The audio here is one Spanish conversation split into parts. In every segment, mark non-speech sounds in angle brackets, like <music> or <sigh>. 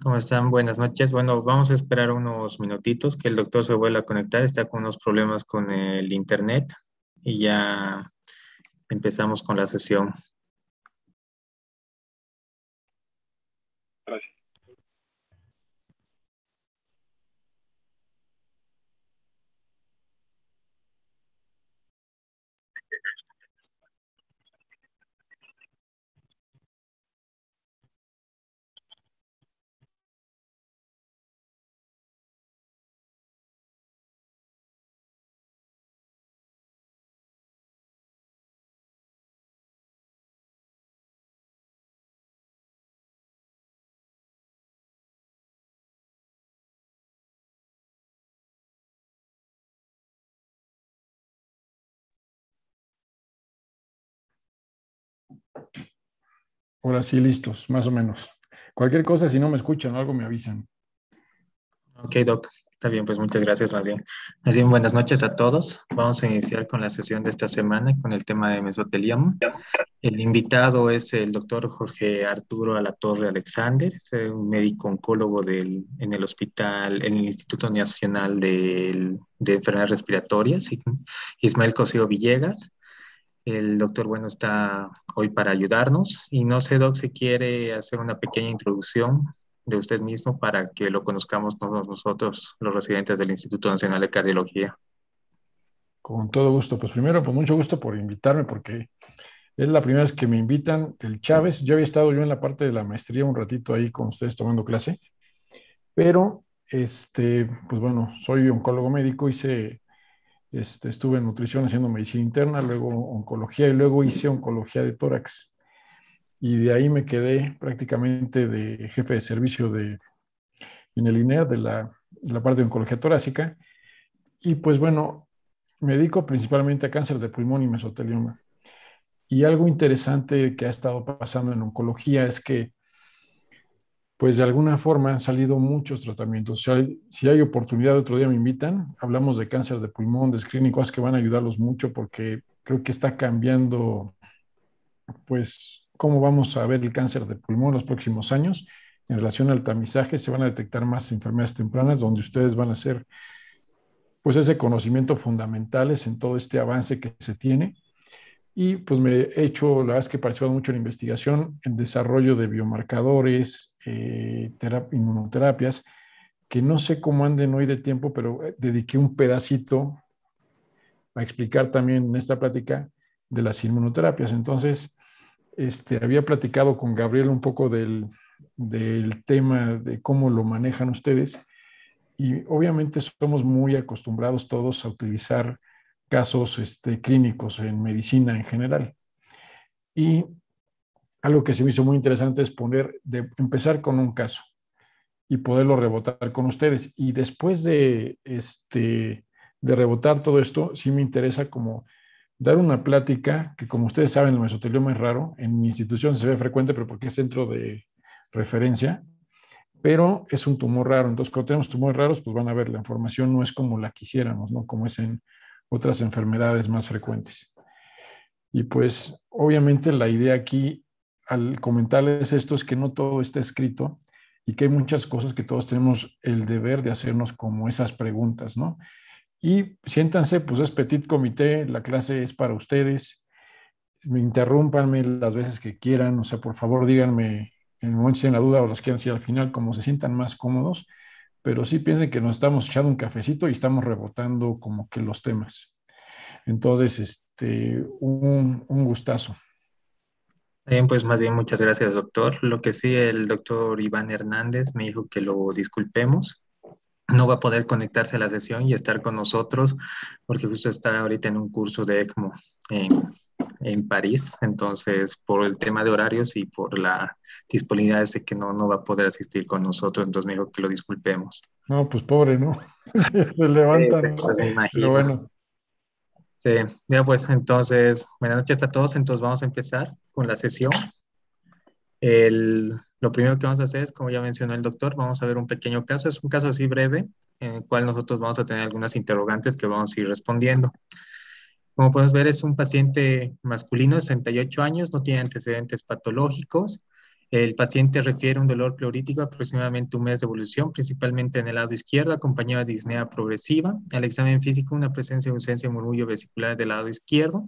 ¿Cómo están? Buenas noches. Bueno, vamos a esperar unos minutitos que el doctor se vuelva a conectar. Está con unos problemas con el internet y ya empezamos con la sesión. Ahora sí, listos, más o menos. Cualquier cosa, si no me escuchan o algo, me avisan. Ok, Doc. Está bien, pues muchas gracias más bien. Así buenas noches a todos. Vamos a iniciar con la sesión de esta semana con el tema de mesotelioma. El invitado es el doctor Jorge Arturo Alatorre Alexander, es un médico oncólogo del, en el hospital, en el Instituto Nacional de, de Enfermedades Respiratorias, Ismael Cosío Villegas, el doctor Bueno está hoy para ayudarnos y no sé, Doc, si quiere hacer una pequeña introducción de usted mismo para que lo conozcamos todos nosotros, los residentes del Instituto Nacional de Cardiología. Con todo gusto. Pues primero, pues mucho gusto por invitarme porque es la primera vez que me invitan el Chávez. Yo había estado yo en la parte de la maestría un ratito ahí con ustedes tomando clase, pero este, pues bueno, soy oncólogo médico, y hice este, estuve en nutrición haciendo medicina interna, luego oncología y luego hice oncología de tórax. Y de ahí me quedé prácticamente de jefe de servicio de, en el de la, de la parte de oncología torácica. Y pues bueno, me dedico principalmente a cáncer de pulmón y mesotelioma. Y algo interesante que ha estado pasando en oncología es que pues de alguna forma han salido muchos tratamientos. Si hay, oportunidad, otro día me invitan, hablamos de cáncer de pulmón, de screening, cosas que van a ayudarlos mucho porque creo que está cambiando, pues, cómo vamos a ver el cáncer de pulmón en los próximos años. En relación al tamizaje, se van a detectar más enfermedades tempranas donde ustedes van a ser pues ese conocimiento fundamentales en todo este avance que se tiene. Y pues me he hecho, la verdad es que he participado mucho en investigación, en desarrollo de biomarcadores, eh, inmunoterapias, que no sé cómo anden hoy de tiempo, pero eh, dediqué un pedacito a explicar también en esta plática de las inmunoterapias. Entonces, este, había platicado con Gabriel un poco del, tema de cómo lo manejan ustedes y obviamente somos muy acostumbrados todos a utilizar casos este, clínicos en medicina en general. Y algo que se me hizo muy interesante es poner, de, empezar con un caso y poderlo rebotar con ustedes. Y después de, este, de rebotar todo esto, sí me interesa como dar una plática que, como ustedes saben, el mesotelioma es raro. En mi institución se ve frecuente, pero porque es centro de referencia. Pero es un tumor raro. Entonces, cuando tenemos tumores raros, pues van a ver, la información no es como la quisiéramos, ¿no? Como es en otras enfermedades más frecuentes. Y pues, obviamente, la idea aquí al comentarles esto es que no todo está escrito y que hay muchas cosas que todos tenemos el deber de hacernos como esas preguntas, ¿no? Y siéntanse, pues es petit comité, la clase es para ustedes, me interrúmpanme las veces que quieran, o sea, por favor díganme en el momento en la duda o las quieran si al final, como se sientan más cómodos, pero sí piensen que nos estamos echando un cafecito y estamos rebotando como que los temas. Entonces, este, un gustazo. Bien, pues más bien muchas gracias, doctor. Lo que sí, el doctor Iván Hernández me dijo que lo disculpemos. No va a poder conectarse a la sesión y estar con nosotros porque justo está ahorita en un curso de ECMO en, París. Entonces, por el tema de horarios y por la disponibilidad de que no, no va a poder asistir con nosotros. Entonces me dijo que lo disculpemos. No, pues pobre, ¿no? <laughs> Se levantan. Pues, bueno. Sí, ya pues entonces, buenas noches a todos. Entonces vamos a empezar con la sesión. El, lo primero que vamos a hacer es, como ya mencionó el doctor, vamos a ver un pequeño caso. Es un caso así breve en el cual nosotros vamos a tener algunas interrogantes que vamos a ir respondiendo. Como podemos ver, es un paciente masculino de 68 años, no tiene antecedentes patológicos, el paciente refiere un dolor pleurítico aproximadamente un mes de evolución, principalmente en el lado izquierdo, acompañado de disnea progresiva. Al examen físico, una presencia de ausencia de murmullo vesicular del lado izquierdo.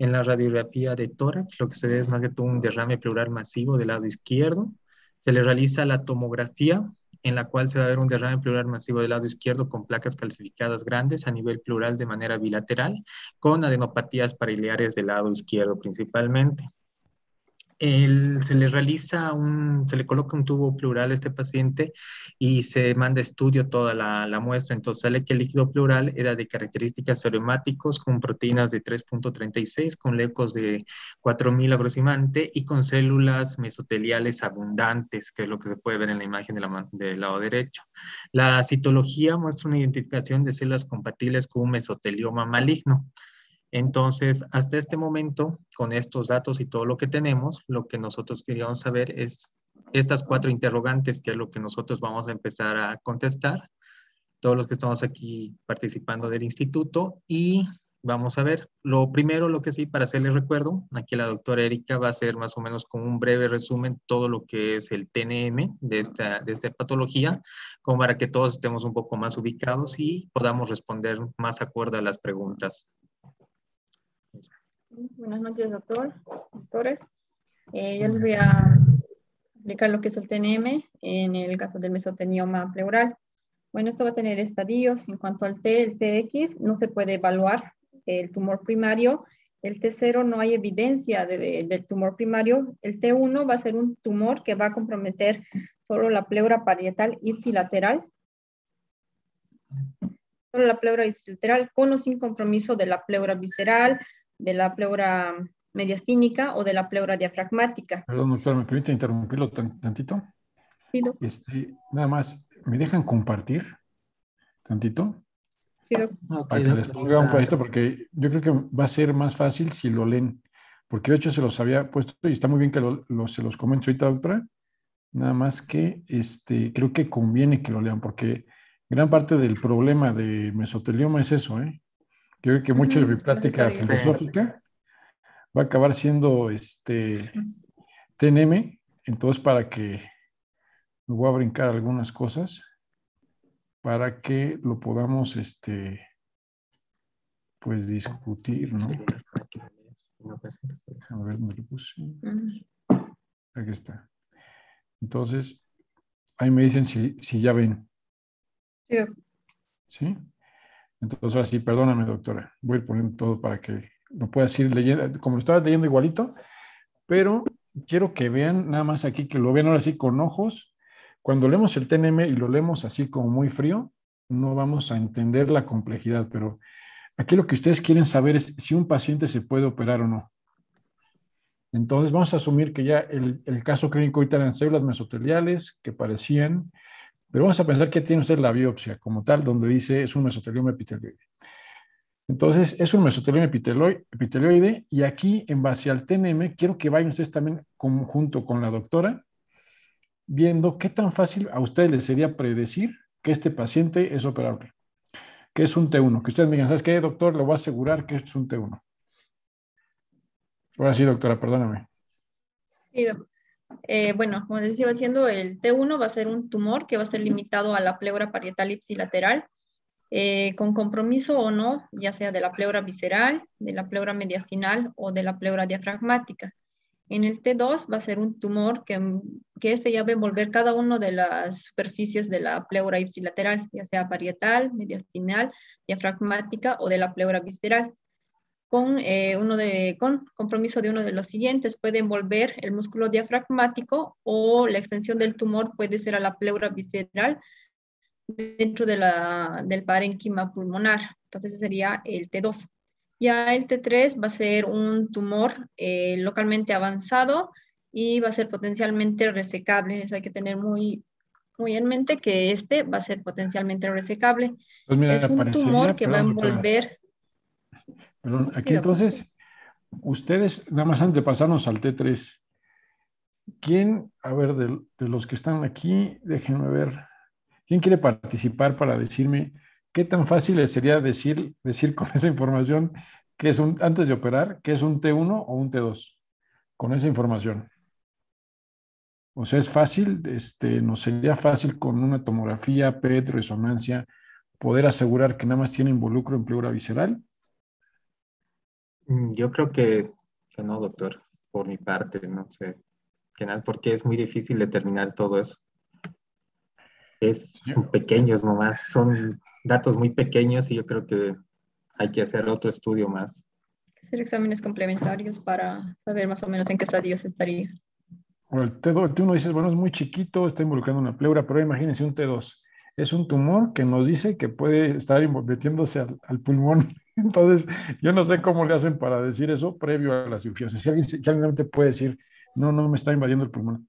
En la radiografía de tórax, lo que se ve es más que todo un derrame pleural masivo del lado izquierdo. Se le realiza la tomografía, en la cual se va a ver un derrame pleural masivo del lado izquierdo con placas calcificadas grandes a nivel pleural de manera bilateral, con adenopatías pariliares del lado izquierdo principalmente se le realiza un, se le coloca un tubo pleural a este paciente y se manda estudio toda la, muestra. Entonces sale que el líquido pleural era de características seromáticos con proteínas de 3.36, con leucos de 4.000 aproximadamente y con células mesoteliales abundantes, que es lo que se puede ver en la imagen del lado derecho. La citología muestra una identificación de células compatibles con un mesotelioma maligno. Entonces, hasta este momento, con estos datos y todo lo que tenemos, lo que nosotros queríamos saber es estas cuatro interrogantes, que es lo que nosotros vamos a empezar a contestar, todos los que estamos aquí participando del instituto, y vamos a ver, lo primero, lo que sí, para hacerles recuerdo, aquí la doctora Erika va a hacer más o menos con un breve resumen todo lo que es el TNM de esta, patología, como para que todos estemos un poco más ubicados y podamos responder más acorde a las preguntas. Buenas noches, doctor, doctores. Eh, yo les voy a explicar lo que es el TNM en el caso del mesotenioma pleural. Bueno, esto va a tener estadios. En cuanto al T, el TX no se puede evaluar el tumor primario. El T0 no hay evidencia del tumor primario. El T1 va a ser un tumor que va a comprometer solo la pleura parietal ipsilateral. Solo la pleura ipsilateral con o sin compromiso de la pleura visceral, de la pleura mediastínica o de la pleura diafragmática. Perdón, doctor, ¿me permite interrumpirlo tantito? Sí, Este, nada más, ¿me dejan compartir tantito? Sí, doctor. Para que les ponga un poquito, porque yo creo que va a ser más fácil si lo leen, porque de hecho se los había puesto y está muy bien que se los comente ahorita, doctora, nada más que este, creo que conviene que lo lean, porque gran parte del problema de mesotelioma es eso, ¿eh? Yo creo que mucha de mi plática filosófica va a acabar siendo este TNM, entonces para que me voy a brincar algunas cosas para que lo podamos este pues discutir, ¿no? A ver, me lo puse. Aquí está. Entonces, ahí me dicen si, si ya ven. Sí. ¿Sí? Entonces, ahora sí, perdóname, doctora. Voy a ir poniendo todo para que lo puedas ir leyendo, como lo estaba leyendo igualito, pero quiero que vean nada más aquí, que lo vean ahora sí con ojos. Cuando leemos el TNM y lo leemos así como muy frío, no vamos a entender la complejidad, pero aquí lo que ustedes quieren saber es si un paciente se puede operar o no. Entonces vamos a asumir que ya el, el caso clínico ahorita eran células mesoteliales que parecían pero vamos a pensar que tiene usted la biopsia como tal, donde dice es un mesotelioma epitelioide. Entonces, es un mesotelioma epitelioide y aquí, en base al TNM, quiero que vayan ustedes también conjunto junto con la doctora, viendo qué tan fácil a ustedes les sería predecir que este paciente es operable, que es un T1. Que ustedes me digan, ¿sabes qué, doctor? Le voy a asegurar que es un T1. Ahora sí, doctora, perdóname. Sí, doctora. Eh, bueno, como les iba el T1 va a ser un tumor que va a ser limitado a la pleura parietal ipsilateral, eh, con compromiso o no, ya sea de la pleura visceral, de la pleura mediastinal o de la pleura diafragmática. En el T2 va a ser un tumor que, que este ya va a envolver cada una de las superficies de la pleura ipsilateral, ya sea parietal, mediastinal, diafragmática o de la pleura visceral con, eh, uno de, con compromiso de uno de los siguientes. Puede envolver el músculo diafragmático o la extensión del tumor puede ser a la pleura visceral dentro de del parénquima pulmonar. Entonces ese sería el T2. Ya el T3 va a ser un tumor eh, localmente avanzado y va a ser potencialmente resecable. hay que tener muy, muy en mente que este va a ser potencialmente resecable. Pues es un tumor que va a envolver... Perdón, aquí entonces, pues, ustedes, nada más antes de pasarnos al T3, ¿quién, a ver, de, los que están aquí, déjenme ver, ¿quién quiere participar para decirme qué tan fácil les sería decir, decir con <laughs> esa información que es antes de operar, que es un T1 o un T2? Con esa información. O sea, es fácil, este, nos sería fácil con una tomografía, PET, resonancia, poder asegurar que nada más tiene involucro en pleura visceral Mm, yo creo que, no, doctor, por mi parte, no sé, porque es muy difícil determinar todo eso. Es pequeños nomás, son datos muy pequeños y yo creo que hay que hacer otro estudio más. Hacer exámenes complementarios para saber más o menos en qué estadio se estaría. Bueno, el T2, dices, bueno, es muy chiquito, está involucrando una pleura, pero imagínense un T2. Es un tumor que nos dice que puede estar metiéndose al pulmón. Entonces, yo no sé cómo le hacen para decir eso previo a la cirugía. si alguien, realmente puede decir, no, no me está invadiendo el pulmón.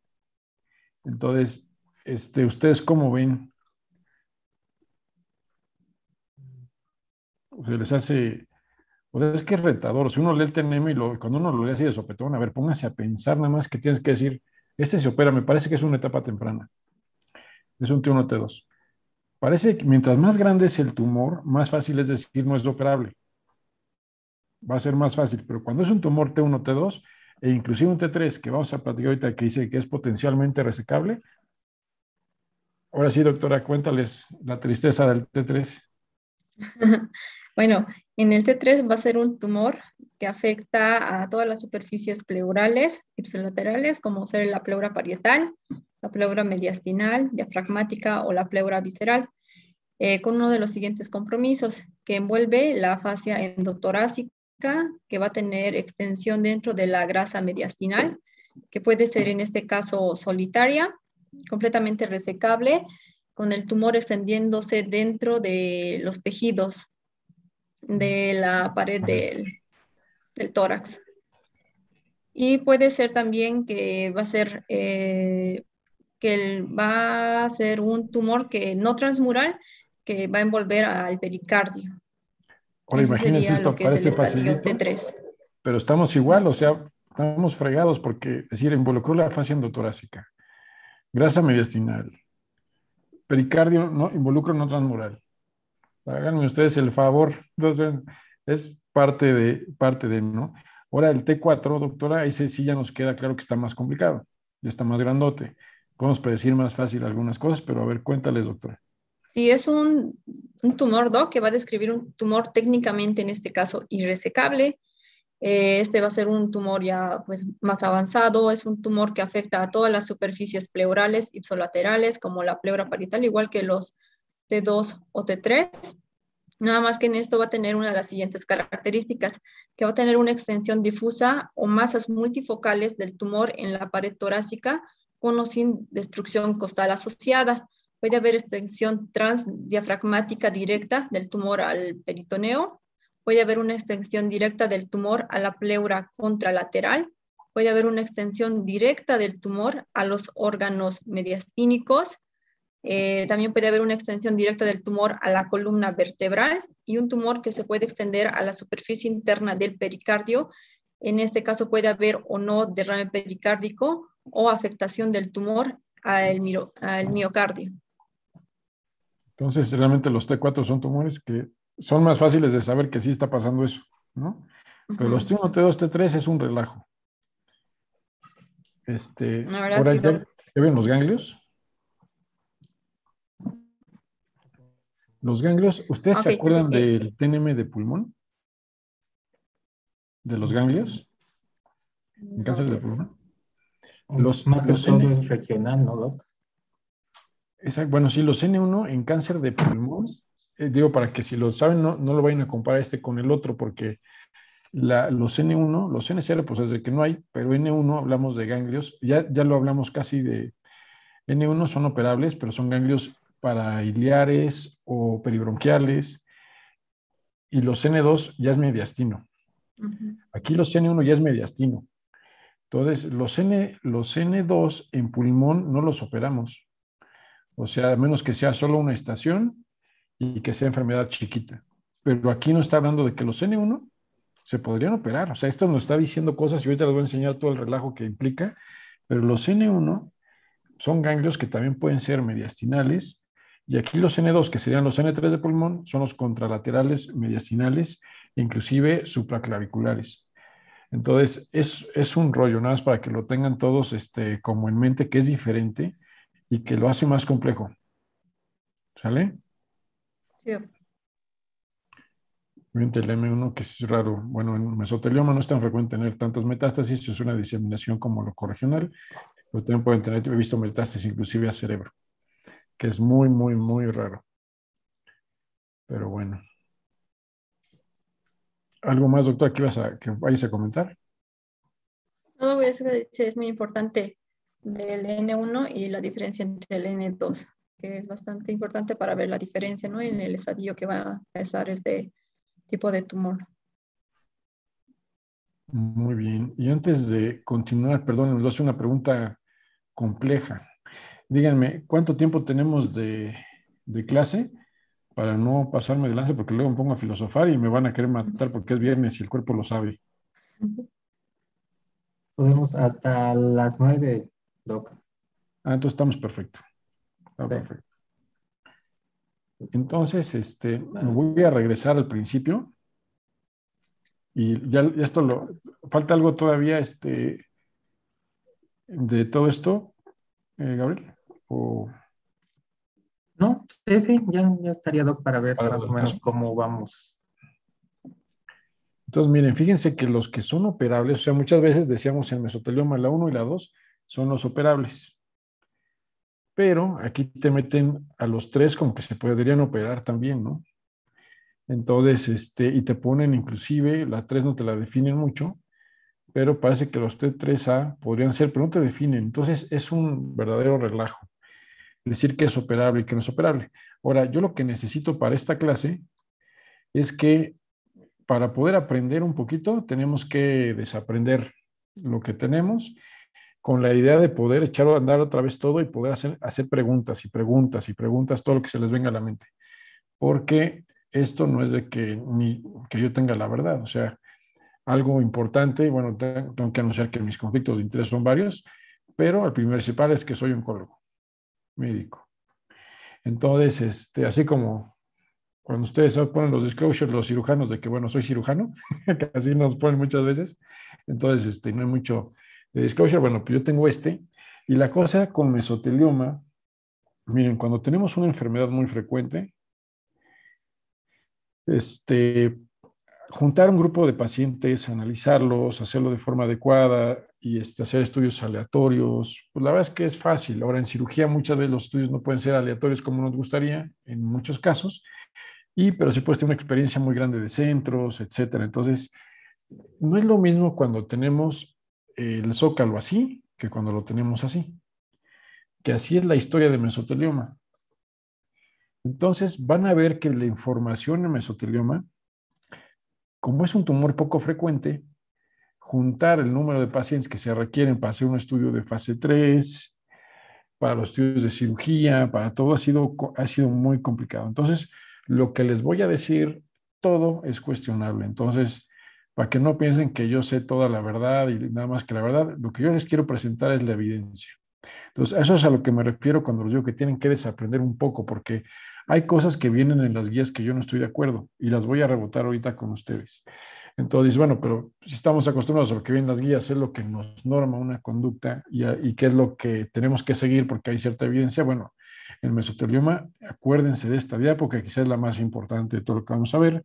Entonces, este, ¿ustedes cómo ven? O Se les hace, o sea, es que es retador. Si uno lee el TNM y cuando uno lo lee así de sopetón, a ver, póngase a pensar nada más que tienes que decir, este se opera, me parece que es una etapa temprana. Es un T1, T2. Parece que mientras más grande es el tumor, más fácil es decir no es operable. Va a ser más fácil, pero cuando es un tumor T1, T2 e inclusive un T3 que vamos a platicar ahorita que dice que es potencialmente resecable, ahora sí, doctora, cuéntales la tristeza del T3. <laughs> Bueno, en el T3 va a ser un tumor que afecta a todas las superficies pleurales, ipsilaterales, como ser la pleura parietal, la pleura mediastinal, diafragmática o la pleura visceral, eh, con uno de los siguientes compromisos, que envuelve la fascia endotorácica, que va a tener extensión dentro de la grasa mediastinal, que puede ser en este caso solitaria, completamente resecable, con el tumor extendiéndose dentro de los tejidos de la pared del, tórax. Y puede ser también que va a ser eh, que va a ser un tumor que no transmural que va a envolver al pericardio. Ahora imagínense esto, parece facilito, pero estamos igual, o sea, estamos fregados porque, es decir, involucró la fascia endotorácica, grasa mediastinal, pericardio no, involucro no transmural. Háganme ustedes el favor, Entonces, <laughs> es parte de, parte de, ¿no? Ahora el T4, doctora, ese sí ya nos queda claro que está más complicado, ya está más grandote podemos predecir más fácil algunas cosas, pero a ver, cuéntales, doctora. Sí, es un, tumor DOC que va a describir un tumor técnicamente, en este caso, irresecable, eh, este va a ser un tumor ya pues, más avanzado, es un tumor que afecta a todas las superficies pleurales ipsolaterales, como la pleura parietal, igual que los T2 o T3. Nada más que en esto va a tener una de las siguientes características, que va a tener una extensión difusa o masas multifocales del tumor en la pared torácica con o sin destrucción costal asociada. Puede haber extensión transdiafragmática directa del tumor al peritoneo. Puede haber una extensión directa del tumor a la pleura contralateral. Puede haber una extensión directa del tumor a los órganos mediastínicos. Eh, también puede haber una extensión directa del tumor a la columna vertebral y un tumor que se puede extender a la superficie interna del pericardio. En este caso puede haber o no derrame pericárdico o afectación del tumor al, miocardio. Entonces, realmente los T4 son tumores que son más fáciles de saber que sí está pasando eso, ¿no? Pero los T1, T2, T3 es un relajo. Este, por ven los ganglios. Los ganglios, ¿ustedes se acuerdan del TNM de pulmón? ¿De los mm. ganglios? ¿En cáncer de pulmón? Los más los ¿no, Exacto. Bueno, sí, los N1 en cáncer de pulmón, eh, digo para que si lo saben, no, lo vayan a comparar este con el otro, porque los N1, los NCR pues pues de que no hay, pero N1 hablamos de ganglios, ya, ya lo hablamos casi de N1 son operables, pero son ganglios para iliares o peribronquiales, y los N2 ya es mediastino. Aquí los N1 ya es mediastino. Entonces, los, N, los N2 en pulmón no los operamos. O sea, a menos que sea solo una estación y que sea enfermedad chiquita. Pero aquí no está hablando de que los N1 se podrían operar. O sea, esto nos está diciendo cosas y ahorita les voy a enseñar todo el relajo que implica. Pero los N1 son ganglios que también pueden ser mediastinales. Y aquí los N2, que serían los N3 de pulmón, son los contralaterales mediastinales, inclusive supraclaviculares. Entonces, es, es un rollo, nada más para que lo tengan todos este, como en mente, que es diferente y que lo hace más complejo. ¿Sale? Sí. Mente el M1, que es raro. Bueno, en mesotelioma no es tan frecuente tener tantas metástasis, es una diseminación como lo corregional, pero también pueden tener, he visto metástasis inclusive a cerebro, que es muy, muy, muy raro. Pero bueno. ¿Algo más, doctor, que, vas a, que vayas a comentar? No, es, es muy importante del N1 y la diferencia entre el N2, que es bastante importante para ver la diferencia ¿no? en el estadio que va a estar este tipo de tumor. Muy bien. Y antes de continuar, perdón, le hace una pregunta compleja. Díganme, ¿cuánto tiempo tenemos de, de clase? para no pasarme de lanza, porque luego me pongo a filosofar y me van a querer matar porque es viernes y el cuerpo lo sabe. Podemos hasta las nueve, Doc. Ah, entonces estamos perfecto. perfecto. Entonces, este, me voy a regresar al principio. Y ya, esto lo. Falta algo todavía este, de todo esto, eh, Gabriel. O... No, sí, sí, ya, ya estaría Doc para ver más o menos cómo vamos. Entonces, miren, fíjense que los que son operables, o sea, muchas veces decíamos en mesotelioma la 1 y la 2 son los operables. Pero aquí te meten a los tres como que se podrían operar también, ¿no? Entonces, este, y te ponen inclusive, la 3 no te la definen mucho, pero parece que los T3A podrían ser, pero no te definen. Entonces, es un verdadero relajo decir qué es operable y qué no es operable. Ahora, yo lo que necesito para esta clase es que para poder aprender un poquito tenemos que desaprender lo que tenemos con la idea de poder echarlo a andar otra vez todo y poder hacer, hacer preguntas y preguntas y preguntas, todo lo que se les venga a la mente. Porque esto no es de que, que yo tenga la verdad, o sea, algo importante, bueno, tengo que anunciar que mis conflictos de interés son varios, pero el principal es que soy oncólogo médico. Entonces, este, así como cuando ustedes ponen los disclosures, los cirujanos, de que, bueno, soy cirujano, <laughs> que así nos ponen muchas veces, entonces este, no hay mucho de disclosure, bueno, pues yo tengo este. Y la cosa con mesotelioma, miren, cuando tenemos una enfermedad muy frecuente, este, juntar un grupo de pacientes, analizarlos, hacerlo de forma adecuada, y este, hacer estudios aleatorios. Pues la verdad es que es fácil. Ahora, en cirugía muchas veces los estudios no pueden ser aleatorios como nos gustaría, en muchos casos, y, pero sí puedes tener una experiencia muy grande de centros, etcétera. Entonces, no es lo mismo cuando tenemos el zócalo así que cuando lo tenemos así. Que así es la historia de mesotelioma. Entonces, van a ver que la información en mesotelioma, como es un tumor poco frecuente, juntar el número de pacientes que se requieren para hacer un estudio de fase 3, para los estudios de cirugía, para todo, ha sido, ha sido muy complicado. Entonces, lo que les voy a decir, todo es cuestionable. Entonces, para que no piensen que yo sé toda la verdad y nada más que la verdad, lo que yo les quiero presentar es la evidencia. Entonces, eso es a lo que me refiero cuando les digo que tienen que desaprender un poco, porque hay cosas que vienen en las guías que yo no estoy de acuerdo y las voy a rebotar ahorita con ustedes. Entonces, bueno, pero si estamos acostumbrados a lo que vienen las guías, es lo que nos norma una conducta y, qué es lo que tenemos que seguir porque hay cierta evidencia, bueno, el mesotelioma, acuérdense de esta diapo que quizás es la más importante de todo lo que vamos a ver,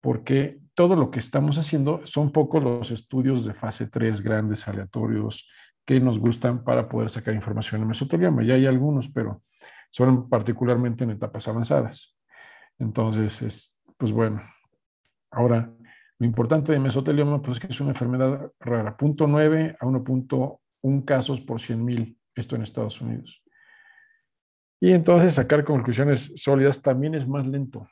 porque todo lo que estamos haciendo son pocos los estudios de fase 3 grandes, aleatorios, que nos gustan para poder sacar información en mesotelioma. Ya hay algunos, pero son particularmente en etapas avanzadas. Entonces, es, pues bueno, ahora lo importante de mesotelioma pues, es que es una enfermedad rara, 0.9 a 1.1 casos por 100.000, esto en Estados Unidos. Y entonces sacar conclusiones sólidas también es más lento.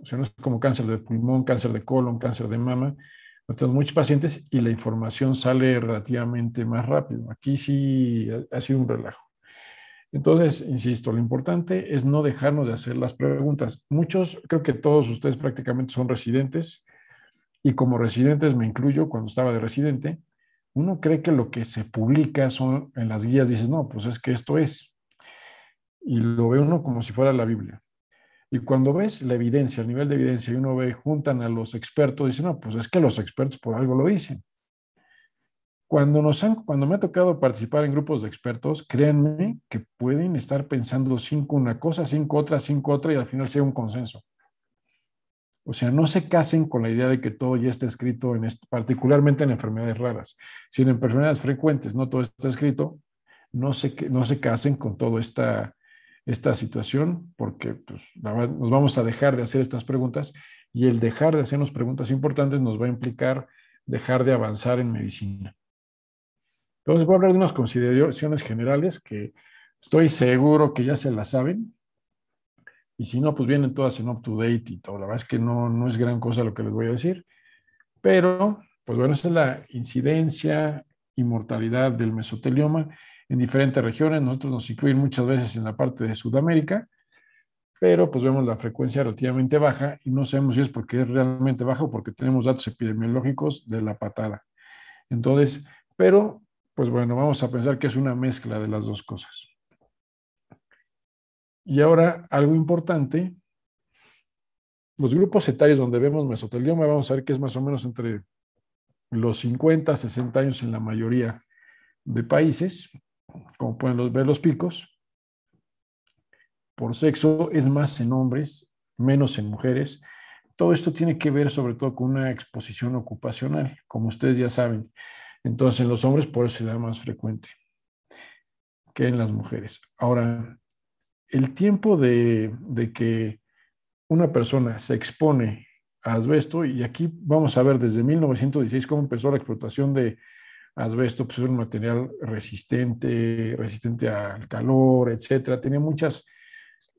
O sea, no es como cáncer de pulmón, cáncer de colon, cáncer de mama. Tenemos muchos pacientes y la información sale relativamente más rápido. Aquí sí ha sido un relajo. Entonces, insisto, lo importante es no dejarnos de hacer las preguntas. Muchos, creo que todos ustedes prácticamente son residentes y como residentes me incluyo cuando estaba de residente, uno cree que lo que se publica son en las guías, dices, no, pues es que esto es. Y lo ve uno como si fuera la Biblia. Y cuando ves la evidencia, el nivel de evidencia, y uno ve, juntan a los expertos, dicen, no, pues es que los expertos por algo lo dicen. Cuando, nos han, cuando me ha tocado participar en grupos de expertos, créanme que pueden estar pensando cinco una cosa, cinco otra, cinco otra, y al final sea un consenso. O sea, no se casen con la idea de que todo ya está escrito, en particularmente en enfermedades raras, sino en enfermedades frecuentes, no todo está escrito, no se, no se casen con toda esta, situación, porque pues, nos vamos a dejar de hacer estas preguntas y el dejar de hacernos preguntas importantes nos va a implicar dejar de avanzar en medicina. Entonces voy a hablar de unas consideraciones generales que estoy seguro que ya se las saben, y si no, pues vienen todas en up-to-date y todo. La verdad es que no, no es gran cosa lo que les voy a decir. Pero, pues bueno, esa es la incidencia y mortalidad del mesotelioma en diferentes regiones. Nosotros nos incluyen muchas veces en la parte de Sudamérica, pero pues vemos la frecuencia relativamente baja y no sabemos si es porque es realmente baja o porque tenemos datos epidemiológicos de la patada. Entonces, pero, pues bueno, vamos a pensar que es una mezcla de las dos cosas. Y ahora, algo importante, los grupos etarios donde vemos mesotelioma, vamos a ver que es más o menos entre los 50, 60 años en la mayoría de países, como pueden ver los picos. Por sexo es más en hombres, menos en mujeres. Todo esto tiene que ver sobre todo con una exposición ocupacional, como ustedes ya saben. Entonces, en los hombres por eso se da más frecuente que en las mujeres. Ahora, el tiempo de, que una persona se expone a asbesto, y aquí vamos a ver desde 1916 cómo empezó la explotación de asbesto, pues es un material resistente, resistente al calor, etcétera, tenía muchas,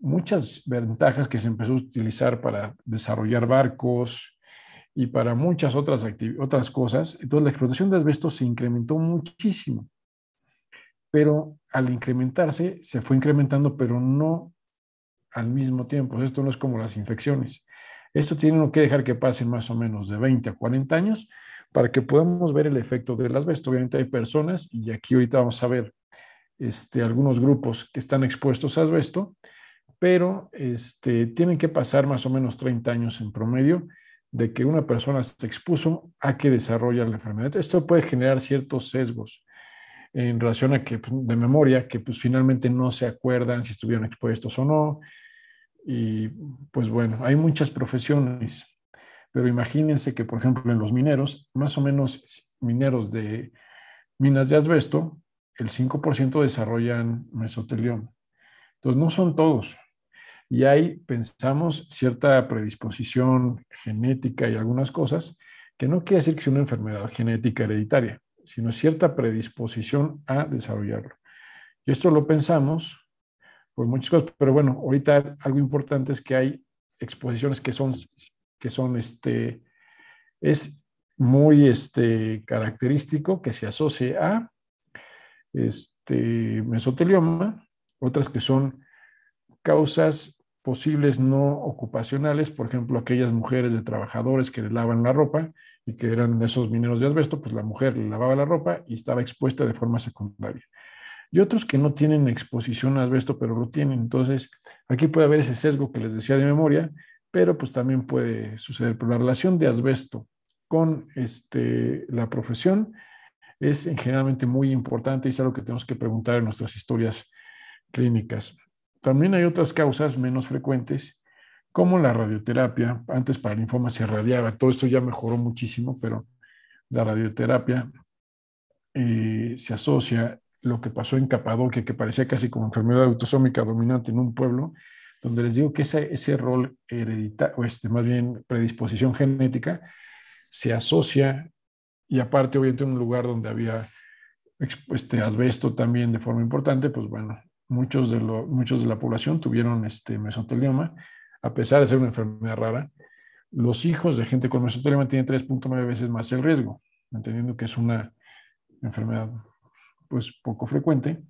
muchas ventajas que se empezó a utilizar para desarrollar barcos y para muchas otras, otras cosas. Entonces la explotación de asbesto se incrementó muchísimo pero al incrementarse, se fue incrementando, pero no al mismo tiempo. Esto no es como las infecciones. Esto tiene que dejar que pasen más o menos de 20 a 40 años para que podamos ver el efecto del asbesto. Obviamente hay personas, y aquí ahorita vamos a ver este, algunos grupos que están expuestos a asbesto, pero este, tienen que pasar más o menos 30 años en promedio de que una persona se expuso a que desarrolla la enfermedad. Esto puede generar ciertos sesgos en relación a que, pues, de memoria, que pues finalmente no se acuerdan si estuvieron expuestos o no. Y pues bueno, hay muchas profesiones, pero imagínense que, por ejemplo, en los mineros, más o menos mineros de minas de asbesto, el 5% desarrollan mesotelioma. Entonces, no son todos. Y hay, pensamos, cierta predisposición genética y algunas cosas, que no quiere decir que sea una enfermedad genética hereditaria, sino cierta predisposición a desarrollarlo. Y esto lo pensamos por muchas cosas, pero bueno, ahorita algo importante es que hay exposiciones que son, que son este, es muy este, característico que se asocie a este, mesotelioma, otras que son causas posibles no ocupacionales, por ejemplo, aquellas mujeres de trabajadores que lavan la ropa y que eran esos mineros de asbesto, pues la mujer lavaba la ropa y estaba expuesta de forma secundaria. Y otros que no tienen exposición a asbesto, pero lo tienen. Entonces, aquí puede haber ese sesgo que les decía de memoria, pero pues también puede suceder. Pero la relación de asbesto con este, la profesión es generalmente muy importante y es algo que tenemos que preguntar en nuestras historias clínicas. También hay otras causas menos frecuentes como la radioterapia, antes para el linfoma se radiaba, todo esto ya mejoró muchísimo, pero la radioterapia eh, se asocia lo que pasó en Capadoquia, que parecía casi como enfermedad autosómica dominante en un pueblo, donde les digo que ese, rol hereditario, este, más bien predisposición genética, se asocia y aparte obviamente en un lugar donde había este, asbesto también de forma importante, pues bueno, muchos de, muchos de la población tuvieron este mesotelioma a pesar de ser una enfermedad rara, los hijos de gente con mesotelioma tienen 3.9 veces más el riesgo, entendiendo que es una enfermedad pues poco frecuente.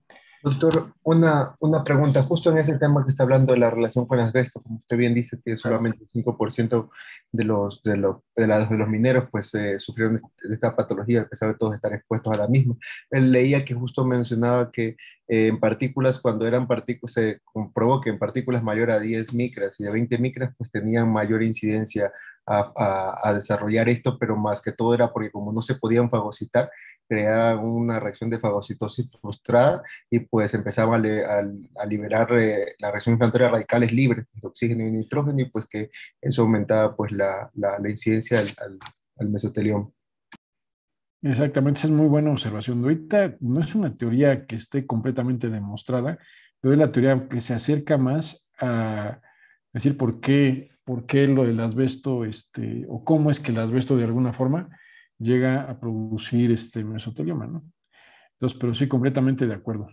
Doctor, una, pregunta, justo en ese tema que está hablando de la relación con el asbesto, como usted bien dice, tiene solamente el 5% de los, de los de, de los mineros pues eh, sufrieron de esta patología a pesar de todos estar expuestos a la misma. Él leía que justo mencionaba que eh, en partículas, cuando eran partículas, se comprobó que en partículas mayor a 10 micras y de 20 micras pues tenían mayor incidencia a, desarrollar esto, pero más que todo era porque como no se podían fagocitar, creaba una reacción de fagocitosis frustrada y pues empezaba a, liberar eh, la reacción inflamatoria radicales libres de oxígeno y nitrógeno y pues que eso aumentaba pues la, la incidencia al, Exactamente, esa es muy buena observación. Ahorita no es una teoría que esté completamente demostrada, pero es la teoría que se acerca más a decir por qué, por qué lo del asbesto, este, o cómo es que el asbesto de alguna forma llega a producir este mesotelioma, ¿no? Entonces, pero sí, completamente de acuerdo.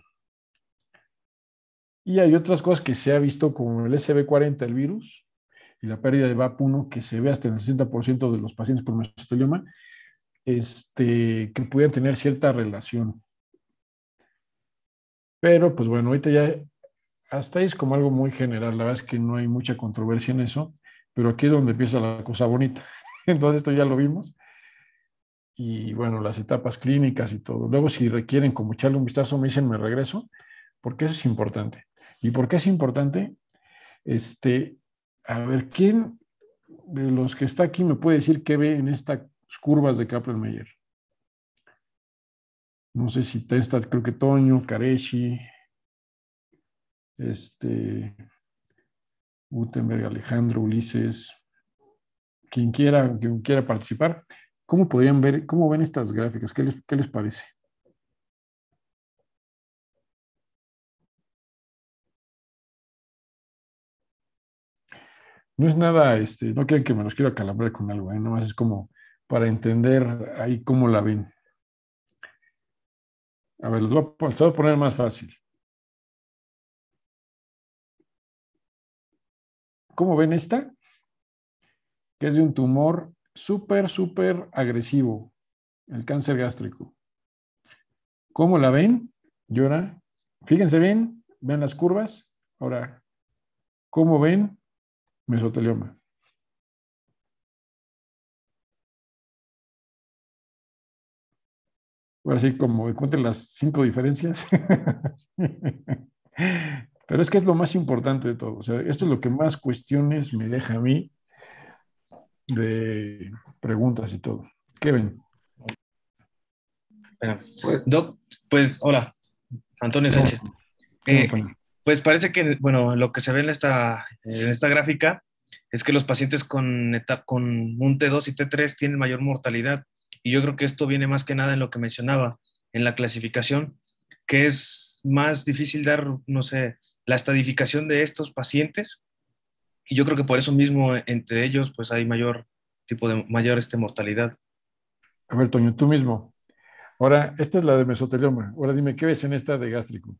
Y hay otras cosas que se ha visto como el SB40, el virus, y la pérdida de VAP1 que se ve hasta en el 60% de los pacientes por mesotelioma, este, que pudieran tener cierta relación. Pero pues bueno, ahorita ya hasta es como algo muy general, la verdad es que no hay mucha controversia en eso, pero aquí es donde empieza la cosa bonita. <laughs> Entonces esto ya lo vimos. Y bueno, las etapas clínicas y todo. Luego si requieren como echarle un vistazo, me dicen me regreso, porque eso es importante. ¿Y por qué es importante? Este, a ver, ¿quién de los que está aquí me puede decir qué ve en estas curvas de Kaplan-Meier? No sé si está, creo que Toño, Kareshi, este, Gutenberg, Alejandro, Ulises, quien quiera, quien quiera participar. ¿Cómo podrían ver, cómo ven estas gráficas? ¿Qué qué les parece? no es nada, este, no quieren que me los quiero calambrar con algo, ¿eh? nomás es como para entender ahí cómo la ven. A ver, los voy a, poner más fácil. ¿Cómo ven esta? Que es de un tumor súper, súper agresivo, el cáncer gástrico. ¿Cómo la ven? Llora. Fíjense bien, ven las curvas. Ahora, ¿cómo ven? mesotelioma. así como encuentren las cinco diferencias. <laughs> Pero es que es lo más importante de todo. esto es lo que más cuestiones me deja a mí de preguntas y todo. Kevin. Pues, pues hola, Antonio Sánchez. Eh, pues parece que, bueno, lo que se ve en esta, en esta gráfica es que los pacientes con, con un T2 y T3 tienen mayor mortalidad. Y yo creo que esto viene más que nada en lo que mencionaba, en la clasificación, que es más difícil dar, no sé, la estadificación de estos pacientes. Y yo creo que por eso mismo entre ellos pues hay mayor tipo de mayor este, mortalidad. A ver, Toño, tú mismo. Ahora, esta es la de mesotelioma. Ahora dime, ¿qué ves en esta de gástrico?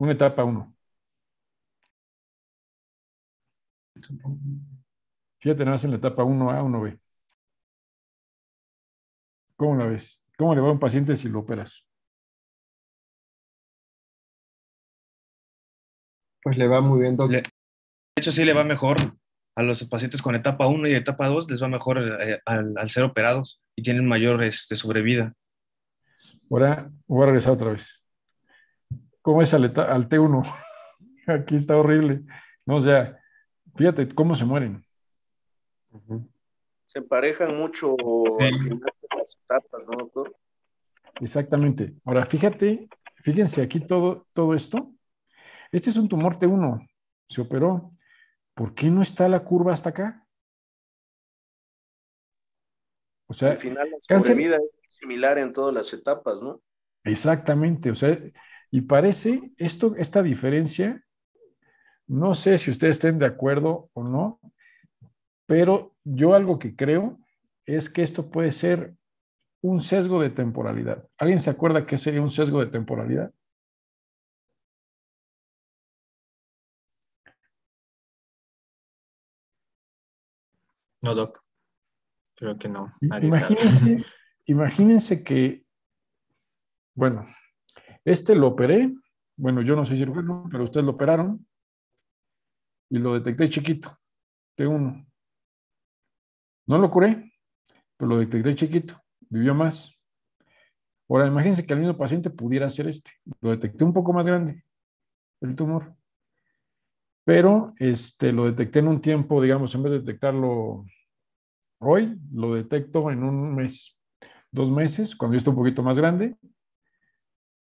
Una etapa 1. Fíjate nada más en la etapa 1A, 1B. ¿Cómo la ves? ¿Cómo le va a un paciente si lo operas? Pues le va muy bien, doctor. De hecho, sí le va mejor a los pacientes con etapa 1 y etapa 2, les va mejor eh, al, ser operados y tienen mayor este, sobrevida. Ahora voy a regresar otra vez. ¿Cómo es al, T1? <laughs> Aquí está horrible. o sea, fíjate cómo se mueren. Se emparejan mucho las etapas, ¿no, doctor? Exactamente. Ahora, fíjate, fíjense aquí todo, todo esto. Este es un tumor T1, se operó. ¿Por qué no está la curva hasta acá? O sea, al final la sobrevida es similar en todas las etapas, ¿no? Exactamente, o sea, y parece esto, esta diferencia, no sé si ustedes estén de acuerdo o no, pero yo algo que creo es que esto puede ser un sesgo de temporalidad. ¿Alguien se acuerda qué sería un sesgo de temporalidad? No, Doc. Creo que no. Imagínense, <laughs> imagínense que, bueno, este lo operé, bueno, yo no soy cirujano, pero ustedes lo operaron y lo detecté chiquito, T1. No lo curé, pero lo detecté chiquito, vivió más. Ahora, imagínense que el mismo paciente pudiera hacer este. Lo detecté un poco más grande, el tumor. Pero este, lo detecté en un tiempo, digamos, en vez de detectarlo hoy, lo detecto en un mes, dos meses, cuando yo esté un poquito más grande,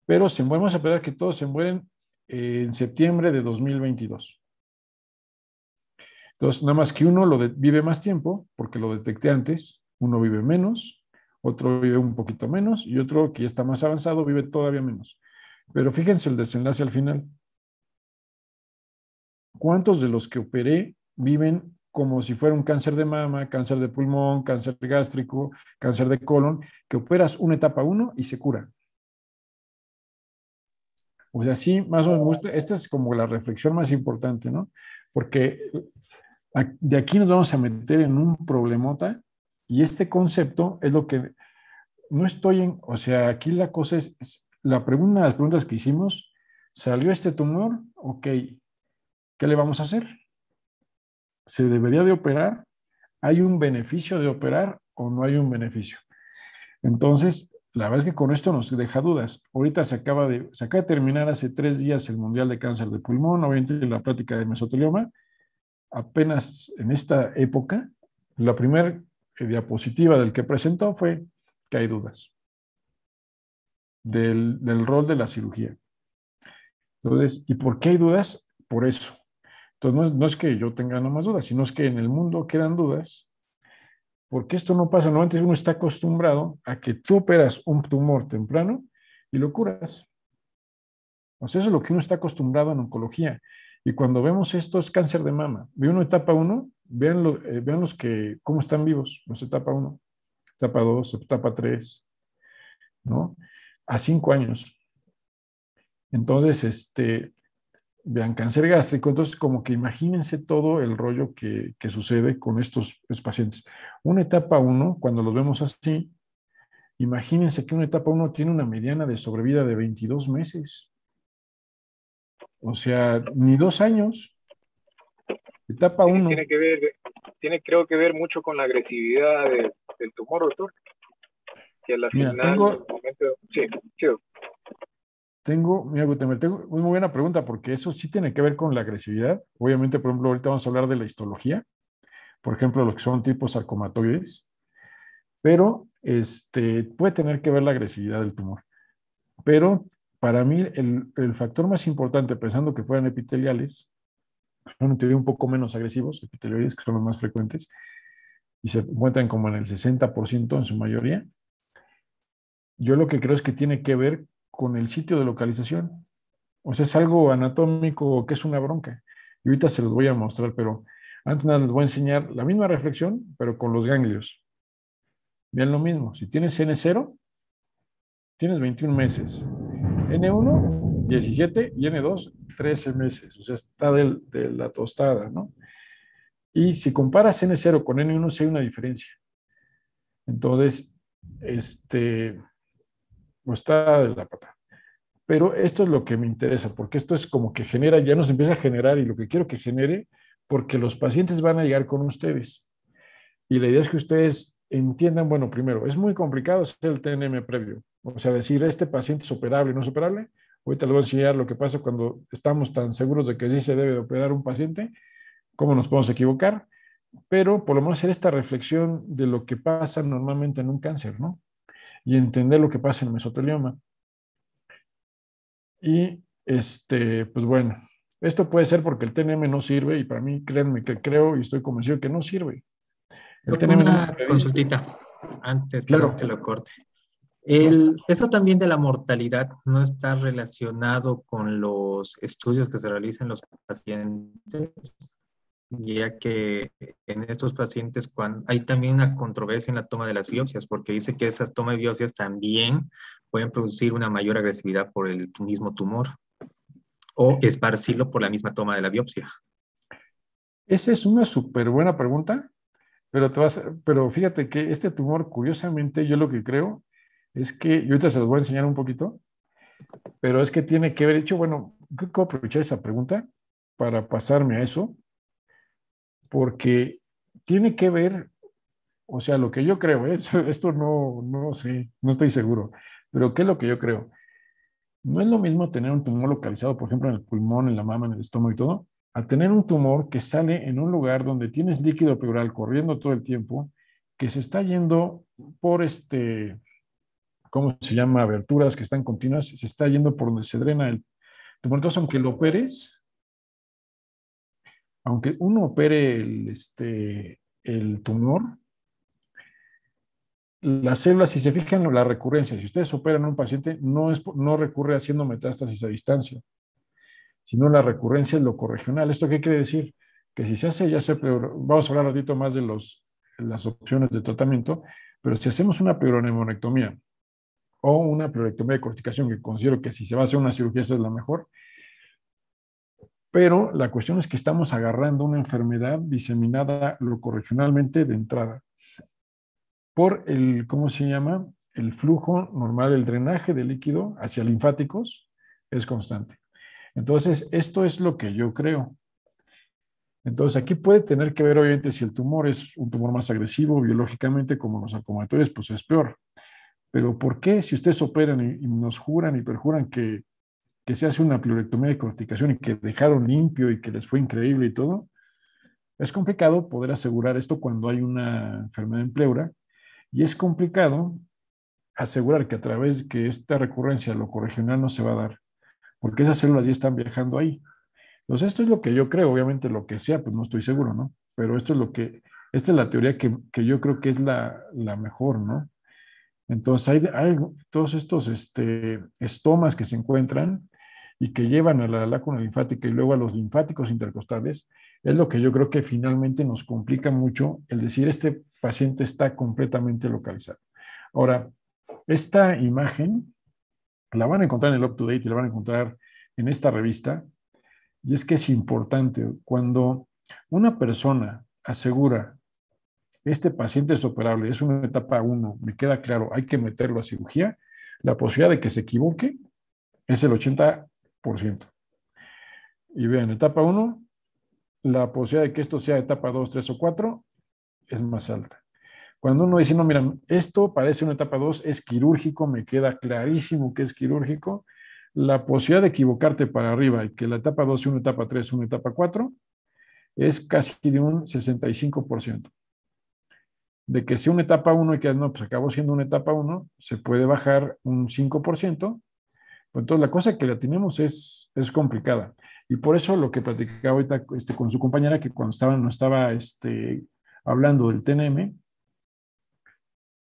pero se, vamos a esperar que todos se mueren eh, en septiembre de 2022. Entonces, nada más que uno lo vive más tiempo, porque lo detecté antes, uno vive menos, otro vive un poquito menos y otro que ya está más avanzado vive todavía menos. Pero fíjense el desenlace al final. ¿Cuántos de los que operé viven como si fuera un cáncer de mama, cáncer de pulmón, cáncer gástrico, cáncer de colon, que operas una etapa 1 y se cura? O sea, sí, más o menos, esta es como la reflexión más importante, ¿no? Porque de aquí nos vamos a meter en un problemota y este concepto es lo que no estoy en, o sea, aquí la cosa es, la pregunta, las preguntas que hicimos, ¿salió este tumor? Ok, ¿qué le vamos a hacer? ¿Se debería de operar? ¿Hay un beneficio de operar o no hay un beneficio? Entonces, la verdad es que con esto nos deja dudas. Ahorita se acaba de, se acaba de terminar hace tres días el Mundial de Cáncer de Pulmón, obviamente la práctica de mesotelioma. Apenas en esta época, la primera eh, diapositiva del que presentó fue que hay dudas del, rol de la cirugía. Entonces, ¿y por qué hay dudas? Por eso. Entonces, no es, que yo tenga nada más dudas, sino es que en el mundo quedan dudas porque esto no pasa. no Antes uno está acostumbrado a que tú operas un tumor temprano y lo curas. Pues eso es lo que uno está acostumbrado en oncología. Y cuando vemos esto es cáncer de mama. ve uno etapa uno, vean, eh, vean los que, cómo están vivos, los etapa uno. etapa dos, etapa tres. ¿no? A cinco años. Entonces, este, vean cáncer gástrico. Entonces, como que imagínense todo el rollo que, que sucede con estos, pues, pacientes. Una etapa 1, cuando los vemos así, imagínense que una etapa 1 tiene una mediana de sobrevida de 22 meses. O sea, ni dos años. Etapa 1. Tiene que ver, tiene creo que ver mucho con la agresividad del tumor, doctor. Que al Mira, tengo, sí, sí. Tengo, tengo muy buena pregunta porque eso sí tiene que ver con la agresividad. Obviamente, por ejemplo, ahorita vamos a hablar de la histología, por ejemplo, lo que son tipos sarcomatoides, pero este, puede tener que ver la agresividad del tumor. Pero para mí, el, factor más importante, pensando que fueran epiteliales, son un poco menos agresivos, epitelioides, que son los más frecuentes, y se encuentran como en el 60% en su mayoría. Yo lo que creo es que tiene que ver con el sitio de localización. O sea, es algo anatómico que es una bronca. Y ahorita se los voy a mostrar, pero antes nada les voy a enseñar la misma reflexión, pero con los ganglios. Vean lo mismo. Si tienes N0, tienes 21 meses. N1, 17 y N2, 13 meses. O sea, está del, de la tostada, ¿no? Y si comparas N0 con N1, sí hay una diferencia. Entonces, este, está de la pata. Pero esto es lo que me interesa, porque esto es como que genera, ya nos empieza a generar y lo que quiero que genere, porque los pacientes van a llegar con ustedes. Y la idea es que ustedes entiendan, bueno, primero, es muy complicado hacer el TNM previo, o sea, decir, este paciente es operable, no es operable. Ahorita les voy a enseñar lo que pasa cuando estamos tan seguros de que sí se debe de operar un paciente, cómo nos podemos equivocar, pero por lo menos hacer esta reflexión de lo que pasa normalmente en un cáncer, ¿no? y entender lo que pasa en el mesotelioma. Y este, pues bueno, esto puede ser porque el TNM no sirve y para mí, créanme que creo y estoy convencido que no sirve. El TNM Una consultita antes claro. que lo corte. El, eso también de la mortalidad no está relacionado con los estudios que se realizan los pacientes ya que en estos pacientes cuando, hay también una controversia en la toma de las biopsias, porque dice que esas tomas de biopsias también pueden producir una mayor agresividad por el mismo tumor o esparcirlo por la misma toma de la biopsia. Esa es una súper buena pregunta, pero, te pero fíjate que este tumor, curiosamente, yo lo que creo es que, yo ahorita se los voy a enseñar un poquito, pero es que tiene que haber hecho, bueno, ¿cómo aprovechar esa pregunta para pasarme a eso? porque tiene que ver, o sea, lo que yo creo, ¿eh? <laughs> esto no, no sé, no estoy seguro, pero ¿qué es lo que yo creo? No es lo mismo tener un tumor localizado, por ejemplo, en el pulmón, en la mama, en el estómago y todo, a tener un tumor que sale en un lugar donde tienes líquido pleural corriendo todo el tiempo, que se está yendo por este, ¿cómo se llama? Aberturas que están continuas, se está yendo por donde se drena el tumor. Entonces, aunque lo operes, aunque uno opere el, este, tumor, las células, si se fijan la recurrencia, si ustedes operan a un paciente, no, recurre haciendo metástasis a distancia, sino la recurrencia es lo corregional. ¿Esto qué quiere decir? Que si se hace, ya se, vamos a hablar un ratito más de los, las opciones de tratamiento, pero si hacemos una pleuronemonectomía o una pleurectomía de corticación, que considero que si se va a hacer una cirugía esa es la mejor, pero la cuestión es que estamos agarrando una enfermedad diseminada locorregionalmente de entrada por el, ¿cómo se llama? El flujo normal, el drenaje de líquido hacia linfáticos es constante. Entonces, esto es lo que yo creo. Entonces, aquí puede tener que ver, obviamente, si el tumor es un tumor más agresivo biológicamente, como los acomodatorios, pues es peor. Pero ¿por qué si ustedes operan y, nos juran y perjuran que que se hace una pleurectomía de corticación y que dejaron limpio y que les fue increíble y todo, es complicado poder asegurar esto cuando hay una enfermedad en pleura y es complicado asegurar que a través de que esta recurrencia lo corregional no se va a dar, porque esas células ya están viajando ahí. Entonces, esto es lo que yo creo, obviamente lo que sea, pues no estoy seguro, ¿no? Pero esto es lo que, esta es la teoría que, yo creo que es la, mejor, ¿no? Entonces, hay, todos estos este, estomas que se encuentran, y que llevan a la lácuna linfática y luego a los linfáticos intercostales, es lo que yo creo que finalmente nos complica mucho el decir este paciente está completamente localizado. Ahora, esta imagen la van a encontrar en el Up to Date y la van a encontrar en esta revista. Y es que es importante, cuando una persona asegura, este paciente es operable, es una etapa 1, me queda claro, hay que meterlo a cirugía, la posibilidad de que se equivoque es el 80 y vean, etapa 1, la posibilidad de que esto sea etapa 2, 3 o 4 es más alta. Cuando uno dice, no, mira, esto parece una etapa 2, es quirúrgico, me queda clarísimo que es quirúrgico, la posibilidad de equivocarte para arriba y que la etapa 2 sea una etapa 3, una etapa 4, es casi de un 65%. De que sea una etapa 1 y que no, pues acabó siendo una etapa 1, se puede bajar un 5% entonces, la cosa que la tenemos es, es complicada. Y por eso lo que platicaba ahorita este, con su compañera, que cuando estaba, no estaba este, hablando del TNM,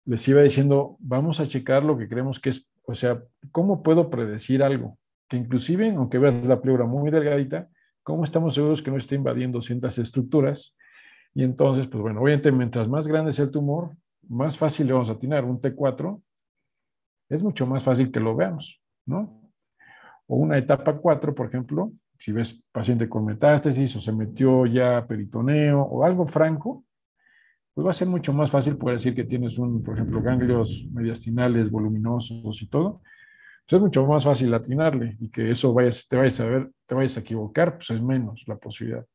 les iba diciendo, vamos a checar lo que creemos que es, o sea, ¿cómo puedo predecir algo? Que inclusive, aunque veas la pleura muy delgadita, ¿cómo estamos seguros que no esté invadiendo ciertas estructuras? Y entonces, pues bueno, obviamente, mientras más grande es el tumor, más fácil le vamos a atinar un T4, es mucho más fácil que lo veamos. ¿no? O una etapa 4, por ejemplo, si ves paciente con metástasis o se metió ya peritoneo o algo franco, pues va a ser mucho más fácil poder decir que tienes un, por ejemplo, ganglios mediastinales voluminosos y todo. Pues es mucho más fácil atinarle y que eso vayas, te vayas a ver, te vayas a equivocar, pues es menos la posibilidad.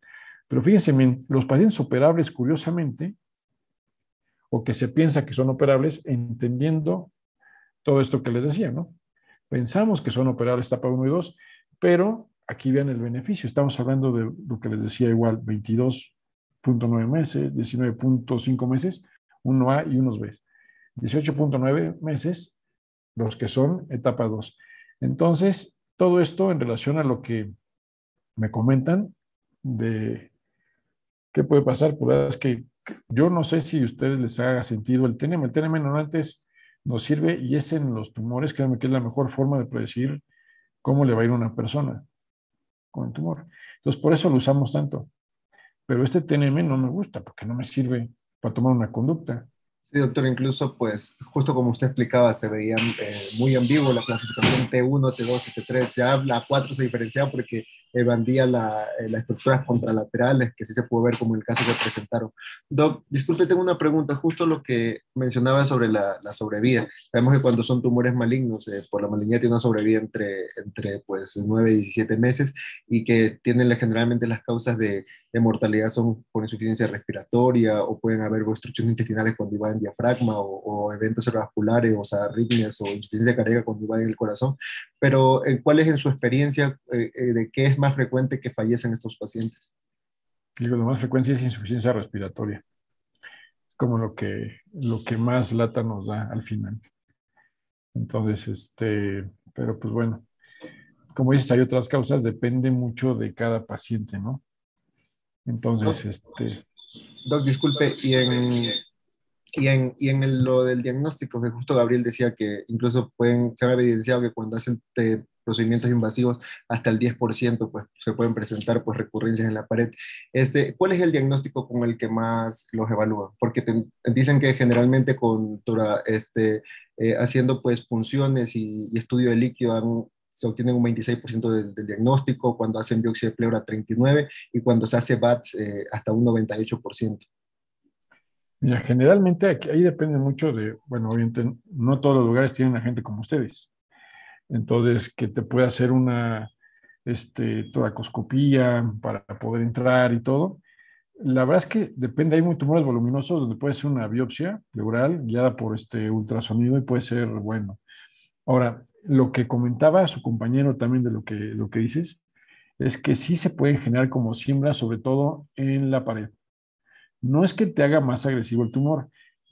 Pero fíjense, los pacientes operables, curiosamente, o que se piensa que son operables, entendiendo todo esto que les decía, ¿no? pensamos que son operables etapa 1 y 2, pero aquí vean el beneficio. Estamos hablando de lo que les decía igual, 22.9 meses, 19.5 meses, 1 A y unos B. 18.9 meses, los que son etapa 2. Entonces, todo esto en relación a lo que me comentan de qué puede pasar, por pues es que yo no sé si a ustedes les haga sentido el TNM. El TNM normalmente antes nos sirve y es en los tumores, créanme que es la mejor forma de predecir cómo le va a ir a una persona con el tumor. Entonces, por eso lo usamos tanto. Pero este TNM no me gusta porque no me sirve para tomar una conducta. Sí, doctor, incluso pues, justo como usted explicaba, se veían eh, muy muy vivo la clasificación T1, T2, T3, ya la 4 se diferenciaba porque bandía eh, las estructuras contralaterales, que sí se pudo ver como el caso que presentaron. Doc, disculpe, tengo una pregunta, justo lo que mencionaba sobre la, sobrevida. Sabemos que cuando son tumores malignos, eh, por la malignidad tiene una sobrevida entre, entre pues, 9 y 17 meses y que tienen generalmente las causas de, mortalidad son por insuficiencia respiratoria o pueden haber obstrucciones intestinales cuando iba en diafragma o, eventos cerebrovasculares o sea, arritmias o insuficiencia cardíaca cuando iba en el corazón. Pero, eh, ¿cuál es en su experiencia de qué es más frecuente que fallecen estos pacientes? Digo, lo más frecuente es insuficiencia respiratoria. Como lo que, lo que más lata nos da al final. Entonces, este, pero pues bueno, como dices, hay otras causas, depende mucho de cada paciente, ¿no? Entonces, este. Doc, disculpe, y en, y en lo del diagnóstico, que justo Gabriel decía que incluso pueden, se ha evidenciado que cuando hacen te, procedimientos invasivos, hasta el 10% pues, se pueden presentar pues, recurrencias en la pared. Este, ¿Cuál es el diagnóstico con el que más los evalúan? Porque dicen que generalmente con este, eh, haciendo pues, punciones y, estudio de líquido se obtienen un 26% del, diagnóstico, cuando hacen dióxido de pleura 39% y cuando se hace BATS eh, hasta un 98%. Mira, generalmente ahí depende mucho de, bueno, obviamente no todos los lugares tienen a gente como ustedes. Entonces, que te pueda hacer una este, toracoscopía para poder entrar y todo. La verdad es que depende, hay muy tumores voluminosos donde puede ser una biopsia pleural guiada por este ultrasonido y puede ser bueno. Ahora, lo que comentaba su compañero también de lo que, lo que dices, es que sí se pueden generar como siembras, sobre todo en la pared. No es que te haga más agresivo el tumor,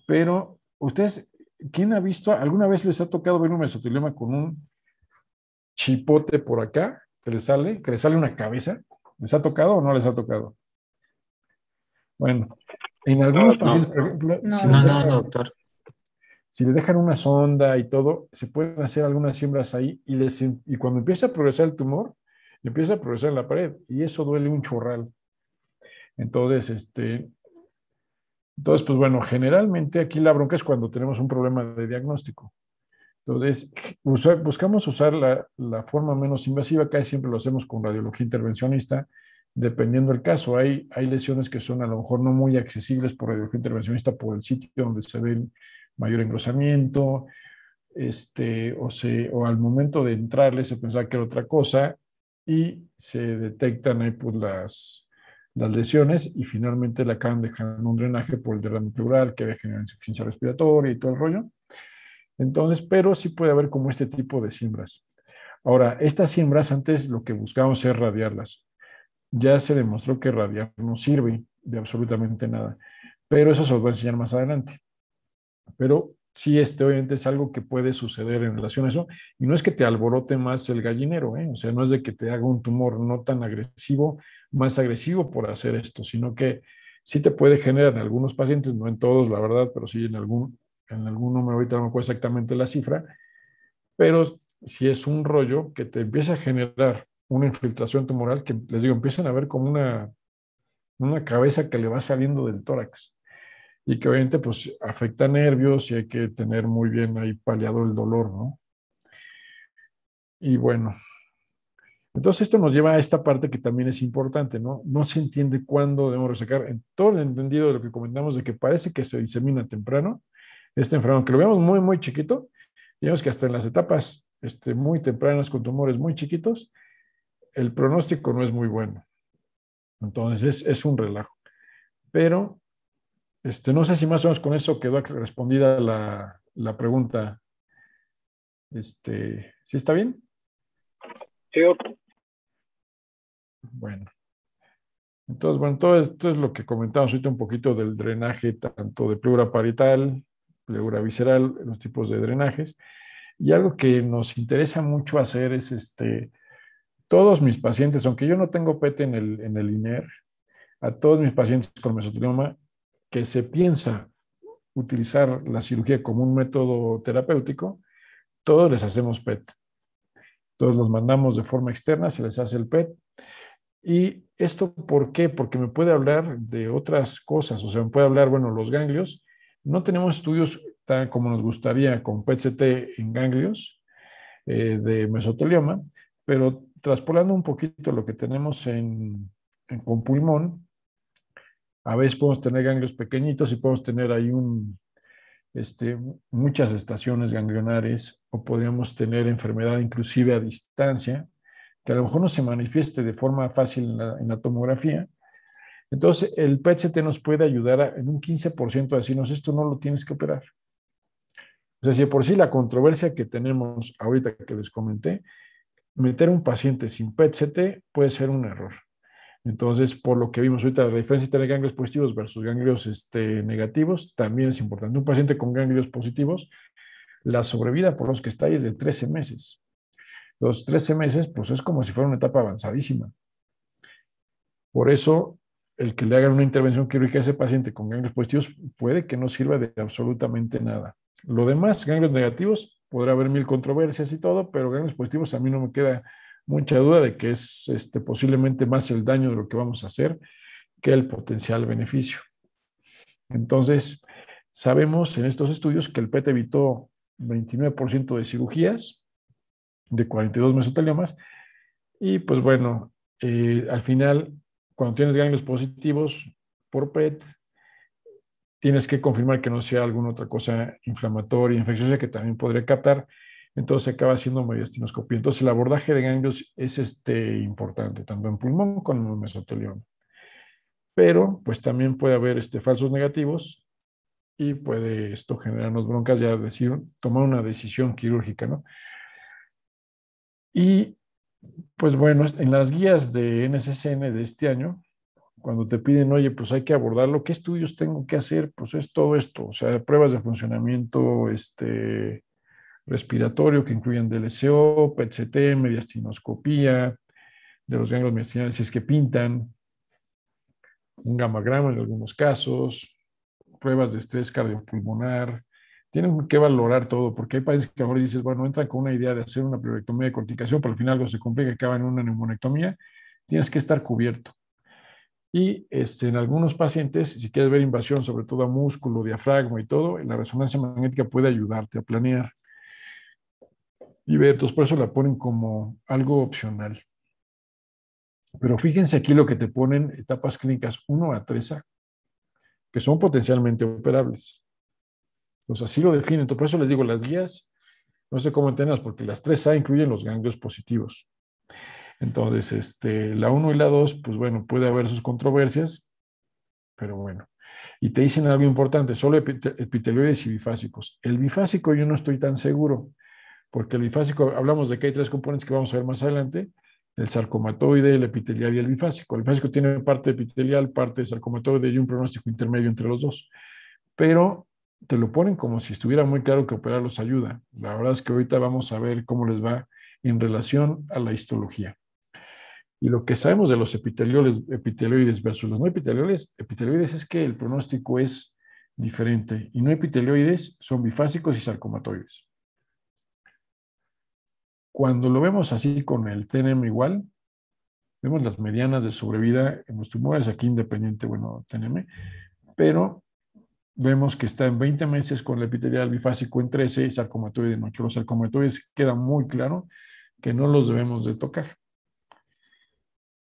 pero ustedes, ¿quién ha visto, alguna vez les ha tocado ver un mesotelioma con un chipote por acá que le sale, que le sale una cabeza. ¿Les ha tocado o no les ha tocado? Bueno, en algunos pacientes, por ejemplo, si le dejan una sonda y todo, se pueden hacer algunas siembras ahí y, em, cuando empieza a progresar el tumor, empieza a progresar la pared y eso duele un chorral. Entonces, este, entonces, pues bueno, generalmente aquí la bronca es cuando tenemos un problema de diagnóstico. Entonces, buscamos usar la, forma menos invasiva, casi siempre lo hacemos con radiología intervencionista, dependiendo del caso. Hay, hay lesiones que son a lo mejor no muy accesibles por radiología intervencionista por el sitio donde se ve mayor engrosamiento, este, o, se, o al momento de entrarle se pensaba que era otra cosa y se detectan ahí pues, las, las lesiones y finalmente la acaban dejando un drenaje por el derrame pleural que había generado insuficiencia respiratoria y todo el rollo. Entonces, pero sí puede haber como este tipo de siembras. Ahora, estas siembras antes lo que buscábamos era radiarlas. Ya se demostró que radiar no sirve de absolutamente nada, pero eso se os voy a enseñar más adelante. Pero sí, este obviamente es algo que puede suceder en relación a eso, y no es que te alborote más el gallinero, ¿eh? o sea, no es de que te haga un tumor no tan agresivo, más agresivo por hacer esto, sino que sí te puede generar en algunos pacientes, no en todos, la verdad, pero sí en algún, en algún número, ahorita no me acuerdo exactamente la cifra, pero si es un rollo que te empieza a generar una infiltración tumoral que, les digo, empiezan a ver como una, una cabeza que le va saliendo del tórax y que obviamente pues afecta nervios y hay que tener muy bien ahí paliado el dolor, ¿no? Y bueno, entonces esto nos lleva a esta parte que también es importante, ¿no? No se entiende cuándo debemos resecar, en todo el entendido de lo que comentamos, de que parece que se disemina temprano, este enfermo, que lo veamos muy, muy chiquito, digamos que hasta en las etapas este, muy tempranas con tumores muy chiquitos, el pronóstico no es muy bueno. Entonces es, un relajo. Pero este, no sé si más o menos con eso quedó respondida la, pregunta. Este, ¿Sí está bien? Sí. Bueno. Entonces, bueno, todo esto es lo que comentamos ahorita un poquito del drenaje tanto de pleura parital pleura visceral, los tipos de drenajes. Y algo que nos interesa mucho hacer es, este, todos mis pacientes, aunque yo no tengo PET en el, en el INER, a todos mis pacientes con mesotelioma que se piensa utilizar la cirugía como un método terapéutico, todos les hacemos PET. Todos los mandamos de forma externa, se les hace el PET. ¿Y esto por qué? Porque me puede hablar de otras cosas, o sea, me puede hablar, bueno, los ganglios, no tenemos estudios tan como nos gustaría con PCT en ganglios eh, de mesotelioma, pero traspolando un poquito lo que tenemos en, con pulmón, a veces podemos tener ganglios pequeñitos y podemos tener ahí un, este, muchas estaciones ganglionares o podríamos tener enfermedad inclusive a distancia, que a lo mejor no se manifieste de forma fácil en la tomografía, entonces, el PET-CT nos puede ayudar en un 15% a decirnos, esto no lo tienes que operar. O sea, si por sí la controversia que tenemos ahorita que les comenté, meter un paciente sin PET-CT puede ser un error. Entonces, por lo que vimos ahorita, la diferencia entre ganglios positivos versus ganglios este, negativos también es importante. Un paciente con ganglios positivos, la sobrevida por los que está ahí es de 13 meses. Los 13 meses, pues es como si fuera una etapa avanzadísima. Por eso, el que le hagan una intervención quirúrgica a ese paciente con ganglios positivos puede que no sirva de absolutamente nada. Lo demás, ganglios negativos, podrá haber mil controversias y todo, pero ganglios positivos a mí no me queda mucha duda de que es este, posiblemente más el daño de lo que vamos a hacer que el potencial beneficio. Entonces, sabemos en estos estudios que el PET evitó 29% de cirugías de 42 mesoteliomas y pues bueno, eh, al final cuando tienes ganglios positivos por PET, tienes que confirmar que no sea alguna otra cosa inflamatoria, infecciosa que también podría captar. Entonces acaba siendo mediastinoscopía. Entonces el abordaje de ganglios es este, importante, tanto en pulmón como en el mesotelioma. Pero pues también puede haber este, falsos negativos y puede esto generarnos broncas ya decir, tomar una decisión quirúrgica, ¿no? Y pues bueno, en las guías de NSCN de este año, cuando te piden, oye, pues hay que abordarlo, ¿qué estudios tengo que hacer? Pues es todo esto, o sea, pruebas de funcionamiento este, respiratorio que incluyen DLCO, PET-CT, mediastinoscopía, de los ganglios mediastinales si es que pintan, un gamagrama en algunos casos, pruebas de estrés cardiopulmonar, tienen que valorar todo, porque hay países que ahora dices, bueno, entran con una idea de hacer una pleurectomía de corticación, pero al final algo se complica, y acaba en una neumonectomía, tienes que estar cubierto. Y este, en algunos pacientes, si quieres ver invasión, sobre todo a músculo, diafragma y todo, la resonancia magnética puede ayudarte a planear y ver, entonces por eso la ponen como algo opcional. Pero fíjense aquí lo que te ponen etapas clínicas 1 a 3A, que son potencialmente operables. Pues así lo definen. por eso les digo, las guías, no sé cómo entenderlas, porque las 3A incluyen los ganglios positivos. Entonces, este, la 1 y la 2, pues bueno, puede haber sus controversias, pero bueno. Y te dicen algo importante, solo epitelioides y bifásicos. El bifásico yo no estoy tan seguro, porque el bifásico, hablamos de que hay tres componentes que vamos a ver más adelante, el sarcomatoide, el epitelial y el bifásico. El bifásico tiene parte epitelial, parte sarcomatoide y un pronóstico intermedio entre los dos. Pero te lo ponen como si estuviera muy claro que operar los ayuda. La verdad es que ahorita vamos a ver cómo les va en relación a la histología. Y lo que sabemos de los epitelioides, versus los no epitelioides, epitelioides es que el pronóstico es diferente. Y no epitelioides son bifásicos y sarcomatoides. Cuando lo vemos así con el TNM igual, vemos las medianas de sobrevida en los tumores aquí independiente, bueno, TNM, pero vemos que está en 20 meses con la epitelial bifásico en 13 sarcomatoide en 8. Los sarcomatoides queda muy claro que no los debemos de tocar.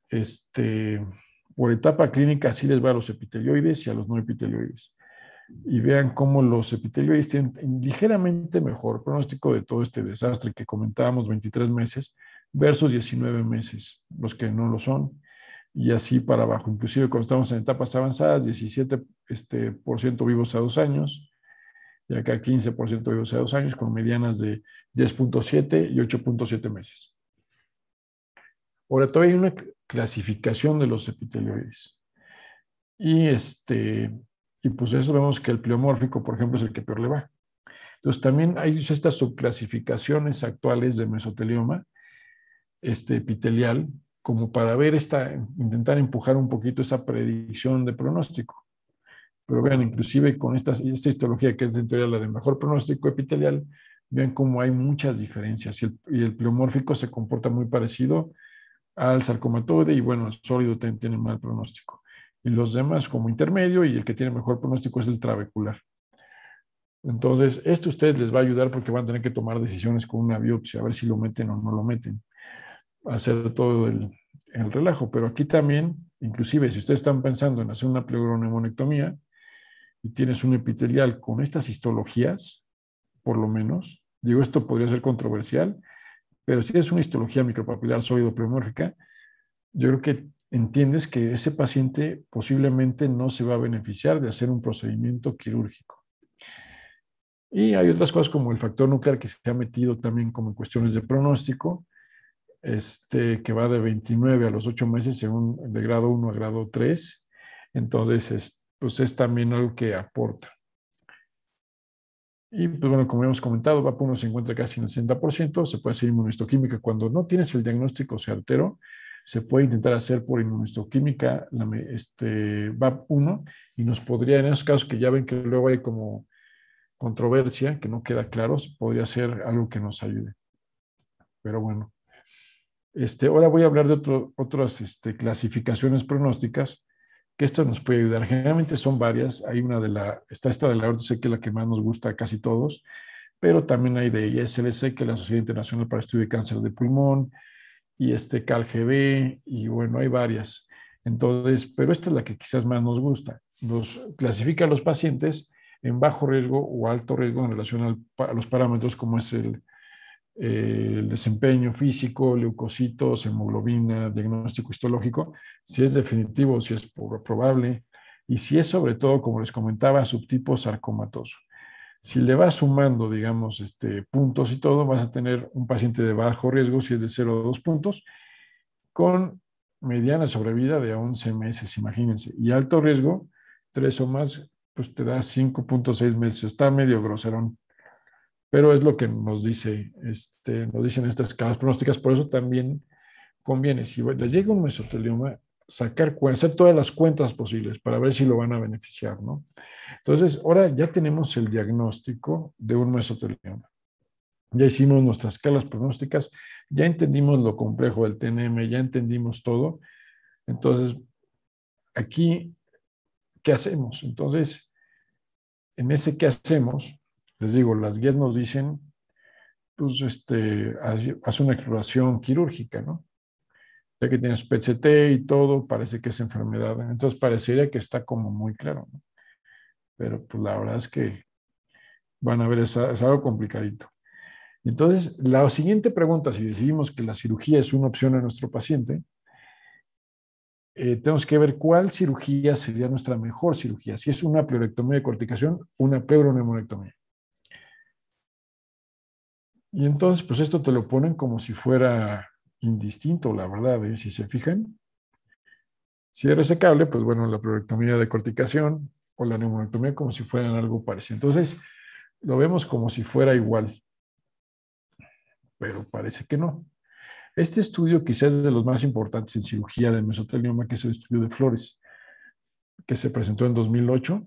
Este, por etapa clínica sí les va a los epitelioides y a los no epitelioides. Y vean cómo los epitelioides tienen ligeramente mejor pronóstico de todo este desastre que comentábamos, 23 meses versus 19 meses, los que no lo son y así para abajo. Inclusive cuando estamos en etapas avanzadas, 17% este, vivos a dos años, y acá 15% vivos a dos años, con medianas de 10.7 y 8.7 meses. Ahora, todavía hay una clasificación de los epitelioides. Y, este, y pues eso vemos que el pleomórfico, por ejemplo, es el que peor le va. Entonces, también hay estas subclasificaciones actuales de mesotelioma este, epitelial, como para ver esta, intentar empujar un poquito esa predicción de pronóstico. Pero vean, inclusive con esta, esta histología que es en teoría la de mejor pronóstico epitelial, vean cómo hay muchas diferencias y el, y pleomórfico se comporta muy parecido al sarcomatoide y bueno, el sólido tiene mal pronóstico. Y los demás como intermedio y el que tiene mejor pronóstico es el trabecular. Entonces, esto a ustedes les va a ayudar porque van a tener que tomar decisiones con una biopsia, a ver si lo meten o no lo meten hacer todo el, relajo. Pero aquí también, inclusive si ustedes están pensando en hacer una pleuroneumonectomía y tienes un epitelial con estas histologías, por lo menos, digo, esto podría ser controversial, pero si es una histología micropapilar sólido pleomórfica yo creo que entiendes que ese paciente posiblemente no se va a beneficiar de hacer un procedimiento quirúrgico. Y hay otras cosas como el factor nuclear que se ha metido también como en cuestiones de pronóstico, este, que va de 29 a los 8 meses según de grado 1 a grado 3. Entonces, es, pues es también algo que aporta. Y pues bueno, como hemos comentado, VAP1 se encuentra casi en el 60%, se puede hacer inmunohistoquímica. Cuando no tienes el diagnóstico certero, se puede intentar hacer por inmunohistoquímica este, VAP1 y nos podría, en esos casos que ya ven que luego hay como controversia, que no queda claro, podría ser algo que nos ayude. Pero bueno, este, ahora voy a hablar de otras este, clasificaciones pronósticas que esto nos puede ayudar. Generalmente son varias. Hay una de la, está esta de la sé que es la que más nos gusta a casi todos, pero también hay de ISLC, que es la Sociedad Internacional para el Estudio de Cáncer de Pulmón, y este CalGB, y bueno, hay varias. Entonces, pero esta es la que quizás más nos gusta. Nos clasifica a los pacientes en bajo riesgo o alto riesgo en relación a los parámetros como es el, eh, el desempeño físico, leucocitos, hemoglobina, diagnóstico histológico, si es definitivo, si es probable y si es sobre todo, como les comentaba, subtipo sarcomatoso. Si le vas sumando, digamos, este, puntos y todo, vas a tener un paciente de bajo riesgo si es de 0 o 2 puntos, con mediana sobrevida de 11 meses, imagínense, y alto riesgo, 3 o más, pues te da 5.6 meses. Está medio groserón. Pero es lo que nos dice, este, nos dicen estas escalas pronósticas, por eso también conviene, si les llega un mesotelioma, sacar, hacer todas las cuentas posibles para ver si lo van a beneficiar, ¿no? Entonces, ahora ya tenemos el diagnóstico de un mesotelioma. Ya hicimos nuestras escalas pronósticas, ya entendimos lo complejo del TNM, ya entendimos todo. Entonces, aquí, ¿qué hacemos? Entonces, en ese qué hacemos, les digo, las guías nos dicen, pues, este, haz, una exploración quirúrgica, ¿no? Ya que tienes PCT y todo, parece que es enfermedad. Entonces, parecería que está como muy claro, ¿no? Pero, pues, la verdad es que van a ver, es, algo complicadito. Entonces, la siguiente pregunta, si decidimos que la cirugía es una opción a nuestro paciente, eh, tenemos que ver cuál cirugía sería nuestra mejor cirugía, si es una pleurectomía de corticación, una pleuroneumonectomía. Y entonces, pues esto te lo ponen como si fuera indistinto, la verdad, ¿eh? si se fijan. Si era ese pues bueno, la prorectomía de corticación o la neumonectomía como si fueran algo parecido. Entonces, lo vemos como si fuera igual, pero parece que no. Este estudio quizás es de los más importantes en cirugía de mesotelioma, que es el estudio de Flores, que se presentó en 2008.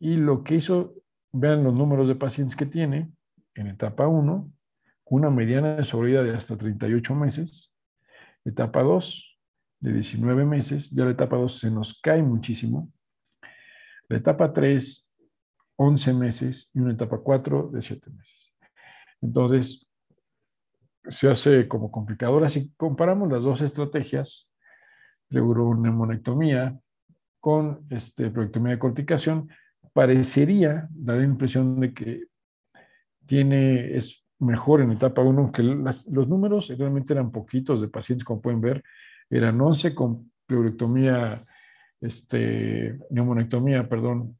Y lo que hizo, vean los números de pacientes que tiene, en etapa 1, una mediana de sobrevida de hasta 38 meses. Etapa 2, de 19 meses. Ya la etapa 2 se nos cae muchísimo. La etapa 3, 11 meses. Y una etapa 4 de 7 meses. Entonces, se hace como complicado. Ahora, si comparamos las dos estrategias, pleuroneumonectomía con este, de corticación, parecería dar la impresión de que tiene, es mejor en etapa 1, aunque los números realmente eran poquitos de pacientes, como pueden ver, eran 11 con pleurectomía, este, neumonectomía, perdón,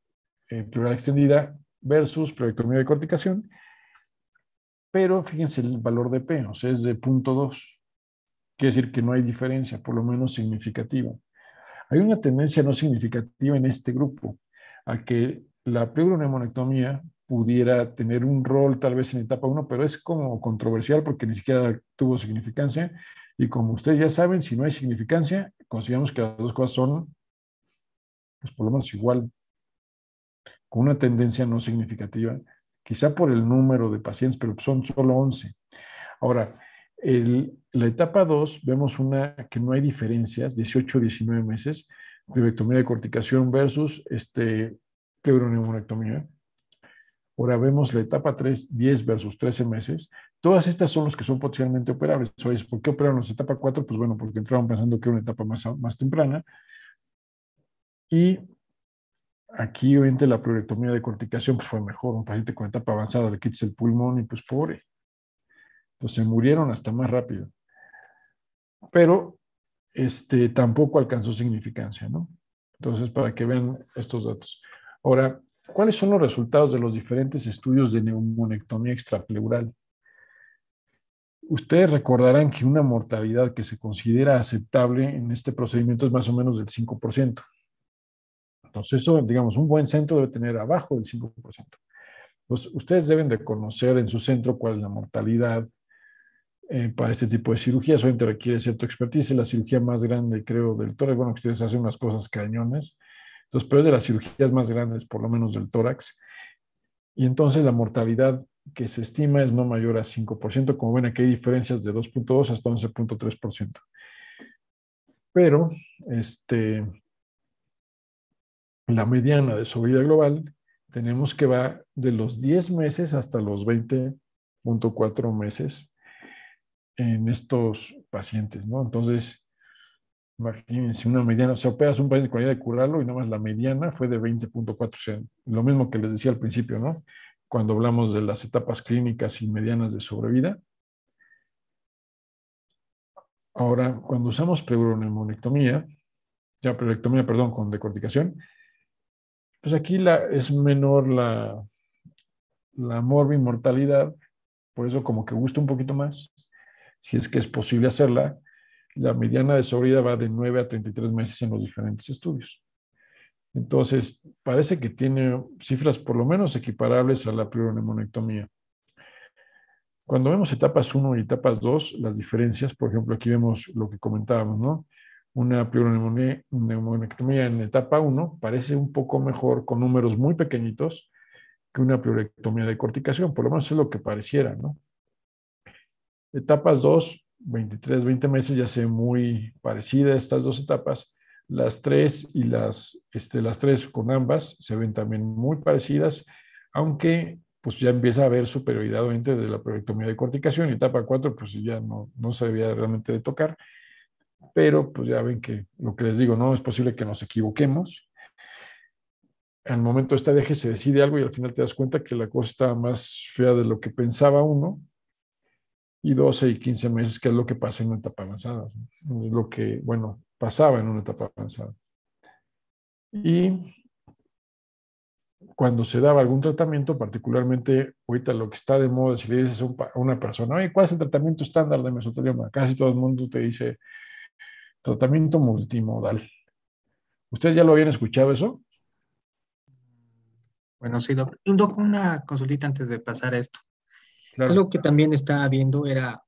eh, pleural extendida versus pleurectomía de corticación, pero fíjense el valor de P, o sea, es de 0.2, quiere decir que no hay diferencia, por lo menos significativa. Hay una tendencia no significativa en este grupo a que la pleuroneumonectomía pudiera tener un rol tal vez en etapa 1, pero es como controversial porque ni siquiera tuvo significancia. Y como ustedes ya saben, si no hay significancia, consideramos que las dos cosas son, pues por lo menos igual, con una tendencia no significativa, quizá por el número de pacientes, pero son solo 11. Ahora, el, la etapa 2, vemos una que no hay diferencias, 18, 19 meses, de fibrectomía de corticación versus este, pleuroneumonectomía Ahora vemos la etapa 3, 10 versus 13 meses. Todas estas son las que son potencialmente operables. ¿Por qué operaron la etapa 4? Pues bueno, porque entraron pensando que era una etapa más, más temprana. Y aquí obviamente la pleurectomía de corticación pues, fue mejor. Un paciente con etapa avanzada le quites el pulmón y pues pobre. Entonces murieron hasta más rápido. Pero este, tampoco alcanzó significancia, ¿no? Entonces, para que vean estos datos. Ahora, ¿Cuáles son los resultados de los diferentes estudios de neumonectomía extrapleural? Ustedes recordarán que una mortalidad que se considera aceptable en este procedimiento es más o menos del 5%. Entonces, eso, digamos, un buen centro debe tener abajo del 5%. Pues, ustedes deben de conocer en su centro cuál es la mortalidad eh, para este tipo de cirugía. Solamente requiere cierta expertise. La cirugía más grande, creo, del tórax, bueno, ustedes hacen unas cosas cañones entonces, pero es de las cirugías más grandes, por lo menos del tórax. Y entonces la mortalidad que se estima es no mayor a 5%. Como ven, aquí hay diferencias de 2.2 hasta 11.3%. Pero este, la mediana de vida global tenemos que va de los 10 meses hasta los 20.4 meses en estos pacientes, ¿no? Entonces, Imagínense, una mediana, o sea, operas un paciente con la idea de curarlo y nada más la mediana fue de 20.4%, lo mismo que les decía al principio, ¿no? Cuando hablamos de las etapas clínicas y medianas de sobrevida. Ahora, cuando usamos pleuroneumonectomía, ya pleurectomía, perdón, con decorticación, pues aquí la, es menor la, la morbimortalidad, por eso como que gusta un poquito más, si es que es posible hacerla, la mediana de sobriedad va de 9 a 33 meses en los diferentes estudios. Entonces, parece que tiene cifras por lo menos equiparables a la pleuroneumonectomía. Cuando vemos etapas 1 y etapas 2, las diferencias, por ejemplo, aquí vemos lo que comentábamos, ¿no? Una pleuroneumonectomía en etapa 1 parece un poco mejor con números muy pequeñitos que una pleurectomía de corticación, por lo menos es lo que pareciera, ¿no? Etapas 2 23, 20 meses ya se ven muy parecida estas dos etapas. Las tres y las, este, las tres con ambas se ven también muy parecidas, aunque pues ya empieza a haber superioridad de la proyectomía de corticación. Etapa 4 pues ya no, no se debía realmente de tocar, pero pues ya ven que lo que les digo, no es posible que nos equivoquemos. Al momento de esta viaje se decide algo y al final te das cuenta que la cosa está más fea de lo que pensaba uno y 12 y 15 meses, que es lo que pasa en una etapa avanzada, lo que, bueno, pasaba en una etapa avanzada. Y cuando se daba algún tratamiento, particularmente ahorita lo que está de moda, si le dices a una persona, oye, ¿cuál es el tratamiento estándar de mesotelioma? Casi todo el mundo te dice tratamiento multimodal. ¿Ustedes ya lo habían escuchado eso? Bueno, sí, doctor. doctor, una consultita antes de pasar a esto lo que también estaba viendo era,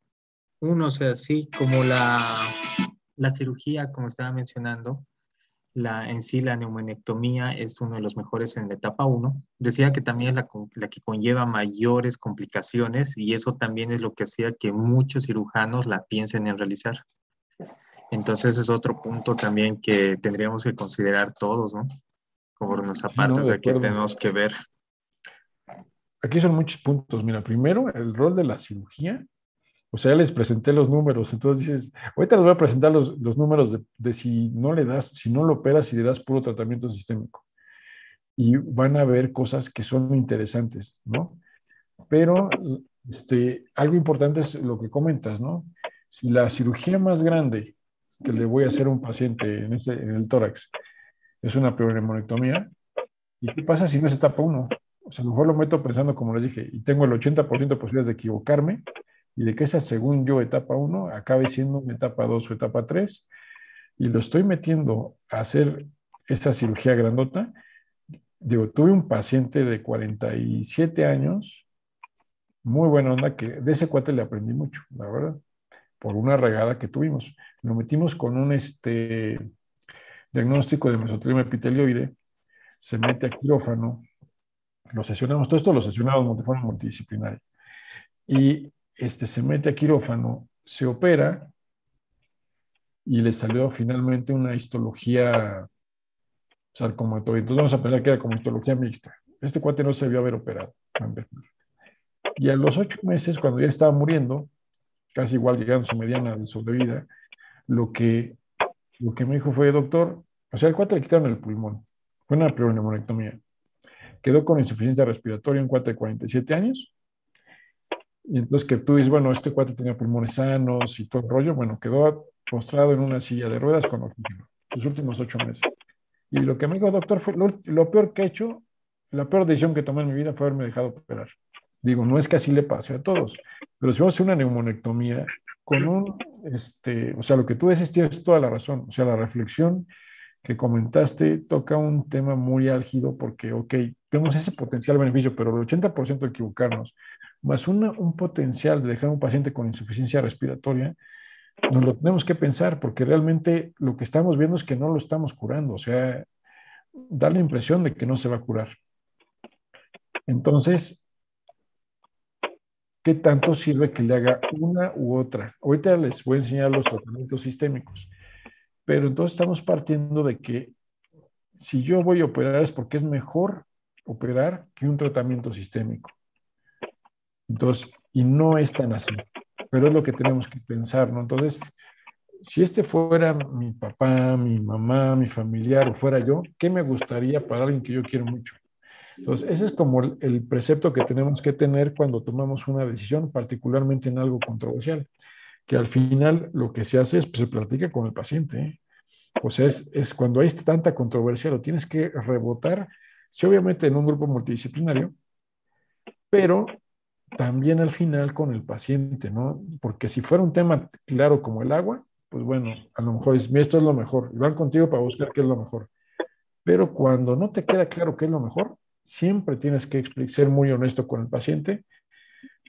uno, o sea, sí, como la, cirugía, como estaba mencionando, la, en sí la neumonectomía es uno de los mejores en la etapa 1. Decía que también es la, que conlleva mayores complicaciones y eso también es lo que hacía que muchos cirujanos la piensen en realizar. Entonces es otro punto también que tendríamos que considerar todos, ¿no? Por nuestra parte, o sea, que tenemos que ver aquí son muchos puntos. Mira, primero, el rol de la cirugía. O sea, ya les presenté los números, entonces dices, ahorita les voy a presentar los, números de, si no le das, si no lo operas, y le das puro tratamiento sistémico. Y van a ver cosas que son interesantes, ¿no? Pero este, algo importante es lo que comentas, ¿no? Si la cirugía más grande que le voy a hacer a un paciente en, este, el tórax es una pneumonectomía, ¿y qué pasa si no es etapa 1? O sea, a lo mejor lo meto pensando, como les dije, y tengo el 80% de posibilidades de equivocarme y de que esa, según yo, etapa 1 acabe siendo una etapa 2 o etapa 3, y lo estoy metiendo a hacer esa cirugía grandota. Digo, tuve un paciente de 47 años, muy buena onda, que de ese cuate le aprendí mucho, la verdad, por una regada que tuvimos. Lo metimos con un este, diagnóstico de mesotelioma epitelioide, se mete a quirófano, lo sesionamos, todo esto lo sesionamos de forma multidisciplinaria. Y este, se mete a quirófano, se opera y le salió finalmente una histología sarcomatoide. Entonces vamos a pensar que era como histología mixta. Este cuate no se debió haber operado. Y a los ocho meses, cuando ya estaba muriendo, casi igual llegando a su mediana de sobrevida, lo que, lo que me dijo fue, doctor, o sea, al cuate le quitaron el pulmón. Fue una prionemonectomía quedó con insuficiencia respiratoria un cuate de 47 años. Y entonces que tú dices, bueno, este cuate tenía pulmones sanos y todo el rollo, bueno, quedó postrado en una silla de ruedas con los últimos ocho meses. Y lo que me dijo el doctor fue, lo, peor que he hecho, la peor decisión que tomé en mi vida fue haberme dejado operar. Digo, no es que así le pase a todos, pero si vamos a hacer una neumonectomía, con un, este, o sea, lo que tú dices tienes toda la razón, o sea, la reflexión que comentaste toca un tema muy álgido porque, ok, vemos ese potencial beneficio, pero el 80% de equivocarnos, más una, un potencial de dejar a un paciente con insuficiencia respiratoria, nos lo tenemos que pensar porque realmente lo que estamos viendo es que no lo estamos curando, o sea, da la impresión de que no se va a curar. Entonces, ¿qué tanto sirve que le haga una u otra? Ahorita les voy a enseñar los tratamientos sistémicos, pero entonces estamos partiendo de que si yo voy a operar es porque es mejor operar que un tratamiento sistémico. Entonces, y no es tan así, pero es lo que tenemos que pensar, ¿no? Entonces, si este fuera mi papá, mi mamá, mi familiar o fuera yo, ¿qué me gustaría para alguien que yo quiero mucho? Entonces, ese es como el, precepto que tenemos que tener cuando tomamos una decisión, particularmente en algo controversial, que al final lo que se hace es, pues, se platica con el paciente. ¿eh? O sea, es, es, cuando hay tanta controversia, lo tienes que rebotar Sí, obviamente en un grupo multidisciplinario, pero también al final con el paciente, ¿no? Porque si fuera un tema claro como el agua, pues bueno, a lo mejor es, esto es lo mejor, y van contigo para buscar qué es lo mejor. Pero cuando no te queda claro qué es lo mejor, siempre tienes que ser muy honesto con el paciente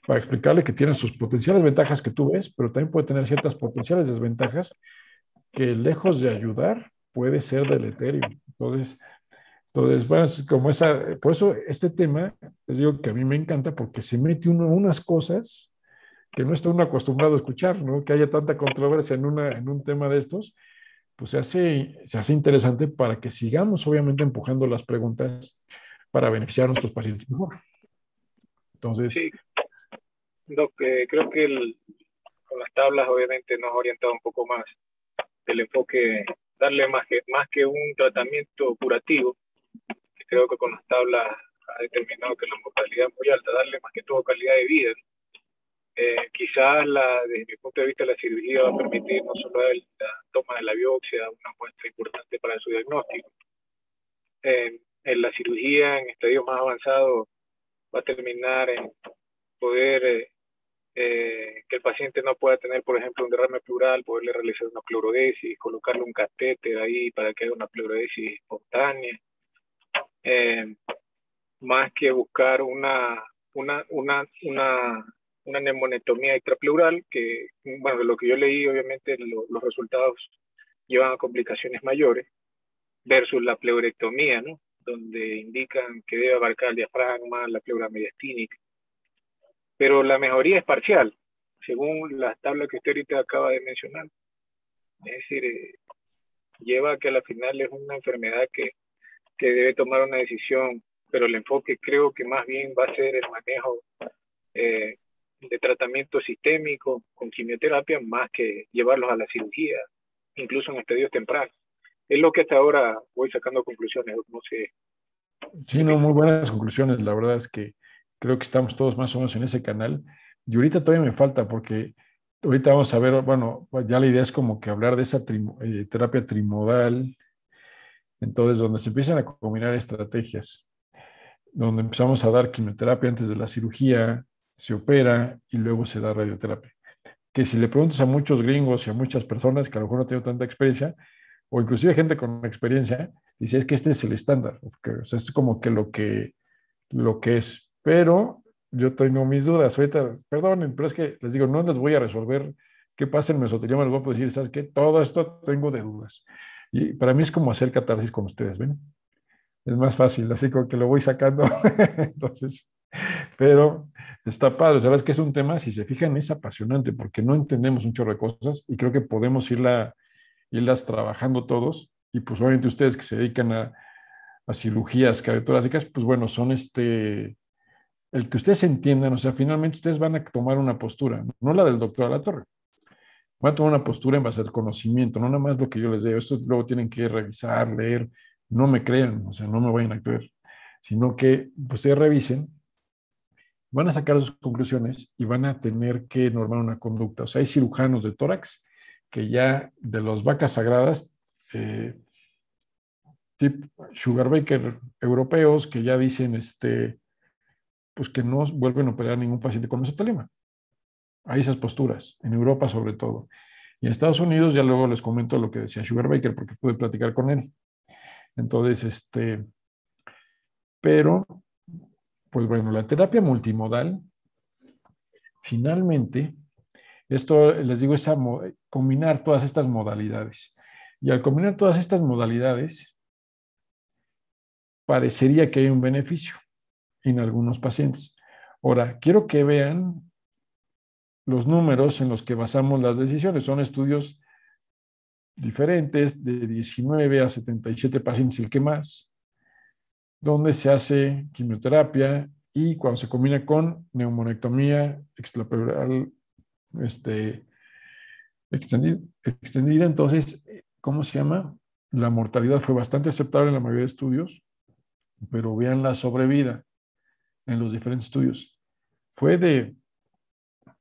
para explicarle que tiene sus potenciales ventajas que tú ves, pero también puede tener ciertas potenciales desventajas que lejos de ayudar puede ser deleterio. Entonces, entonces, bueno, como esa, por eso este tema, les digo que a mí me encanta porque se mete uno unas cosas que no está uno acostumbrado a escuchar, ¿no? Que haya tanta controversia en, una, en un tema de estos, pues se hace, se hace interesante para que sigamos, obviamente, empujando las preguntas para beneficiar a nuestros pacientes mejor. Entonces. Sí, eh, creo que con las tablas, obviamente, nos ha orientado un poco más el enfoque, darle más que, más que un tratamiento curativo, creo que con las tablas ha determinado que la mortalidad es muy alta, darle más que todo calidad de vida. Eh, quizás la, desde mi punto de vista la cirugía va a permitir no solo la toma de la biopsia, una muestra importante para su diagnóstico. Eh, en la cirugía en estadios más avanzados va a terminar en poder eh, que el paciente no pueda tener, por ejemplo, un derrame plural, poderle realizar una pleurodesis, colocarle un catéter ahí para que haya una pleurodesis espontánea. Eh, más que buscar una, una, una, una, una neumonetomía extrapleural, que, bueno, de lo que yo leí, obviamente los resultados llevan a complicaciones mayores, versus la pleurectomía, ¿no? Donde indican que debe abarcar el diafragma, la pleura mediastínica. Pero la mejoría es parcial, según las tablas que usted ahorita acaba de mencionar. Es decir, eh, lleva a que al final es una enfermedad que que debe tomar una decisión, pero el enfoque creo que más bien va a ser el manejo eh, de tratamiento sistémico con quimioterapia más que llevarlos a la cirugía, incluso en estadios tempranos. Es lo que hasta ahora voy sacando conclusiones, no sé. Sí, no, muy buenas conclusiones. La verdad es que creo que estamos todos más o menos en ese canal. Y ahorita todavía me falta porque ahorita vamos a ver, bueno, ya la idea es como que hablar de esa eh, terapia trimodal, entonces, donde se empiezan a combinar estrategias, donde empezamos a dar quimioterapia antes de la cirugía, se opera y luego se da radioterapia. Que si le preguntas a muchos gringos y a muchas personas que a lo mejor no tienen tanta experiencia, o inclusive gente con experiencia, dice es que este es el estándar, o sea, es como que lo que, lo que es. Pero yo tengo mis dudas, ahorita, perdonen, pero es que les digo, no les voy a resolver qué pasa en me les voy a decir, ¿sabes qué? Todo esto tengo de dudas. Y para mí es como hacer catarsis con ustedes, ¿ven? Es más fácil, así como que lo voy sacando. <laughs> Entonces, pero está padre. Sabes que es un tema, si se fijan, es apasionante porque no entendemos un chorro de cosas y creo que podemos irlas trabajando todos. Y pues obviamente ustedes que se dedican a, a cirugías cardiotorácicas, pues bueno, son este, el que ustedes entiendan, o sea, finalmente ustedes van a tomar una postura, no la del doctor a la torre voy a tomar una postura en base al conocimiento, no nada más lo que yo les digo. Esto luego tienen que revisar, leer. No me crean, o sea, no me vayan a creer, sino que ustedes revisen, van a sacar sus conclusiones y van a tener que normar una conducta. O sea, hay cirujanos de tórax que ya de las vacas sagradas, eh, sugar baker europeos, que ya dicen este, pues que no vuelven a operar ningún paciente con mesotelema. Hay esas posturas, en Europa sobre todo. Y en Estados Unidos, ya luego les comento lo que decía Schubert-Baker, porque pude platicar con él. Entonces, este, pero, pues bueno, la terapia multimodal, finalmente, esto les digo, es combinar todas estas modalidades. Y al combinar todas estas modalidades, parecería que hay un beneficio en algunos pacientes. Ahora, quiero que vean los números en los que basamos las decisiones. Son estudios diferentes, de 19 a 77 pacientes, el que más, donde se hace quimioterapia y cuando se combina con neumonectomía extrapleural este, extendida, entonces, ¿cómo se llama? La mortalidad fue bastante aceptable en la mayoría de estudios, pero vean la sobrevida en los diferentes estudios. Fue de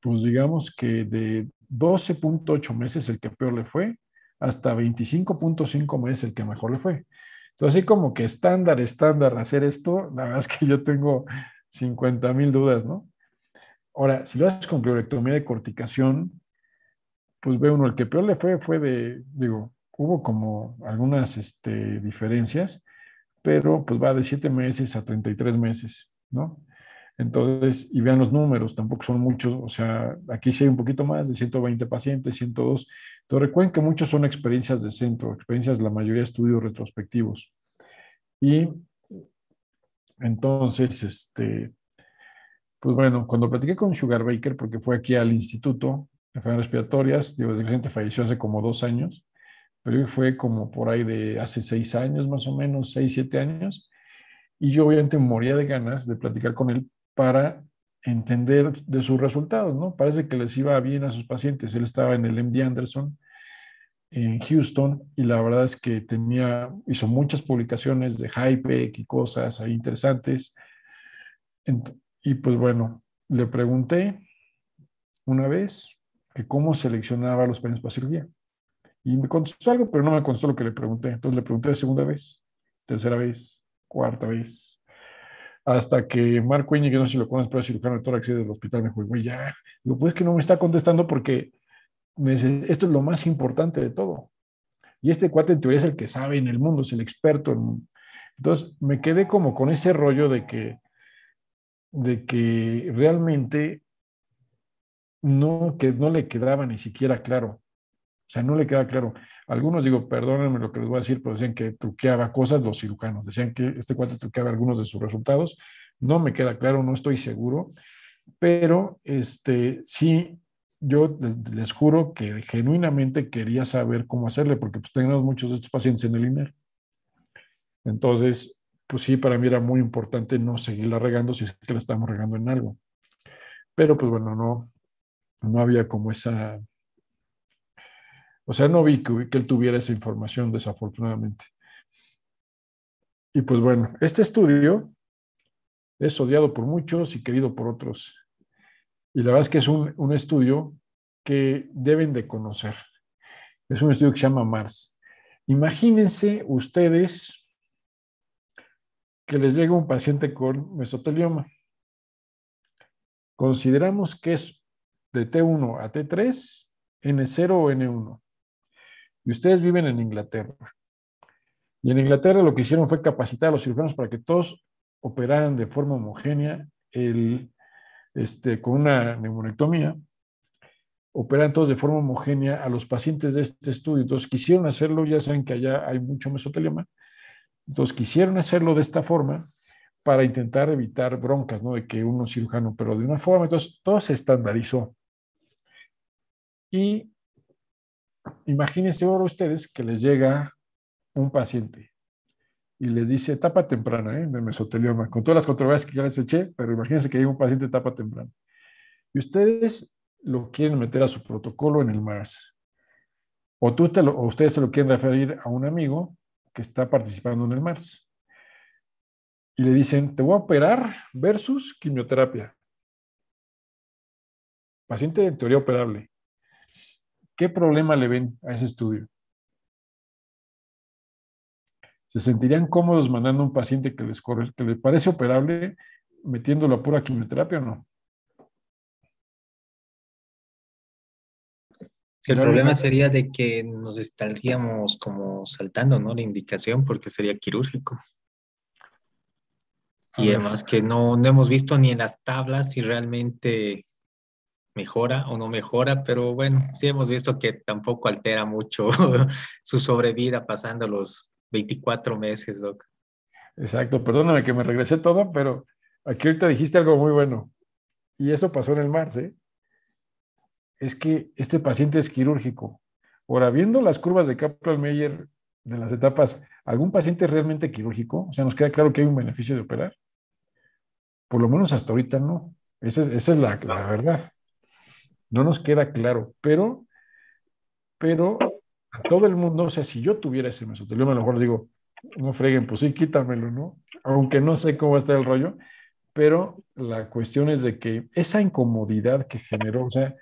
pues digamos que de 12.8 meses el que peor le fue, hasta 25.5 meses el que mejor le fue. Entonces, así como que estándar, estándar hacer esto, la verdad es que yo tengo 50.000 dudas, ¿no? Ahora, si lo haces con clorectomía de corticación, pues ve uno, el que peor le fue fue de, digo, hubo como algunas este, diferencias, pero pues va de 7 meses a 33 meses, ¿no? Entonces, y vean los números, tampoco son muchos, o sea, aquí sí hay un poquito más de 120 pacientes, 102. pero recuerden que muchos son experiencias de centro, experiencias, la mayoría estudios retrospectivos. Y entonces, este, pues bueno, cuando platiqué con Sugar Baker, porque fue aquí al instituto de enfermedades respiratorias, digo, la gente falleció hace como dos años, pero fue como por ahí de hace seis años, más o menos, seis, siete años. Y yo obviamente moría de ganas de platicar con él para entender de sus resultados, ¿no? Parece que les iba bien a sus pacientes. Él estaba en el MD Anderson en Houston y la verdad es que tenía, hizo muchas publicaciones de Hypec y cosas ahí interesantes. Y pues bueno, le pregunté una vez que cómo seleccionaba los pacientes para cirugía. Y me contestó algo, pero no me contestó lo que le pregunté. Entonces le pregunté segunda vez, tercera vez, cuarta vez, hasta que Marco yo no sé si lo conoces, pero es cirujano de del hospital, me dijo, güey, ya, digo, pues que no me está contestando porque me esto es lo más importante de todo. Y este cuate en teoría es el que sabe en el mundo, es el experto. En... Entonces me quedé como con ese rollo de que, de que realmente no, que no le quedaba ni siquiera claro. O sea, no le quedaba claro. Algunos, digo, perdónenme lo que les voy a decir, pero decían que truqueaba cosas los cirujanos. Decían que este cuate truqueaba algunos de sus resultados. No me queda claro, no estoy seguro, pero este, sí, yo les juro que genuinamente quería saber cómo hacerle, porque pues tenemos muchos de estos pacientes en el INER. Entonces, pues sí, para mí era muy importante no seguirla regando si es que la estamos regando en algo. Pero pues bueno, no, no había como esa o sea, no vi que, él tuviera esa información, desafortunadamente. Y pues bueno, este estudio es odiado por muchos y querido por otros. Y la verdad es que es un, un estudio que deben de conocer. Es un estudio que se llama Mars. Imagínense ustedes que les llega un paciente con mesotelioma. Consideramos que es de T1 a T3, N0 o N1 y ustedes viven en Inglaterra. Y en Inglaterra lo que hicieron fue capacitar a los cirujanos para que todos operaran de forma homogénea el, este, con una neumonectomía. Operan todos de forma homogénea a los pacientes de este estudio. Entonces quisieron hacerlo, ya saben que allá hay mucho mesotelioma. Entonces quisieron hacerlo de esta forma para intentar evitar broncas, ¿no? De que uno cirujano, pero de una forma. Entonces todo se estandarizó. Y imagínense ahora ustedes que les llega un paciente y les dice etapa temprana de ¿eh? mesotelioma, con todas las controversias que ya les eché, pero imagínense que llega un paciente etapa temprana. Y ustedes lo quieren meter a su protocolo en el MARS. O, tú o ustedes se lo quieren referir a un amigo que está participando en el MARS. Y le dicen, te voy a operar versus quimioterapia. Paciente en teoría operable. ¿Qué problema le ven a ese estudio? ¿Se sentirían cómodos mandando a un paciente que les, parece operable metiéndolo a pura quimioterapia o no? el problema sería de que nos estaríamos como saltando, ¿no? La indicación porque sería quirúrgico. Y además que no, no hemos visto ni en las tablas si realmente mejora o no mejora, pero bueno, sí hemos visto que tampoco altera mucho <laughs> su sobrevida pasando los 24 meses, Doc. Exacto, perdóname que me regresé todo, pero aquí ahorita dijiste algo muy bueno. Y eso pasó en el mar ¿eh? Es que este paciente es quirúrgico. Ahora, viendo las curvas de Kaplan-Meyer de las etapas, ¿algún paciente es realmente quirúrgico? O sea, nos queda claro que hay un beneficio de operar. Por lo menos hasta ahorita no. Esa es, la, la verdad. No nos queda claro, pero, pero a todo el mundo, o sea, si yo tuviera ese mesotelioma, a lo mejor digo, no freguen, pues sí, quítamelo, ¿no? Aunque no sé cómo está el rollo, pero la cuestión es de que esa incomodidad que generó, o sea,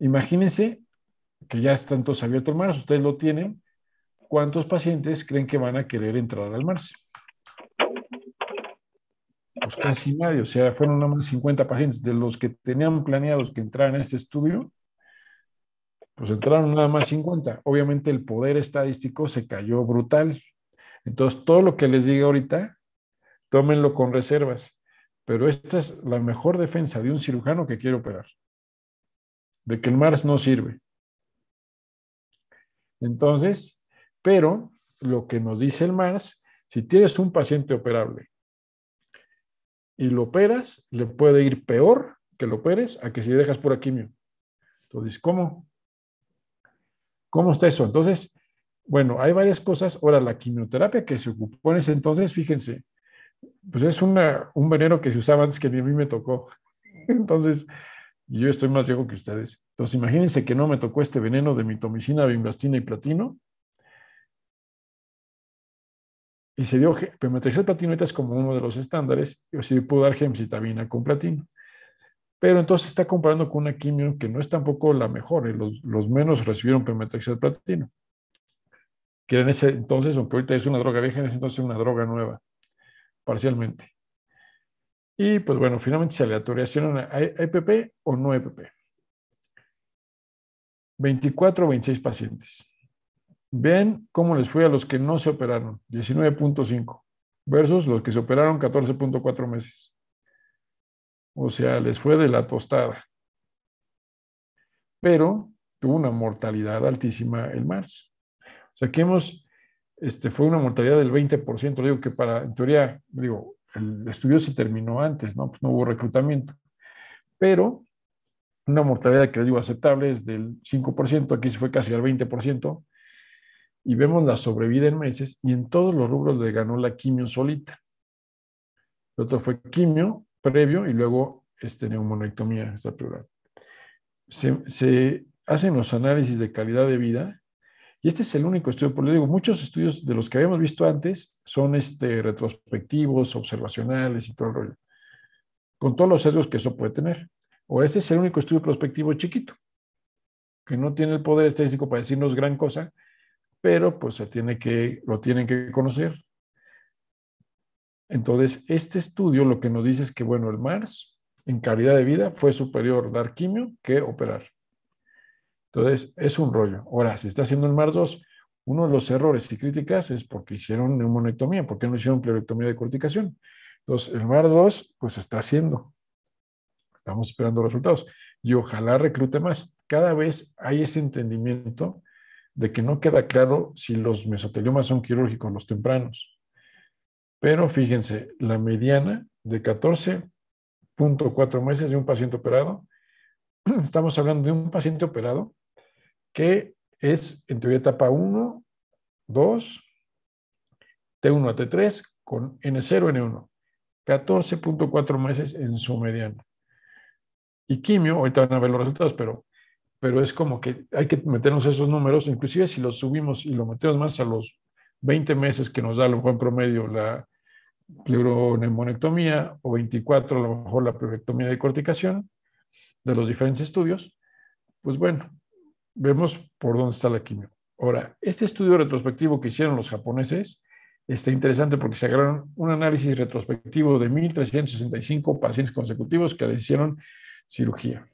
imagínense que ya están todos abiertos el mar, ustedes lo tienen, ¿cuántos pacientes creen que van a querer entrar al mar? pues casi nadie, o sea, fueron nada más 50 pacientes. De los que tenían planeados que entraran a este estudio, pues entraron nada más 50. Obviamente el poder estadístico se cayó brutal. Entonces, todo lo que les diga ahorita, tómenlo con reservas. Pero esta es la mejor defensa de un cirujano que quiere operar. De que el MARS no sirve. Entonces, pero lo que nos dice el MARS, si tienes un paciente operable y lo operas, le puede ir peor que lo operes a que si le dejas pura quimio. Entonces, ¿cómo? ¿Cómo está eso? Entonces, bueno, hay varias cosas. Ahora, la quimioterapia que se ocupó en ese entonces, fíjense, pues es un veneno que se usaba antes que a mí me tocó. <laughs> Entonces, yo estoy más viejo que ustedes. Entonces, imagínense que no me tocó este veneno de mitomicina, bimbastina y platino. y se dio pemetrexel es como uno de los estándares, y así pudo dar gemcitabina con platino. Pero entonces está comparando con una quimio que no es tampoco la mejor, y eh, los, menos recibieron pemetrexel platino. Que en ese entonces, aunque ahorita es una droga vieja, en ese entonces es una droga nueva, parcialmente. Y pues bueno, finalmente se aleatorizaron a EPP o no EPP. 24 o 26 pacientes. Ven cómo les fue a los que no se operaron, 19.5, versus los que se operaron 14.4 meses. O sea, les fue de la tostada. Pero tuvo una mortalidad altísima el marzo. O sea, aquí hemos, este, fue una mortalidad del 20%. Digo que para, en teoría, digo, el estudio se terminó antes, ¿no? Pues no hubo reclutamiento. Pero una mortalidad que les digo aceptable es del 5%, aquí se fue casi al 20%, y vemos la sobrevida en meses y en todos los rubros le ganó la quimio solita. El otro fue quimio previo y luego este, neumonectomía Se, hacen los análisis de calidad de vida y este es el único estudio, por lo digo, muchos estudios de los que habíamos visto antes son este, retrospectivos, observacionales y todo el rollo, con todos los sesgos que eso puede tener. O este es el único estudio prospectivo chiquito, que no tiene el poder estadístico para decirnos gran cosa, pero pues se tiene que, lo tienen que conocer. Entonces, este estudio lo que nos dice es que, bueno, el MARS en calidad de vida fue superior dar quimio que operar. Entonces, es un rollo. Ahora, si está haciendo el MARS 2, uno de los errores y críticas es porque hicieron neumonectomía, porque no hicieron pleurectomía de corticación. Entonces, el MARS 2, pues está haciendo. Estamos esperando resultados y ojalá reclute más. Cada vez hay ese entendimiento de que no queda claro si los mesoteliomas son quirúrgicos los tempranos. Pero fíjense, la mediana de 14.4 meses de un paciente operado, <clears throat> estamos hablando de un paciente operado que es en teoría etapa 1, 2, T1 a T3 con N0, N1. 14.4 meses en su mediana. Y quimio, ahorita van a ver los resultados, pero pero es como que hay que meternos esos números, inclusive si los subimos y lo metemos más a los 20 meses que nos da a lo mejor promedio la pleuroneumonectomía o 24 a lo mejor la pleurectomía de corticación de los diferentes estudios, pues bueno, vemos por dónde está la quimio. Ahora, este estudio retrospectivo que hicieron los japoneses está interesante porque se agarraron un análisis retrospectivo de 1.365 pacientes consecutivos que le hicieron cirugía.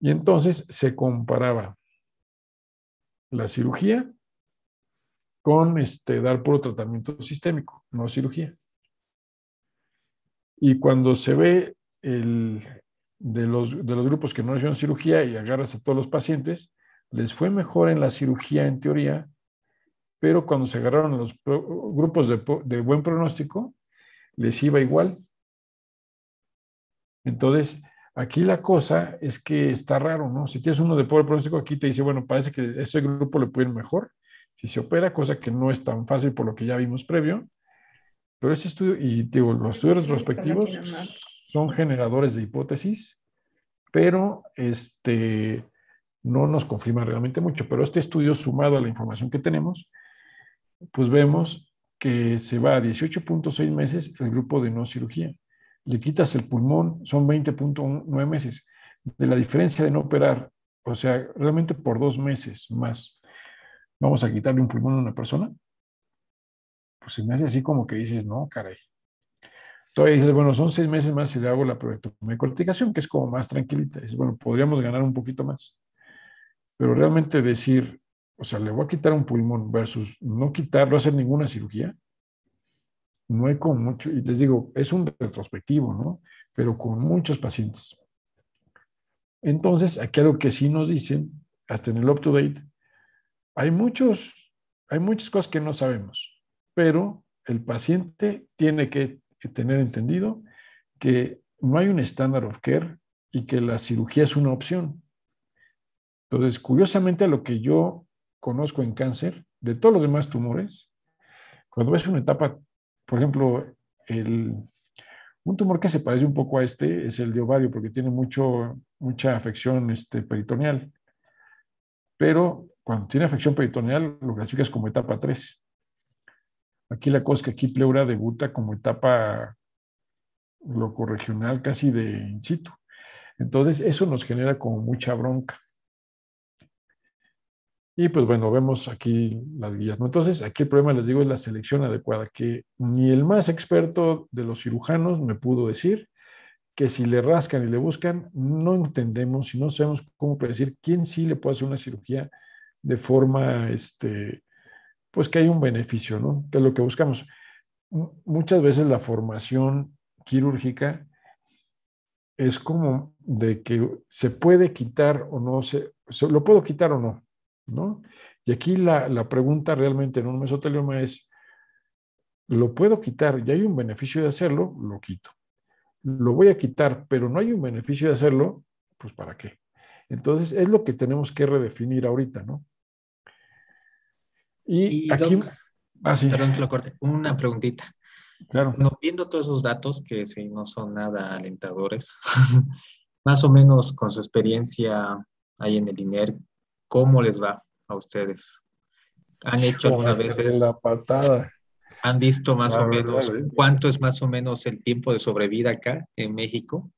Y entonces se comparaba la cirugía con este, dar puro tratamiento sistémico, no cirugía. Y cuando se ve el, de, los, grupos que no hicieron cirugía y agarras a todos los pacientes, les fue mejor en la cirugía en teoría, pero cuando se agarraron a los grupos de, de buen pronóstico, les iba igual. Entonces, Aquí la cosa es que está raro, ¿no? Si tienes uno de pobre pronóstico, aquí te dice, bueno, parece que ese grupo le puede ir mejor si se opera, cosa que no es tan fácil por lo que ya vimos previo. Pero este estudio, y digo, los estudios retrospectivos son generadores de hipótesis, pero este, no nos confirma realmente mucho. Pero este estudio, sumado a la información que tenemos, pues vemos que se va a 18.6 meses el grupo de no cirugía le quitas el pulmón, son 20.9 meses, de la diferencia de no operar, o sea, realmente por dos meses más, vamos a quitarle un pulmón a una persona, pues se me hace así como que dices, no, caray. Todavía dices, bueno, son seis meses más si le hago la proyecto de corticación, que es como más tranquilita. Dices, bueno, podríamos ganar un poquito más. Pero realmente decir, o sea, le voy a quitar un pulmón versus no quitarlo, hacer ninguna cirugía, no hay con mucho, y les digo, es un retrospectivo, ¿no? Pero con muchos pacientes. Entonces, aquí algo que sí nos dicen, hasta en el up-to-date, hay, muchos, hay muchas cosas que no sabemos, pero el paciente tiene que tener entendido que no hay un estándar of care y que la cirugía es una opción. Entonces, curiosamente, lo que yo conozco en cáncer, de todos los demás tumores, cuando ves una etapa por ejemplo, un tumor que se parece un poco a este es el de ovario, porque tiene mucho, mucha afección este, peritoneal. Pero cuando tiene afección peritoneal, lo clasificas como etapa 3. Aquí la cosa que aquí pleura debuta como etapa locorregional, casi de in situ. Entonces, eso nos genera como mucha bronca. Y pues bueno, vemos aquí las guías. Entonces, aquí el problema, les digo, es la selección adecuada, que ni el más experto de los cirujanos me pudo decir que si le rascan y le buscan, no entendemos y no sabemos cómo predecir quién sí le puede hacer una cirugía de forma, este, pues que hay un beneficio, ¿no? Que es lo que buscamos. Muchas veces la formación quirúrgica es como de que se puede quitar o no, se, lo puedo quitar o no. Y aquí la, pregunta realmente en un mesotelioma es, lo puedo quitar y hay un beneficio de hacerlo, lo quito. Lo voy a quitar, pero no hay un beneficio de hacerlo, pues ¿para qué? Entonces es lo que tenemos que redefinir ahorita, ¿no? Y, aquí... Ah, perdón que lo corte, una preguntita. Claro. viendo todos esos datos que sí, no son nada alentadores, <laughs> más o menos con su experiencia ahí en el INER, ¿Cómo les va a ustedes? ¿Han hecho alguna vez la patada? ¿Han visto más o menos eh. cuánto es más o menos el tiempo de sobrevida acá en México?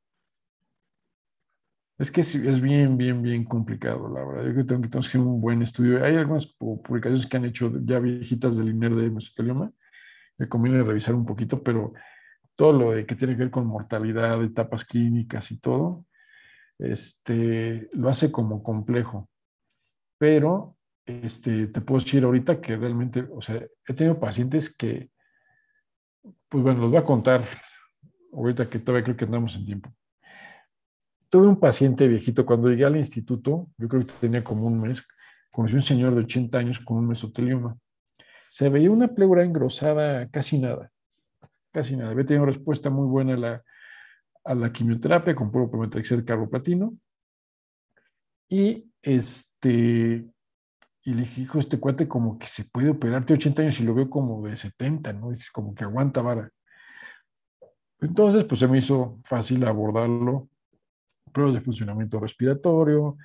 Es que es bien, bien, bien complicado, la verdad. Yo creo que tenemos que hacer un buen estudio. Hay algunas publicaciones que han hecho ya viejitas del INER de mesotelioma. Me conviene revisar un poquito, pero todo lo de que tiene que ver con mortalidad, etapas clínicas y todo, este, lo hace como complejo pero este, te puedo decir ahorita que realmente, o sea, he tenido pacientes que, pues bueno, los voy a contar ahorita que todavía creo que andamos en tiempo. Tuve un paciente viejito, cuando llegué al instituto, yo creo que tenía como un mes, conocí a un señor de 80 años con un mesotelioma. Se veía una pleura engrosada casi nada, casi nada. Había tenido respuesta muy buena a la, quimioterapia con puro prometrexel carboplatino. Y este, este, y le dije, hijo, este cuate como que se puede operar, tiene 80 años y lo veo como de 70, ¿no? es como que aguanta vara. Entonces, pues se me hizo fácil abordarlo. Pruebas de funcionamiento respiratorio,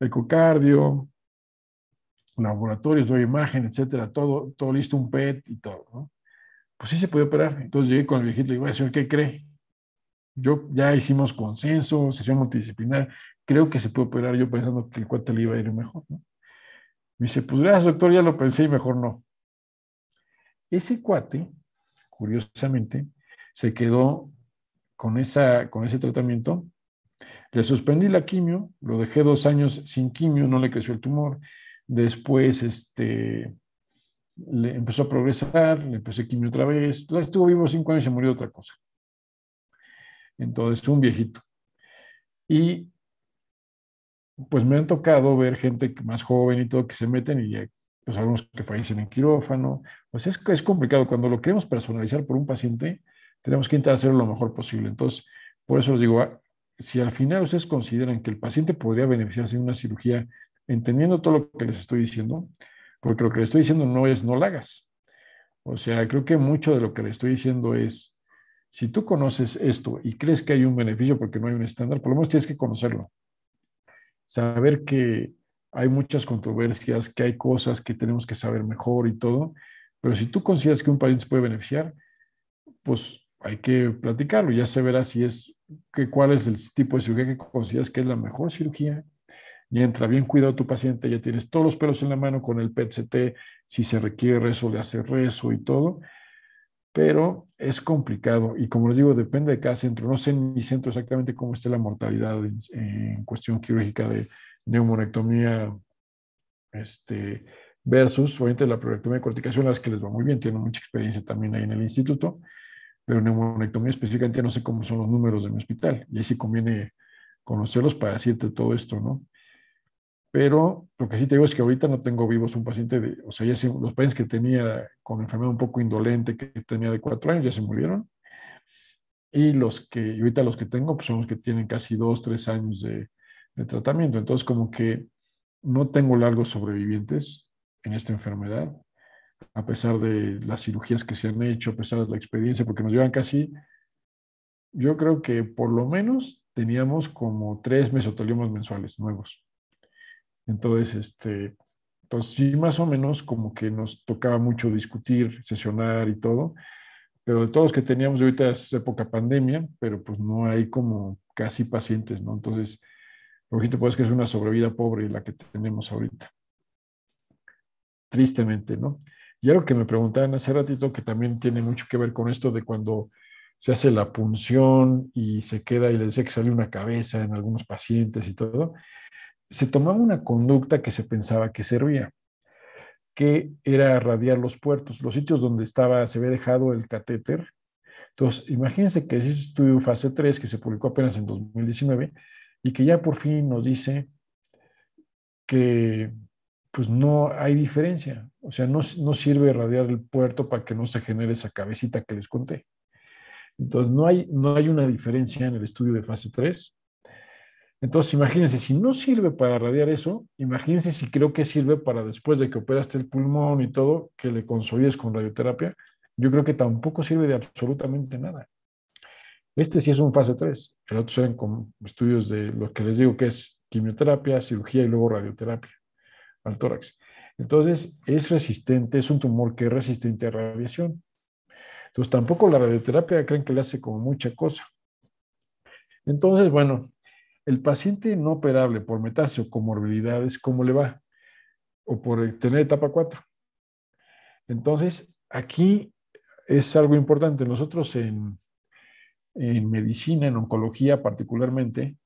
ecocardio, laboratorios, doy imagen, etcétera, todo, todo listo, un PET y todo, ¿no? Pues sí se puede operar. Entonces llegué con el viejito y le dije, señor, ¿qué cree? Yo ya hicimos consenso, sesión multidisciplinar, creo que se puede operar yo pensando que el cuate le iba a ir mejor. Me dice, pues doctor, ya lo pensé y mejor no. Ese cuate, curiosamente, se quedó con, esa, con ese tratamiento. Le suspendí la quimio, lo dejé dos años sin quimio, no le creció el tumor. Después, este, le empezó a progresar, le empecé quimio otra vez. Entonces, estuvo vivo cinco años y se murió otra cosa. Entonces, un viejito. Y pues me han tocado ver gente más joven y todo que se meten y pues algunos que fallecen en quirófano. Pues es, es complicado. Cuando lo queremos personalizar por un paciente, tenemos que intentar hacerlo lo mejor posible. Entonces, por eso les digo, ah, si al final ustedes consideran que el paciente podría beneficiarse de una cirugía, entendiendo todo lo que les estoy diciendo, porque lo que les estoy diciendo no es no la hagas. O sea, creo que mucho de lo que les estoy diciendo es, si tú conoces esto y crees que hay un beneficio porque no hay un estándar, por lo menos tienes que conocerlo saber que hay muchas controversias, que hay cosas que tenemos que saber mejor y todo, pero si tú consideras que un paciente puede beneficiar, pues hay que platicarlo, ya se verá si es, cuál es el tipo de cirugía que consideras que es la mejor cirugía, y entra bien cuidado tu paciente, ya tienes todos los pelos en la mano con el pet si se requiere rezo, le hace rezo y todo, pero es complicado y como les digo, depende de cada centro. No sé en mi centro exactamente cómo esté la mortalidad en, cuestión quirúrgica de neumonectomía este, versus, obviamente, la prolectomía de corticación, las que les va muy bien, tienen mucha experiencia también ahí en el instituto, pero neumonectomía específicamente no sé cómo son los números de mi hospital y ahí sí conviene conocerlos para decirte todo esto, ¿no? pero lo que sí te digo es que ahorita no tengo vivos un paciente de, o sea, ya los pacientes que tenía con enfermedad un poco indolente, que tenía de cuatro años, ya se murieron. Y los que, ahorita los que tengo, pues son los que tienen casi dos, tres años de, tratamiento. Entonces, como que no tengo largos sobrevivientes en esta enfermedad, a pesar de las cirugías que se han hecho, a pesar de la experiencia, porque nos llevan casi, yo creo que por lo menos teníamos como tres mesoteliomas mensuales nuevos. Entonces, este, pues sí, más o menos como que nos tocaba mucho discutir, sesionar y todo, pero de todos los que teníamos ahorita es época pandemia, pero pues no hay como casi pacientes, ¿no? Entonces, ojito, pues que es una sobrevida pobre la que tenemos ahorita. Tristemente, ¿no? Y algo que me preguntaban hace ratito, que también tiene mucho que ver con esto de cuando se hace la punción y se queda y le dice que sale una cabeza en algunos pacientes y todo, se tomaba una conducta que se pensaba que servía, que era radiar los puertos, los sitios donde estaba, se había dejado el catéter. Entonces, imagínense que ese estudio fase 3, que se publicó apenas en 2019, y que ya por fin nos dice que pues no hay diferencia. O sea, no, sirve radiar el puerto para que no se genere esa cabecita que les conté. Entonces, no hay, no hay una diferencia en el estudio de fase 3 entonces, imagínense, si no sirve para radiar eso, imagínense si creo que sirve para después de que operaste el pulmón y todo, que le consolides con radioterapia. Yo creo que tampoco sirve de absolutamente nada. Este sí es un fase 3. El otro eran con estudios de lo que les digo que es quimioterapia, cirugía y luego radioterapia al tórax. Entonces, es resistente, es un tumor que es resistente a radiación. Entonces, tampoco la radioterapia creen que le hace como mucha cosa. Entonces, bueno, el paciente no operable por metástasis o comorbilidades, ¿cómo le va? O por tener etapa 4. Entonces, aquí es algo importante. Nosotros en, en medicina, en oncología particularmente,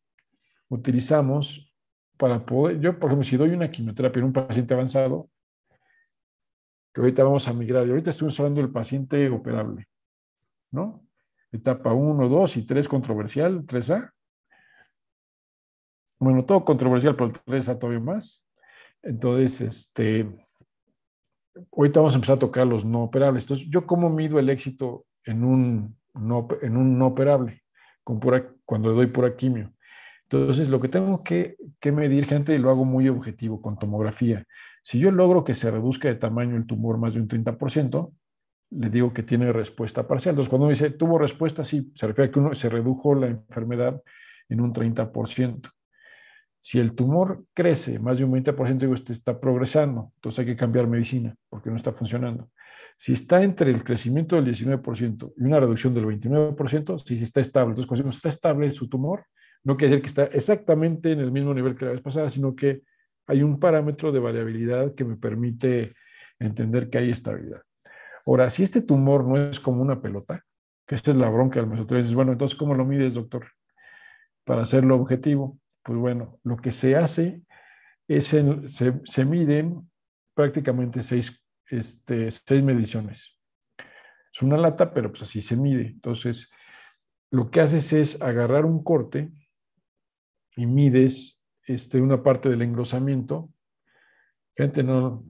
utilizamos para poder, yo por ejemplo, si doy una quimioterapia en un paciente avanzado, que ahorita vamos a migrar, y ahorita estuvimos hablando del paciente operable, ¿no? Etapa 1, 2 y 3 controversial, 3A bueno, todo controversial, pero el 3 está todavía más. Entonces, este, ahorita vamos a empezar a tocar los no operables. Entonces, ¿yo cómo mido el éxito en un no, en un operable? cuando le doy pura quimio. Entonces, lo que tengo que, que medir, gente, y lo hago muy objetivo, con tomografía. Si yo logro que se reduzca de tamaño el tumor más de un 30%, le digo que tiene respuesta parcial. Entonces, cuando uno dice tuvo respuesta, sí, se refiere a que uno se redujo la enfermedad en un 30%. Si el tumor crece más de un 20%, digo, este está progresando, entonces hay que cambiar medicina porque no está funcionando. Si está entre el crecimiento del 19% y una reducción del 29%, si está estable. Entonces, cuando está estable su tumor, no quiere decir que está exactamente en el mismo nivel que la vez pasada, sino que hay un parámetro de variabilidad que me permite entender que hay estabilidad. Ahora, si este tumor no es como una pelota, que esta es la bronca del mesotelio, dices, bueno, entonces, ¿cómo lo mides, doctor? Para hacerlo objetivo, pues bueno, lo que se hace es se, miden prácticamente este, seis, mediciones. Es una lata, pero pues así se mide. Entonces, lo que haces es agarrar un corte y mides este, una parte del engrosamiento. Gente, no,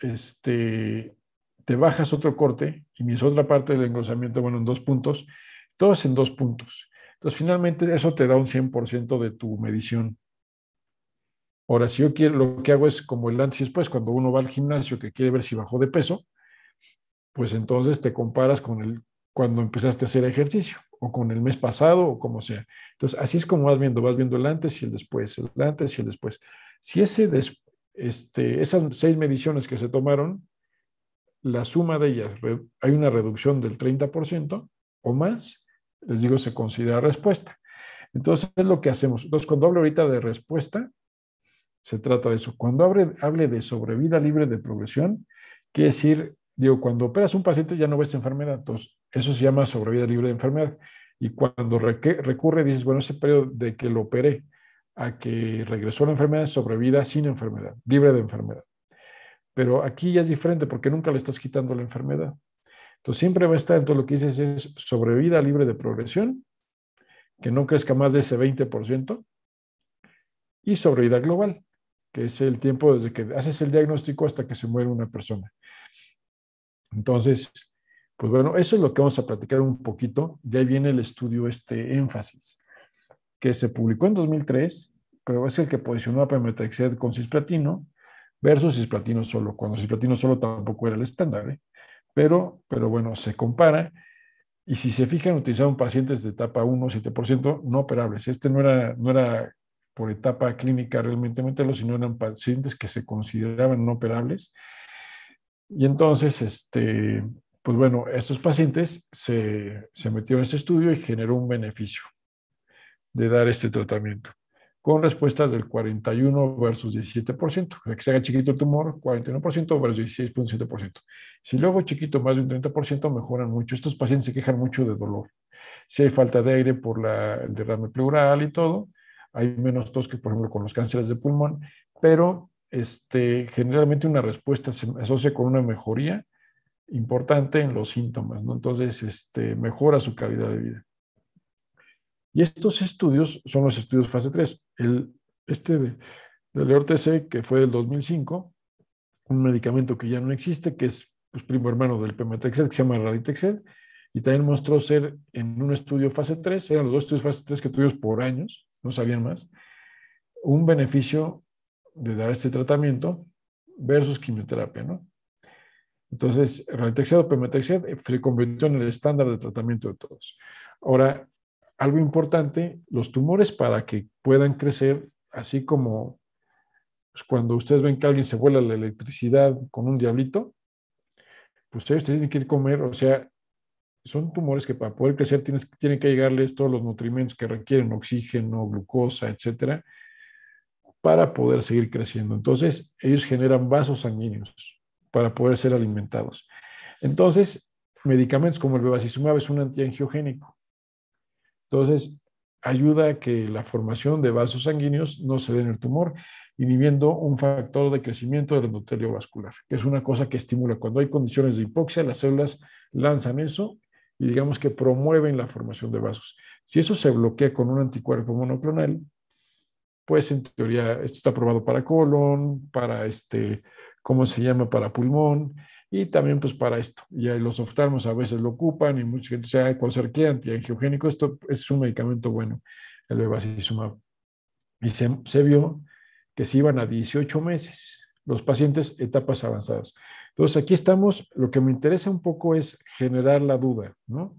este, te bajas otro corte y mides otra parte del engrosamiento, bueno, en dos puntos, todos en dos puntos. Entonces, finalmente eso te da un 100% de tu medición. Ahora, si yo quiero, lo que hago es como el antes y después, cuando uno va al gimnasio que quiere ver si bajó de peso, pues entonces te comparas con el cuando empezaste a hacer ejercicio o con el mes pasado o como sea. Entonces, así es como vas viendo, vas viendo el antes y el después, el antes y el después. Si ese este, esas seis mediciones que se tomaron, la suma de ellas, hay una reducción del 30% o más, les digo, se considera respuesta. Entonces, es lo que hacemos. Entonces, cuando hablo ahorita de respuesta, se trata de eso. Cuando hable, hable de sobrevida libre de progresión, quiere decir, digo, cuando operas un paciente ya no ves enfermedad, entonces eso se llama sobrevida libre de enfermedad. Y cuando recurre, dices, bueno, ese periodo de que lo operé a que regresó la enfermedad sobrevida sin enfermedad, libre de enfermedad. Pero aquí ya es diferente porque nunca le estás quitando la enfermedad. Entonces siempre va a estar, entonces lo que dices es sobrevida libre de progresión, que no crezca más de ese 20%, y sobrevida global, que es el tiempo desde que haces el diagnóstico hasta que se muere una persona. Entonces, pues bueno, eso es lo que vamos a platicar un poquito. Ya viene el estudio este énfasis, que se publicó en 2003, pero es el que posicionó a Pemetrexed con cisplatino versus cisplatino solo, cuando cisplatino solo tampoco era el estándar. ¿eh? pero, pero bueno, se compara. Y si se fijan, utilizaron pacientes de etapa 1, 7%, no operables. Este no era, no era por etapa clínica realmente, sino eran pacientes que se consideraban no operables. Y entonces, este, pues bueno, estos pacientes se, se metieron en este estudio y generó un beneficio de dar este tratamiento, con respuestas del 41 versus 17%, o sea, que se haga chiquito el tumor, 41% versus 16.7%. Si luego chiquito, más de un 30%, mejoran mucho. Estos pacientes se quejan mucho de dolor. Si hay falta de aire por el derrame pleural y todo, hay menos tos que, por ejemplo, con los cánceres de pulmón, pero este, generalmente una respuesta se asocia con una mejoría importante en los síntomas, ¿no? Entonces, este, mejora su calidad de vida. Y estos estudios son los estudios fase 3. El, este de, del e que fue del 2005, un medicamento que ya no existe, que es pues, primo hermano del pemetrexed que se llama ralitexed y también mostró ser en un estudio fase 3, eran los dos estudios fase 3 que tuvimos por años, no sabían más, un beneficio de dar este tratamiento versus quimioterapia, ¿no? Entonces, Ralitexed o fue eh, se convirtió en el estándar de tratamiento de todos. Ahora, algo importante, los tumores para que puedan crecer, así como pues, cuando ustedes ven que alguien se vuela la electricidad con un diablito, ustedes tienen que comer, o sea, son tumores que para poder crecer tienen que llegarles todos los nutrientes que requieren, oxígeno, glucosa, etcétera, para poder seguir creciendo. Entonces, ellos generan vasos sanguíneos para poder ser alimentados. Entonces, medicamentos como el bevacizumab es un antiangiogénico. Entonces, ayuda a que la formación de vasos sanguíneos no se dé en el tumor inhibiendo un factor de crecimiento del endotelio vascular, que es una cosa que estimula. Cuando hay condiciones de hipoxia, las células lanzan eso y digamos que promueven la formación de vasos. Si eso se bloquea con un anticuerpo monoclonal, pues en teoría esto está probado para colon, para este, ¿cómo se llama? Para pulmón y también pues para esto. Y los oftalmos a veces lo ocupan y mucha gente dice, ser qué antiangiogénico, esto es un medicamento bueno, el bevacizumab. Y se, se vio que se iban a 18 meses, los pacientes etapas avanzadas. Entonces, aquí estamos, lo que me interesa un poco es generar la duda, ¿no?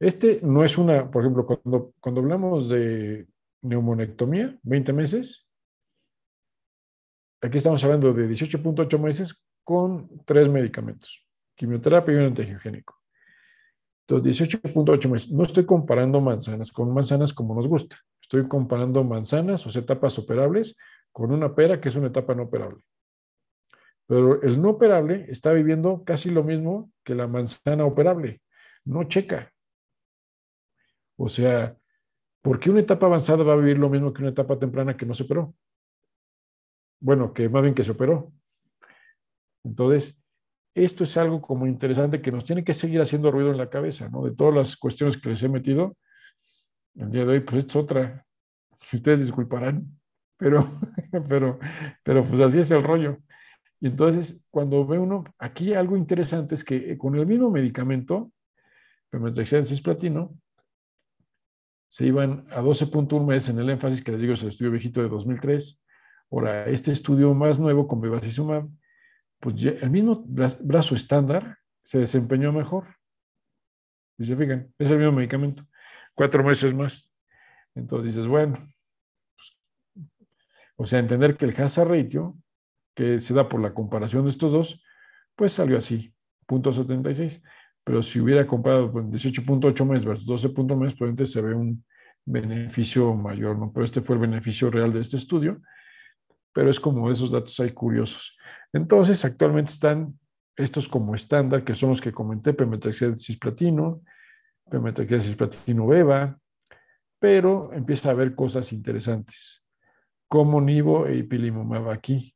Este no es una, por ejemplo, cuando, cuando hablamos de neumonectomía, 20 meses, aquí estamos hablando de 18.8 meses con tres medicamentos, quimioterapia y un antiangiogénico. Entonces, 18.8 meses. No estoy comparando manzanas con manzanas como nos gusta. Estoy comparando manzanas, o etapas operables, con una pera que es una etapa no operable. Pero el no operable está viviendo casi lo mismo que la manzana operable. No checa. O sea, ¿por qué una etapa avanzada va a vivir lo mismo que una etapa temprana que no se operó? Bueno, que más bien que se operó. Entonces, esto es algo como interesante que nos tiene que seguir haciendo ruido en la cabeza, ¿no? De todas las cuestiones que les he metido, el día de hoy, pues es otra. Si <laughs> ustedes disculparán pero, <laughs> pero, pero pues así es el rollo. Y entonces, cuando ve uno, aquí algo interesante es que eh, con el mismo medicamento, pemetrexed cisplatino, se iban a 12.1 meses en el énfasis que les digo es el estudio viejito de 2003. Ahora, este estudio más nuevo con bevacizumab, pues el mismo brazo estándar se desempeñó mejor. Y se fijan, es el mismo medicamento, cuatro meses más. Entonces dices, bueno, o sea, entender que el hazard ratio, que se da por la comparación de estos dos, pues salió así, 0.76. Pero si hubiera comparado 18.8 meses versus 12. meses, probablemente pues se ve un beneficio mayor, ¿no? Pero este fue el beneficio real de este estudio, pero es como esos datos hay curiosos. Entonces, actualmente están estos como estándar, que son los que comenté, pemetrexed cisplatino, pemetrexed Platino Beba. pero empieza a haber cosas interesantes como nivo e ipilimumab aquí.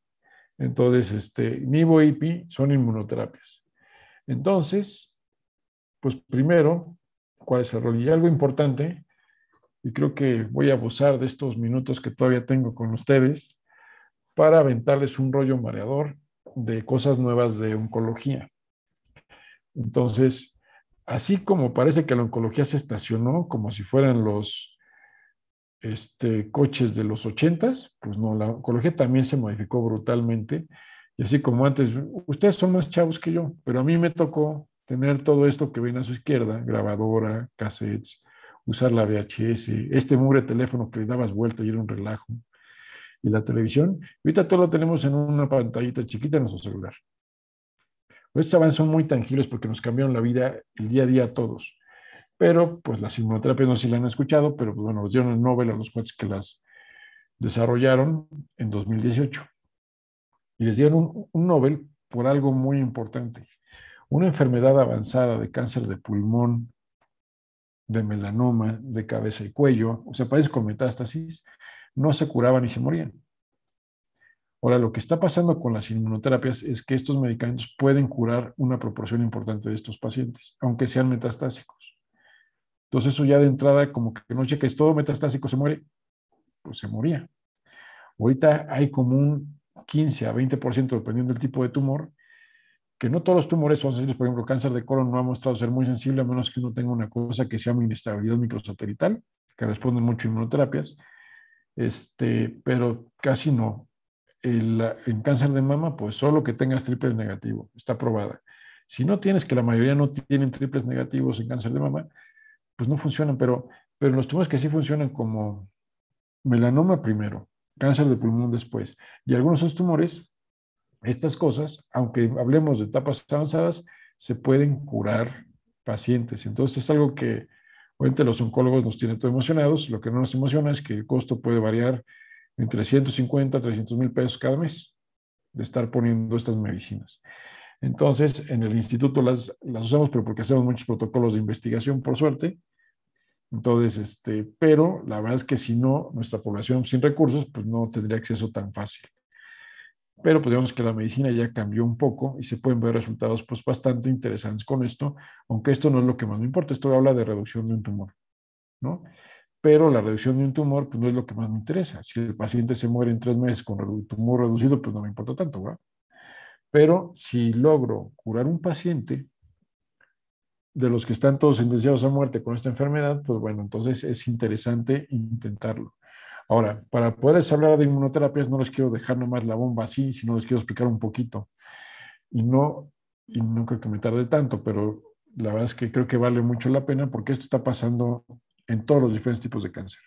Entonces, este, nivo e ipi son inmunoterapias. Entonces, pues primero, ¿cuál es el rol? Y algo importante, y creo que voy a abusar de estos minutos que todavía tengo con ustedes para aventarles un rollo mareador de cosas nuevas de oncología. Entonces, así como parece que la oncología se estacionó como si fueran los este, coches de los 80 pues no, la ecología también se modificó brutalmente. Y así como antes, ustedes son más chavos que yo, pero a mí me tocó tener todo esto que ven a su izquierda, grabadora, cassettes, usar la VHS, este muro de teléfono que le dabas vuelta y era un relajo, y la televisión. Ahorita todo lo tenemos en una pantallita chiquita en nuestro celular. Estos avances son muy tangibles porque nos cambiaron la vida el día a día a todos pero pues las inmunoterapias no se si la han escuchado, pero pues, bueno, los dieron el Nobel a los cuates que las desarrollaron en 2018. Y les dieron un, un Nobel por algo muy importante. Una enfermedad avanzada de cáncer de pulmón, de melanoma, de cabeza y cuello, o sea, países con metástasis, no se curaban y se morían. Ahora, lo que está pasando con las inmunoterapias es que estos medicamentos pueden curar una proporción importante de estos pacientes, aunque sean metastásicos. Entonces eso ya de entrada como que no cheques todo, metastásico se muere, pues se moría. Ahorita hay como un 15 a 20% dependiendo del tipo de tumor, que no todos los tumores son sensibles, por ejemplo, cáncer de colon no ha mostrado ser muy sensible a menos que uno tenga una cosa que se llama inestabilidad microsatelital, que responde mucho a inmunoterapias, este, pero casi no. en cáncer de mama, pues solo que tengas triples negativo, está probada. Si no tienes, que la mayoría no tienen triples negativos en cáncer de mama, pues no funcionan, pero, pero los tumores que sí funcionan como melanoma primero, cáncer de pulmón después, y algunos otros tumores, estas cosas, aunque hablemos de etapas avanzadas, se pueden curar pacientes. Entonces es algo que obviamente los oncólogos nos tienen todo emocionados. Lo que no nos emociona es que el costo puede variar entre 150 a 300 mil pesos cada mes de estar poniendo estas medicinas. Entonces, en el instituto las, usamos, pero porque hacemos muchos protocolos de investigación, por suerte. Entonces, este, pero la verdad es que si no, nuestra población sin recursos, pues no tendría acceso tan fácil. Pero pues digamos que la medicina ya cambió un poco y se pueden ver resultados pues bastante interesantes con esto, aunque esto no es lo que más me importa, esto habla de reducción de un tumor, ¿no? Pero la reducción de un tumor pues no es lo que más me interesa. Si el paciente se muere en tres meses con tumor reducido, pues no me importa tanto, ¿verdad? Pero si logro curar un paciente de los que están todos sentenciados a muerte con esta enfermedad, pues bueno, entonces es interesante intentarlo. Ahora, para poderles hablar de inmunoterapias, no les quiero dejar nomás la bomba así, sino les quiero explicar un poquito. Y no, y no creo que me tarde tanto, pero la verdad es que creo que vale mucho la pena porque esto está pasando en todos los diferentes tipos de cáncer.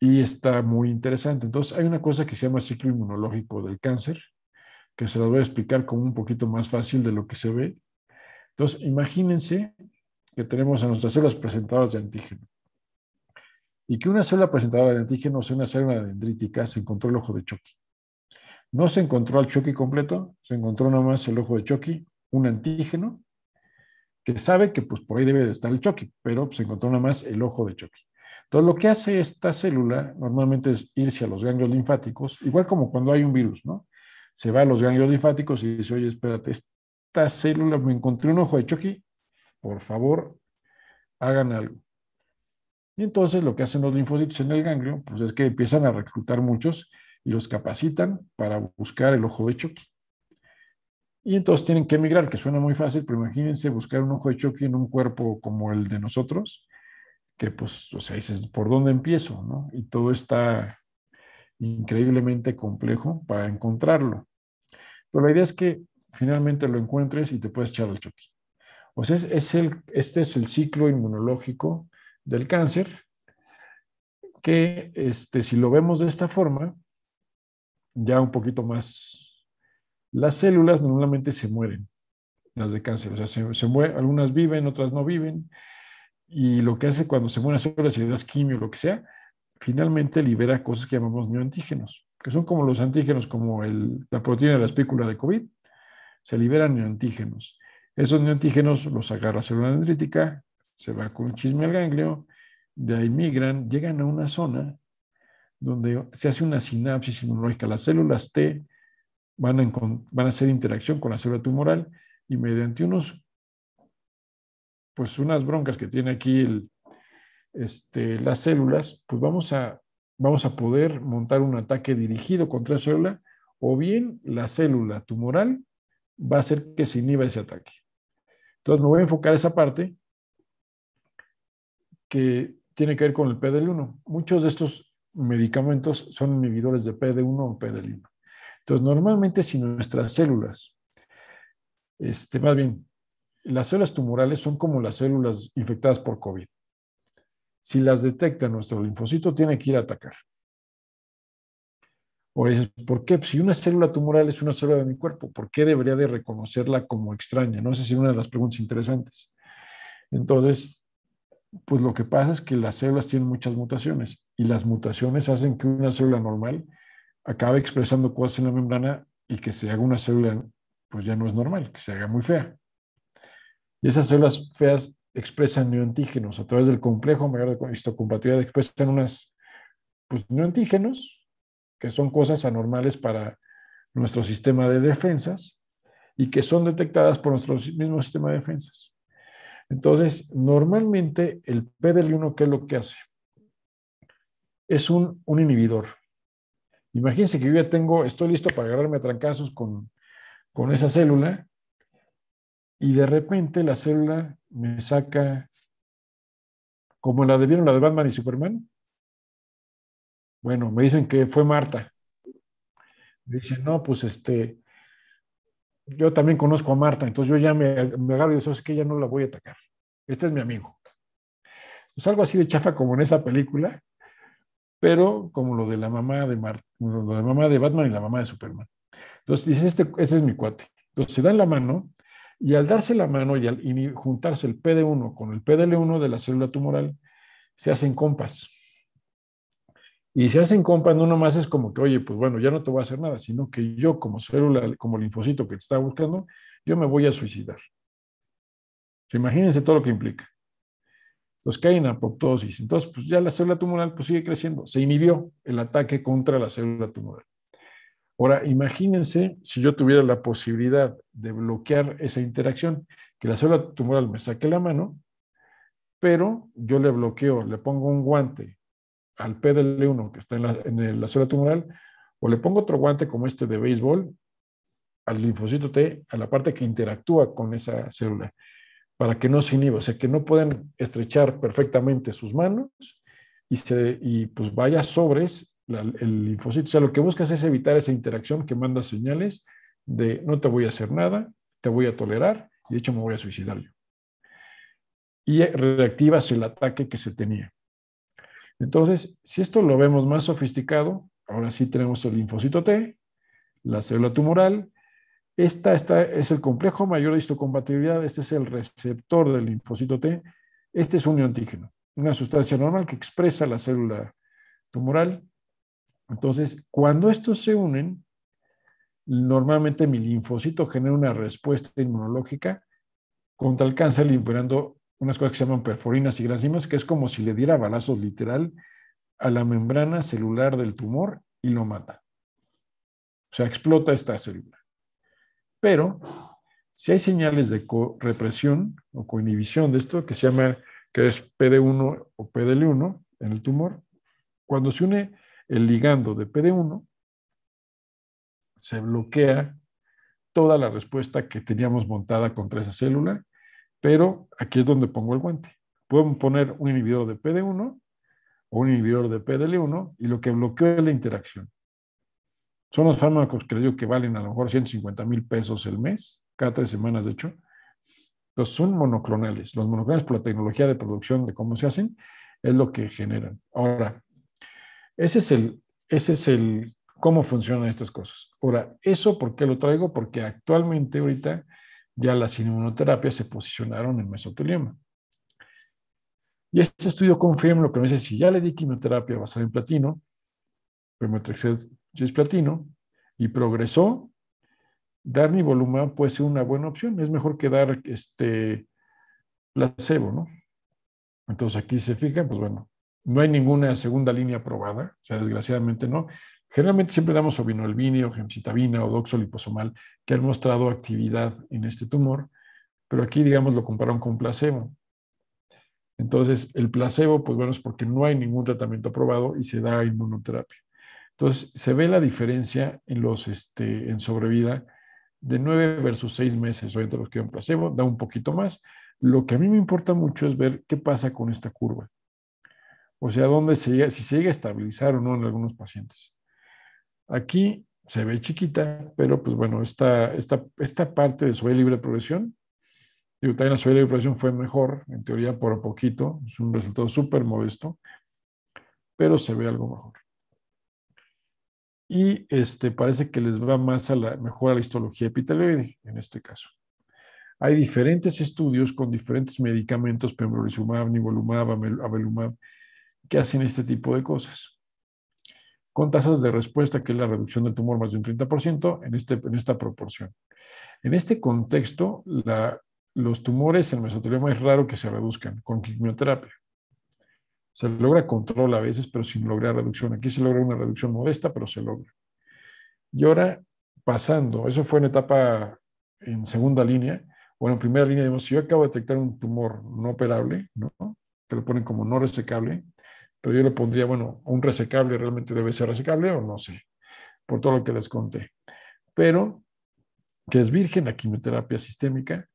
Y está muy interesante. Entonces, hay una cosa que se llama ciclo inmunológico del cáncer, que se las voy a explicar como un poquito más fácil de lo que se ve. Entonces, imagínense que tenemos a nuestras células presentadoras de antígeno y que una célula presentadora de antígeno sea una célula dendrítica, se encontró el ojo de Chucky. No se encontró al choque completo, se encontró nada más el ojo de choque, un antígeno, que sabe que pues, por ahí debe de estar el choque, pero se encontró nada más el ojo de Chucky. Entonces, lo que hace esta célula normalmente es irse a los ganglios linfáticos, igual como cuando hay un virus, ¿no? se va a los ganglios linfáticos y dice, oye, espérate, esta célula, me encontré un ojo de choque, por favor, hagan algo. Y entonces lo que hacen los linfocitos en el ganglio, pues es que empiezan a reclutar muchos y los capacitan para buscar el ojo de choque. Y entonces tienen que emigrar, que suena muy fácil, pero imagínense buscar un ojo de choque en un cuerpo como el de nosotros, que pues, o sea, dices, ¿por dónde empiezo? No? Y todo está increíblemente complejo para encontrarlo. Pero la idea es que finalmente lo encuentres y te puedes echar el choque. O sea, es, este es el ciclo inmunológico del cáncer, que este, si lo vemos de esta forma, ya un poquito más, las células normalmente se mueren, las de cáncer, o sea, se, algunas viven, otras no viven, y lo que hace cuando se mueren las células, si le das quimio o lo que sea, finalmente libera cosas que llamamos neoantígenos, que son como los antígenos, como la proteína de la espícula de COVID. Se liberan neoantígenos. Esos neoantígenos los agarra la célula dendrítica, se va con chisme al ganglio, de ahí migran, llegan a una zona donde se hace una sinapsis inmunológica. Las células T van van a hacer interacción con la célula tumoral y mediante unos, pues unas broncas que tiene aquí el, este, las células, pues vamos a, vamos a poder montar un ataque dirigido contra la célula o bien la célula tumoral va a hacer que se inhiba ese ataque. Entonces me voy a enfocar esa parte que tiene que ver con el PDL1. Muchos de estos medicamentos son inhibidores de PD1 o PDL1. Entonces, normalmente si nuestras células, este, más bien, las células tumorales son como las células infectadas por COVID si las detecta nuestro linfocito, tiene que ir a atacar. O es, ¿por qué? Pues, si una célula tumoral es una célula de mi cuerpo, ¿por qué debería de reconocerla como extraña? No sé si es una de las preguntas interesantes. Entonces, pues lo que pasa es que las células tienen muchas mutaciones y las mutaciones hacen que una célula normal acabe expresando cosas en la membrana y que se haga una célula, pues ya no es normal, que se haga muy fea. Y esas células feas expresan neoantígenos a través del complejo mayor de histocompatibilidad, expresan unas pues, neoantígenos, que son cosas anormales para nuestro sistema de defensas y que son detectadas por nuestro mismo sistema de defensas. Entonces, normalmente el PDL1, ¿qué es lo que hace? Es un, inhibidor. Imagínense que yo ya tengo, estoy listo para agarrarme a trancazos con, con esa célula y de repente la célula me saca como la de, la de Batman y Superman? Bueno, me dicen que fue Marta. Me dicen, no, pues este, yo también conozco a Marta, entonces yo ya me, agarro y digo, es que ya no la voy a atacar. Este es mi amigo. Es algo así de chafa como en esa película, pero como lo de la mamá de, mamá de Batman y la mamá de Superman. Entonces dice, este, este es mi cuate. Entonces se dan la mano y al darse la mano y al juntarse el PD1 con el PDL1 de la célula tumoral, se hacen compas. Y se hacen compas, no nomás es como que, oye, pues bueno, ya no te voy a hacer nada, sino que yo como célula, como linfocito que te estaba buscando, yo me voy a suicidar. Pues imagínense todo lo que implica. Entonces cae en apoptosis. Entonces, pues ya la célula tumoral pues, sigue creciendo. Se inhibió el ataque contra la célula tumoral. Ahora, imagínense si yo tuviera la posibilidad de bloquear esa interacción, que la célula tumoral me saque la mano, pero yo le bloqueo, le pongo un guante al PDL1 que está en la, célula tumoral, o le pongo otro guante como este de béisbol al linfocito T, a la parte que interactúa con esa célula, para que no se inhiba, o sea, que no puedan estrechar perfectamente sus manos y, se, y pues vaya sobres el linfocito. O sea, lo que buscas es evitar esa interacción que manda señales de no te voy a hacer nada, te voy a tolerar y de hecho me voy a suicidar yo. Y reactivas el ataque que se tenía. Entonces, si esto lo vemos más sofisticado, ahora sí tenemos el linfocito T, la célula tumoral. Esta, es el complejo mayor de histocompatibilidad, este es el receptor del linfocito T. Este es un antígeno una sustancia normal que expresa la célula tumoral entonces, cuando estos se unen, normalmente mi linfocito genera una respuesta inmunológica contra el cáncer, liberando unas cosas que se llaman perforinas y grasimas que es como si le diera balazos literal a la membrana celular del tumor y lo mata. O sea, explota esta célula. Pero si hay señales de represión o coinhibición de esto, que se llama, que es PD1 o PDL1 en el tumor, cuando se une el ligando de PD1, se bloquea toda la respuesta que teníamos montada contra esa célula, pero aquí es donde pongo el guante. Puedo poner un inhibidor de PD1 o un inhibidor de PDL1 y lo que bloqueó es la interacción. Son los fármacos que les digo que valen a lo mejor 150 mil pesos el mes, cada tres semanas de hecho. Entonces son monoclonales. Los monoclonales por la tecnología de producción de cómo se hacen es lo que generan. Ahora, ese es el, ese es el cómo funcionan estas cosas. Ahora, ¿eso por qué lo traigo? Porque actualmente ahorita ya las inmunoterapias se posicionaron en mesotelioma. Y este estudio confirma lo que me dice, si ya le di quimioterapia basada en platino, pemetrexed es platino, y progresó, dar volumen puede ser una buena opción. Es mejor que dar este placebo, ¿no? Entonces aquí se fijan, pues bueno, no hay ninguna segunda línea aprobada, o sea, desgraciadamente no. Generalmente siempre damos ovino o gemcitabina o doxoliposomal que han mostrado actividad en este tumor, pero aquí, digamos, lo compararon con placebo. Entonces, el placebo, pues bueno, es porque no hay ningún tratamiento aprobado y se da inmunoterapia. Entonces, se ve la diferencia en, los, este, en sobrevida de nueve versus seis meses, entre los que dan placebo, da un poquito más. Lo que a mí me importa mucho es ver qué pasa con esta curva o sea, dónde si se llega a estabilizar o no en algunos pacientes. Aquí se ve chiquita, pero pues bueno, esta, parte de su libre de progresión, digo, también la libre de progresión fue mejor, en teoría por poquito, es un resultado súper modesto, pero se ve algo mejor. Y este, parece que les va más a la, mejor a la histología epiteloide en este caso. Hay diferentes estudios con diferentes medicamentos, pembrolizumab, nivolumab, abelumab, que hacen este tipo de cosas. Con tasas de respuesta, que es la reducción del tumor más de un 30% en, este, en esta proporción. En este contexto, los tumores en mesotelioma es raro que se reduzcan con quimioterapia. Se logra control a veces, pero sin lograr reducción. Aquí se logra una reducción modesta, pero se logra. Y ahora, pasando, eso fue en etapa en segunda línea, bueno, en primera línea, digamos, si yo acabo de detectar un tumor no operable, ¿no? que lo ponen como no resecable, pero yo le pondría, bueno, un resecable realmente debe ser resecable o no sé, por todo lo que les conté. Pero que es virgen la quimioterapia sistémica,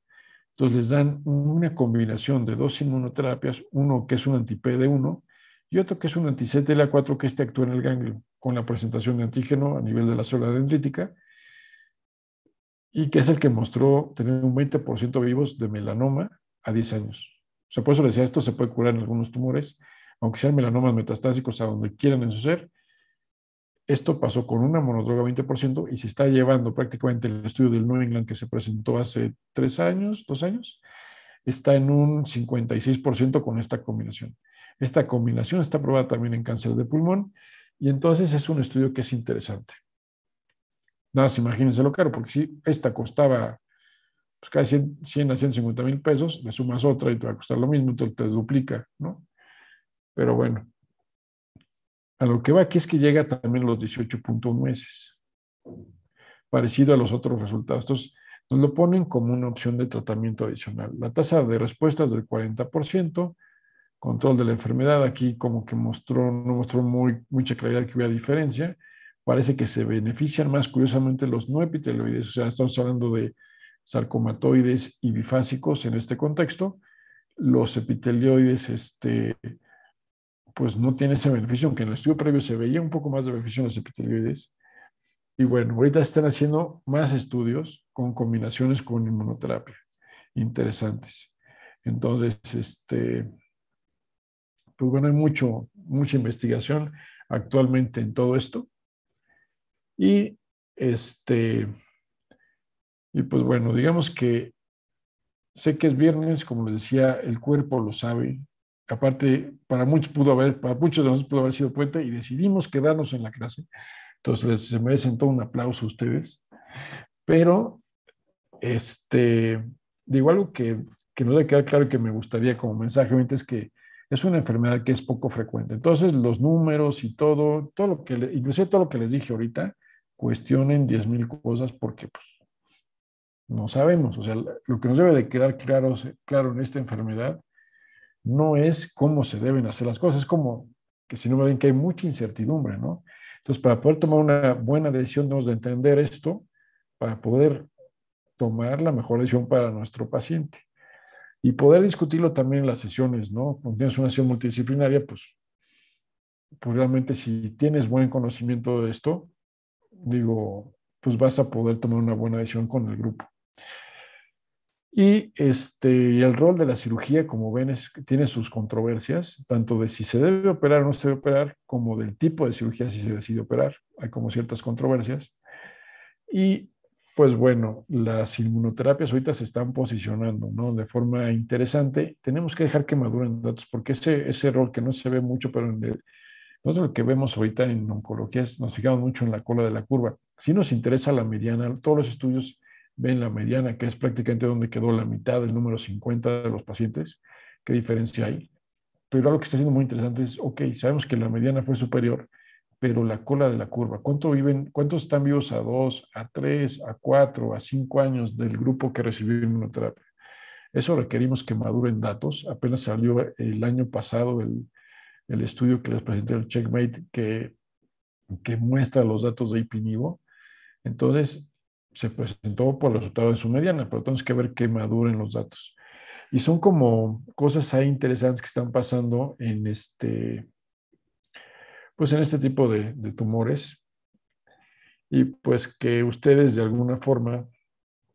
entonces les dan una combinación de dos inmunoterapias, uno que es un anti-PD1 y otro que es un anti-CTLA4 que este actúa en el ganglio con la presentación de antígeno a nivel de la célula dendrítica y que es el que mostró tener un 20% vivos de melanoma a 10 años. O sea, por eso les decía, esto se puede curar en algunos tumores, aunque sean melanomas metastásicos a donde quieran en su ser, esto pasó con una monodroga 20% y se está llevando prácticamente el estudio del New England que se presentó hace tres años, dos años, está en un 56% con esta combinación. Esta combinación está probada también en cáncer de pulmón y entonces es un estudio que es interesante. Nada más imagínense lo caro, porque si esta costaba pues, cada 100, 100 a 150 mil pesos, le sumas otra y te va a costar lo mismo, entonces te duplica, ¿no? Pero bueno, a lo que va aquí es que llega también los 18.1 meses, parecido a los otros resultados. Entonces, nos lo ponen como una opción de tratamiento adicional. La tasa de respuestas del 40%, control de la enfermedad, aquí como que mostró, no mostró mucha claridad que hubiera diferencia, parece que se benefician más curiosamente los no epitelioides. o sea, estamos hablando de sarcomatoides y bifásicos en este contexto, los epitelioides, este, pues no tiene ese beneficio, aunque en el estudio previo se veía un poco más de beneficio en los epitelioides. Y bueno, ahorita están haciendo más estudios con combinaciones con inmunoterapia, interesantes. Entonces, este, pues bueno, hay mucho, mucha investigación actualmente en todo esto. Y este, y pues bueno, digamos que sé que es viernes, como les decía, el cuerpo lo sabe, aparte, para muchos pudo haber, para muchos de nosotros pudo haber sido puente y decidimos quedarnos en la clase. Entonces se merecen todo un aplauso a ustedes. Pero, este, digo algo que, que nos debe quedar claro y que me gustaría como mensaje, es que es una enfermedad que es poco frecuente. Entonces, los números y todo, todo lo que, inclusive todo lo que les dije ahorita, cuestionen 10.000 cosas porque, pues, no sabemos. O sea, lo que nos debe de quedar claro, claro en esta enfermedad no es cómo se deben hacer las cosas, es como que si no me ven que hay mucha incertidumbre, ¿no? Entonces, para poder tomar una buena decisión, debemos de entender esto para poder tomar la mejor decisión para nuestro paciente. Y poder discutirlo también en las sesiones, ¿no? Cuando tienes una sesión multidisciplinaria, pues, pues realmente si tienes buen conocimiento de esto, digo, pues vas a poder tomar una buena decisión con el grupo. Y este, el rol de la cirugía, como ven, tiene sus controversias, tanto de si se debe operar o no se debe operar, como del tipo de cirugía si se decide operar. Hay como ciertas controversias. Y pues bueno, las inmunoterapias ahorita se están posicionando ¿no? de forma interesante. Tenemos que dejar que maduren datos, porque ese, ese rol que no se ve mucho, pero el, nosotros lo que vemos ahorita en oncología es, nos fijamos mucho en la cola de la curva. Si nos interesa la mediana, todos los estudios ven la mediana, que es prácticamente donde quedó la mitad del número 50 de los pacientes, qué diferencia hay. Pero lo que está siendo muy interesante es, ok, sabemos que la mediana fue superior, pero la cola de la curva, ¿cuánto viven, cuántos están vivos a 2, a 3, a 4, a 5 años del grupo que recibió inmunoterapia? Eso requerimos que maduren datos. Apenas salió el año pasado el, estudio que les presenté, el Checkmate, que, que muestra los datos de ipinivo Entonces, se presentó por el resultado de su mediana, pero tenemos que ver que maduren los datos. Y son como cosas ahí interesantes que están pasando en este, pues en este tipo de, tumores y pues que ustedes de alguna forma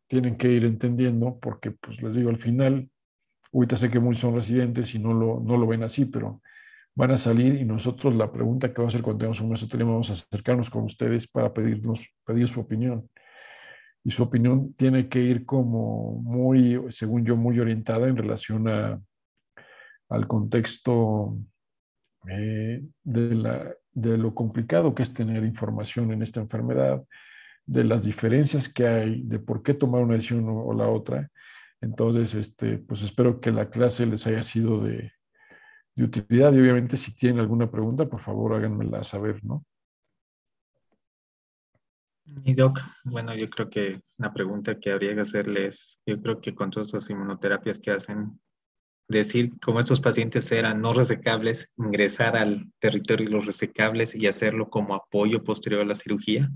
tienen que ir entendiendo porque pues les digo al final, ahorita sé que muchos son residentes y no lo, no lo ven así, pero van a salir y nosotros la pregunta que va a hacer cuando tengamos un tres vamos a acercarnos con ustedes para pedirnos, pedir su opinión y su opinión tiene que ir como muy, según yo, muy orientada en relación al contexto eh, de, lo complicado que es tener información en esta enfermedad, de las diferencias que hay, de por qué tomar una decisión o, la otra. Entonces, este, pues espero que la clase les haya sido de, de utilidad y obviamente si tienen alguna pregunta, por favor háganmela saber, ¿no? Mi Doc, bueno, yo creo que una pregunta que habría que hacerles, yo creo que con todas esas inmunoterapias que hacen, decir como estos pacientes eran no resecables, ingresar al territorio de los resecables y hacerlo como apoyo posterior a la cirugía.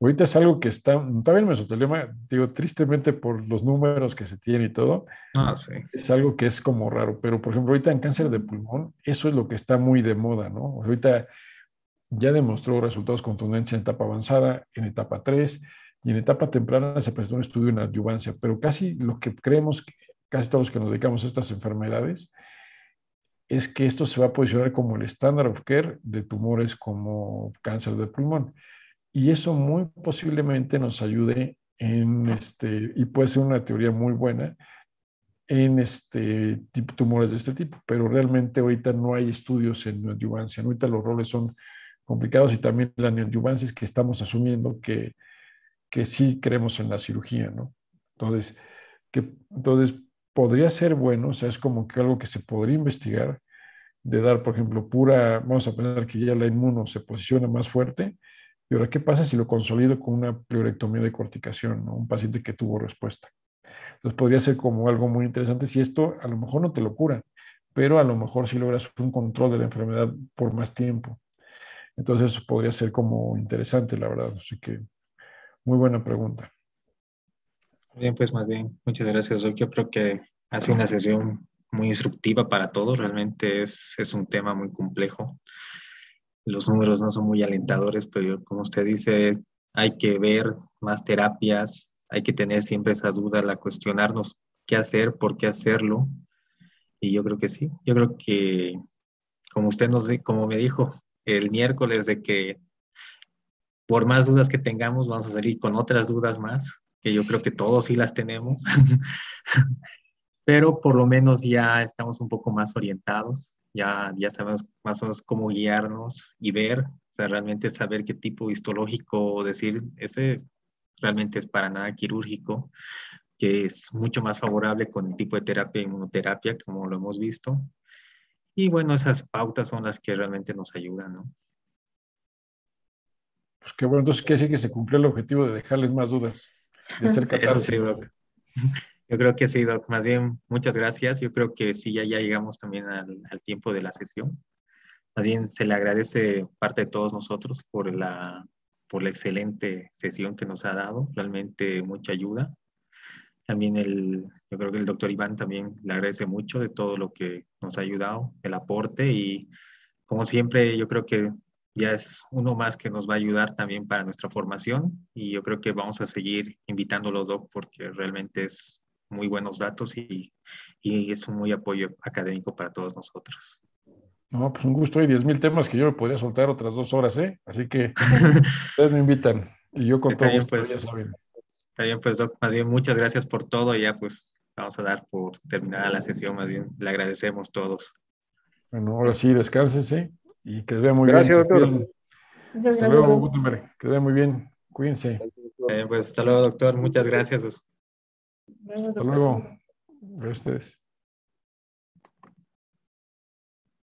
Ahorita es algo que está, también me mesotelioma, digo, tristemente por los números que se tienen y todo, ah, sí. es algo que es como raro, pero por ejemplo, ahorita en cáncer de pulmón, eso es lo que está muy de moda, ¿no? Ahorita ya demostró resultados contundentes en etapa avanzada, en etapa 3 y en etapa temprana se presentó un estudio en adyuvancia, pero casi lo que creemos, casi todos los que nos dedicamos a estas enfermedades, es que esto se va a posicionar como el estándar of care de tumores como cáncer de pulmón. Y eso muy posiblemente nos ayude en este, y puede ser una teoría muy buena, en este tipo, tumores de este tipo, pero realmente ahorita no hay estudios en adyuvancia, ahorita los roles son complicados y también la neoadyuvancias que estamos asumiendo que, que sí creemos en la cirugía, ¿no? Entonces, entonces, podría ser bueno, o sea, es como que algo que se podría investigar, de dar, por ejemplo, pura, vamos a pensar que ya la inmuno se posiciona más fuerte, y ahora, ¿qué pasa si lo consolido con una priorectomía de corticación, un paciente que tuvo respuesta? Entonces, podría ser como algo muy interesante si esto a lo mejor no te lo cura, pero a lo mejor sí logras un control de la enfermedad por más tiempo. Entonces eso podría ser como interesante, la verdad. Así que muy buena pregunta. Bien, pues más bien, muchas gracias. Yo creo que ha sido una sesión muy instructiva para todos. Realmente es, es un tema muy complejo. Los números no son muy alentadores, pero como usted dice, hay que ver más terapias, hay que tener siempre esa duda, la cuestionarnos qué hacer, por qué hacerlo. Y yo creo que sí, yo creo que como usted nos, como me dijo, el miércoles de que por más dudas que tengamos, vamos a salir con otras dudas más, que yo creo que todos sí las tenemos, <laughs> pero por lo menos ya estamos un poco más orientados, ya, ya sabemos más o menos cómo guiarnos y ver, o sea, realmente saber qué tipo histológico decir, ese realmente es para nada quirúrgico, que es mucho más favorable con el tipo de terapia inmunoterapia, como lo hemos visto, y bueno, esas pautas son las que realmente nos ayudan, ¿no? Pues qué bueno, entonces ¿qué decir que se cumplió el objetivo de dejarles más dudas, de ser <laughs> Eso sí, <laughs> Yo creo que sí, Doc. Más bien, muchas gracias. Yo creo que sí, ya, ya llegamos también al, tiempo de la sesión. Más bien, se le agradece parte de todos nosotros por la, por la excelente sesión que nos ha dado, realmente mucha ayuda. También el, yo creo que el doctor Iván también le agradece mucho de todo lo que nos ha ayudado, el aporte y como siempre yo creo que ya es uno más que nos va a ayudar también para nuestra formación y yo creo que vamos a seguir invitándolos, dos porque realmente es muy buenos datos y, y es un muy apoyo académico para todos nosotros. No, pues un gusto. Hay 10.000 temas que yo me podría soltar otras dos horas, ¿eh? Así que <laughs> ustedes me invitan y yo con todo gusto, pues, Está bien, pues, Doc, más bien muchas gracias por todo. y Ya, pues, vamos a dar por terminada la sesión, más bien le agradecemos todos. Bueno, ahora sí, descánsense. y que se vea muy gracias, bien. Doctor. Hasta luego, Gutenberg. Que se vea muy bien. Cuídense. Eh, pues hasta luego, doctor. Muchas gracias. Pues. Hasta luego. Gracias a ustedes.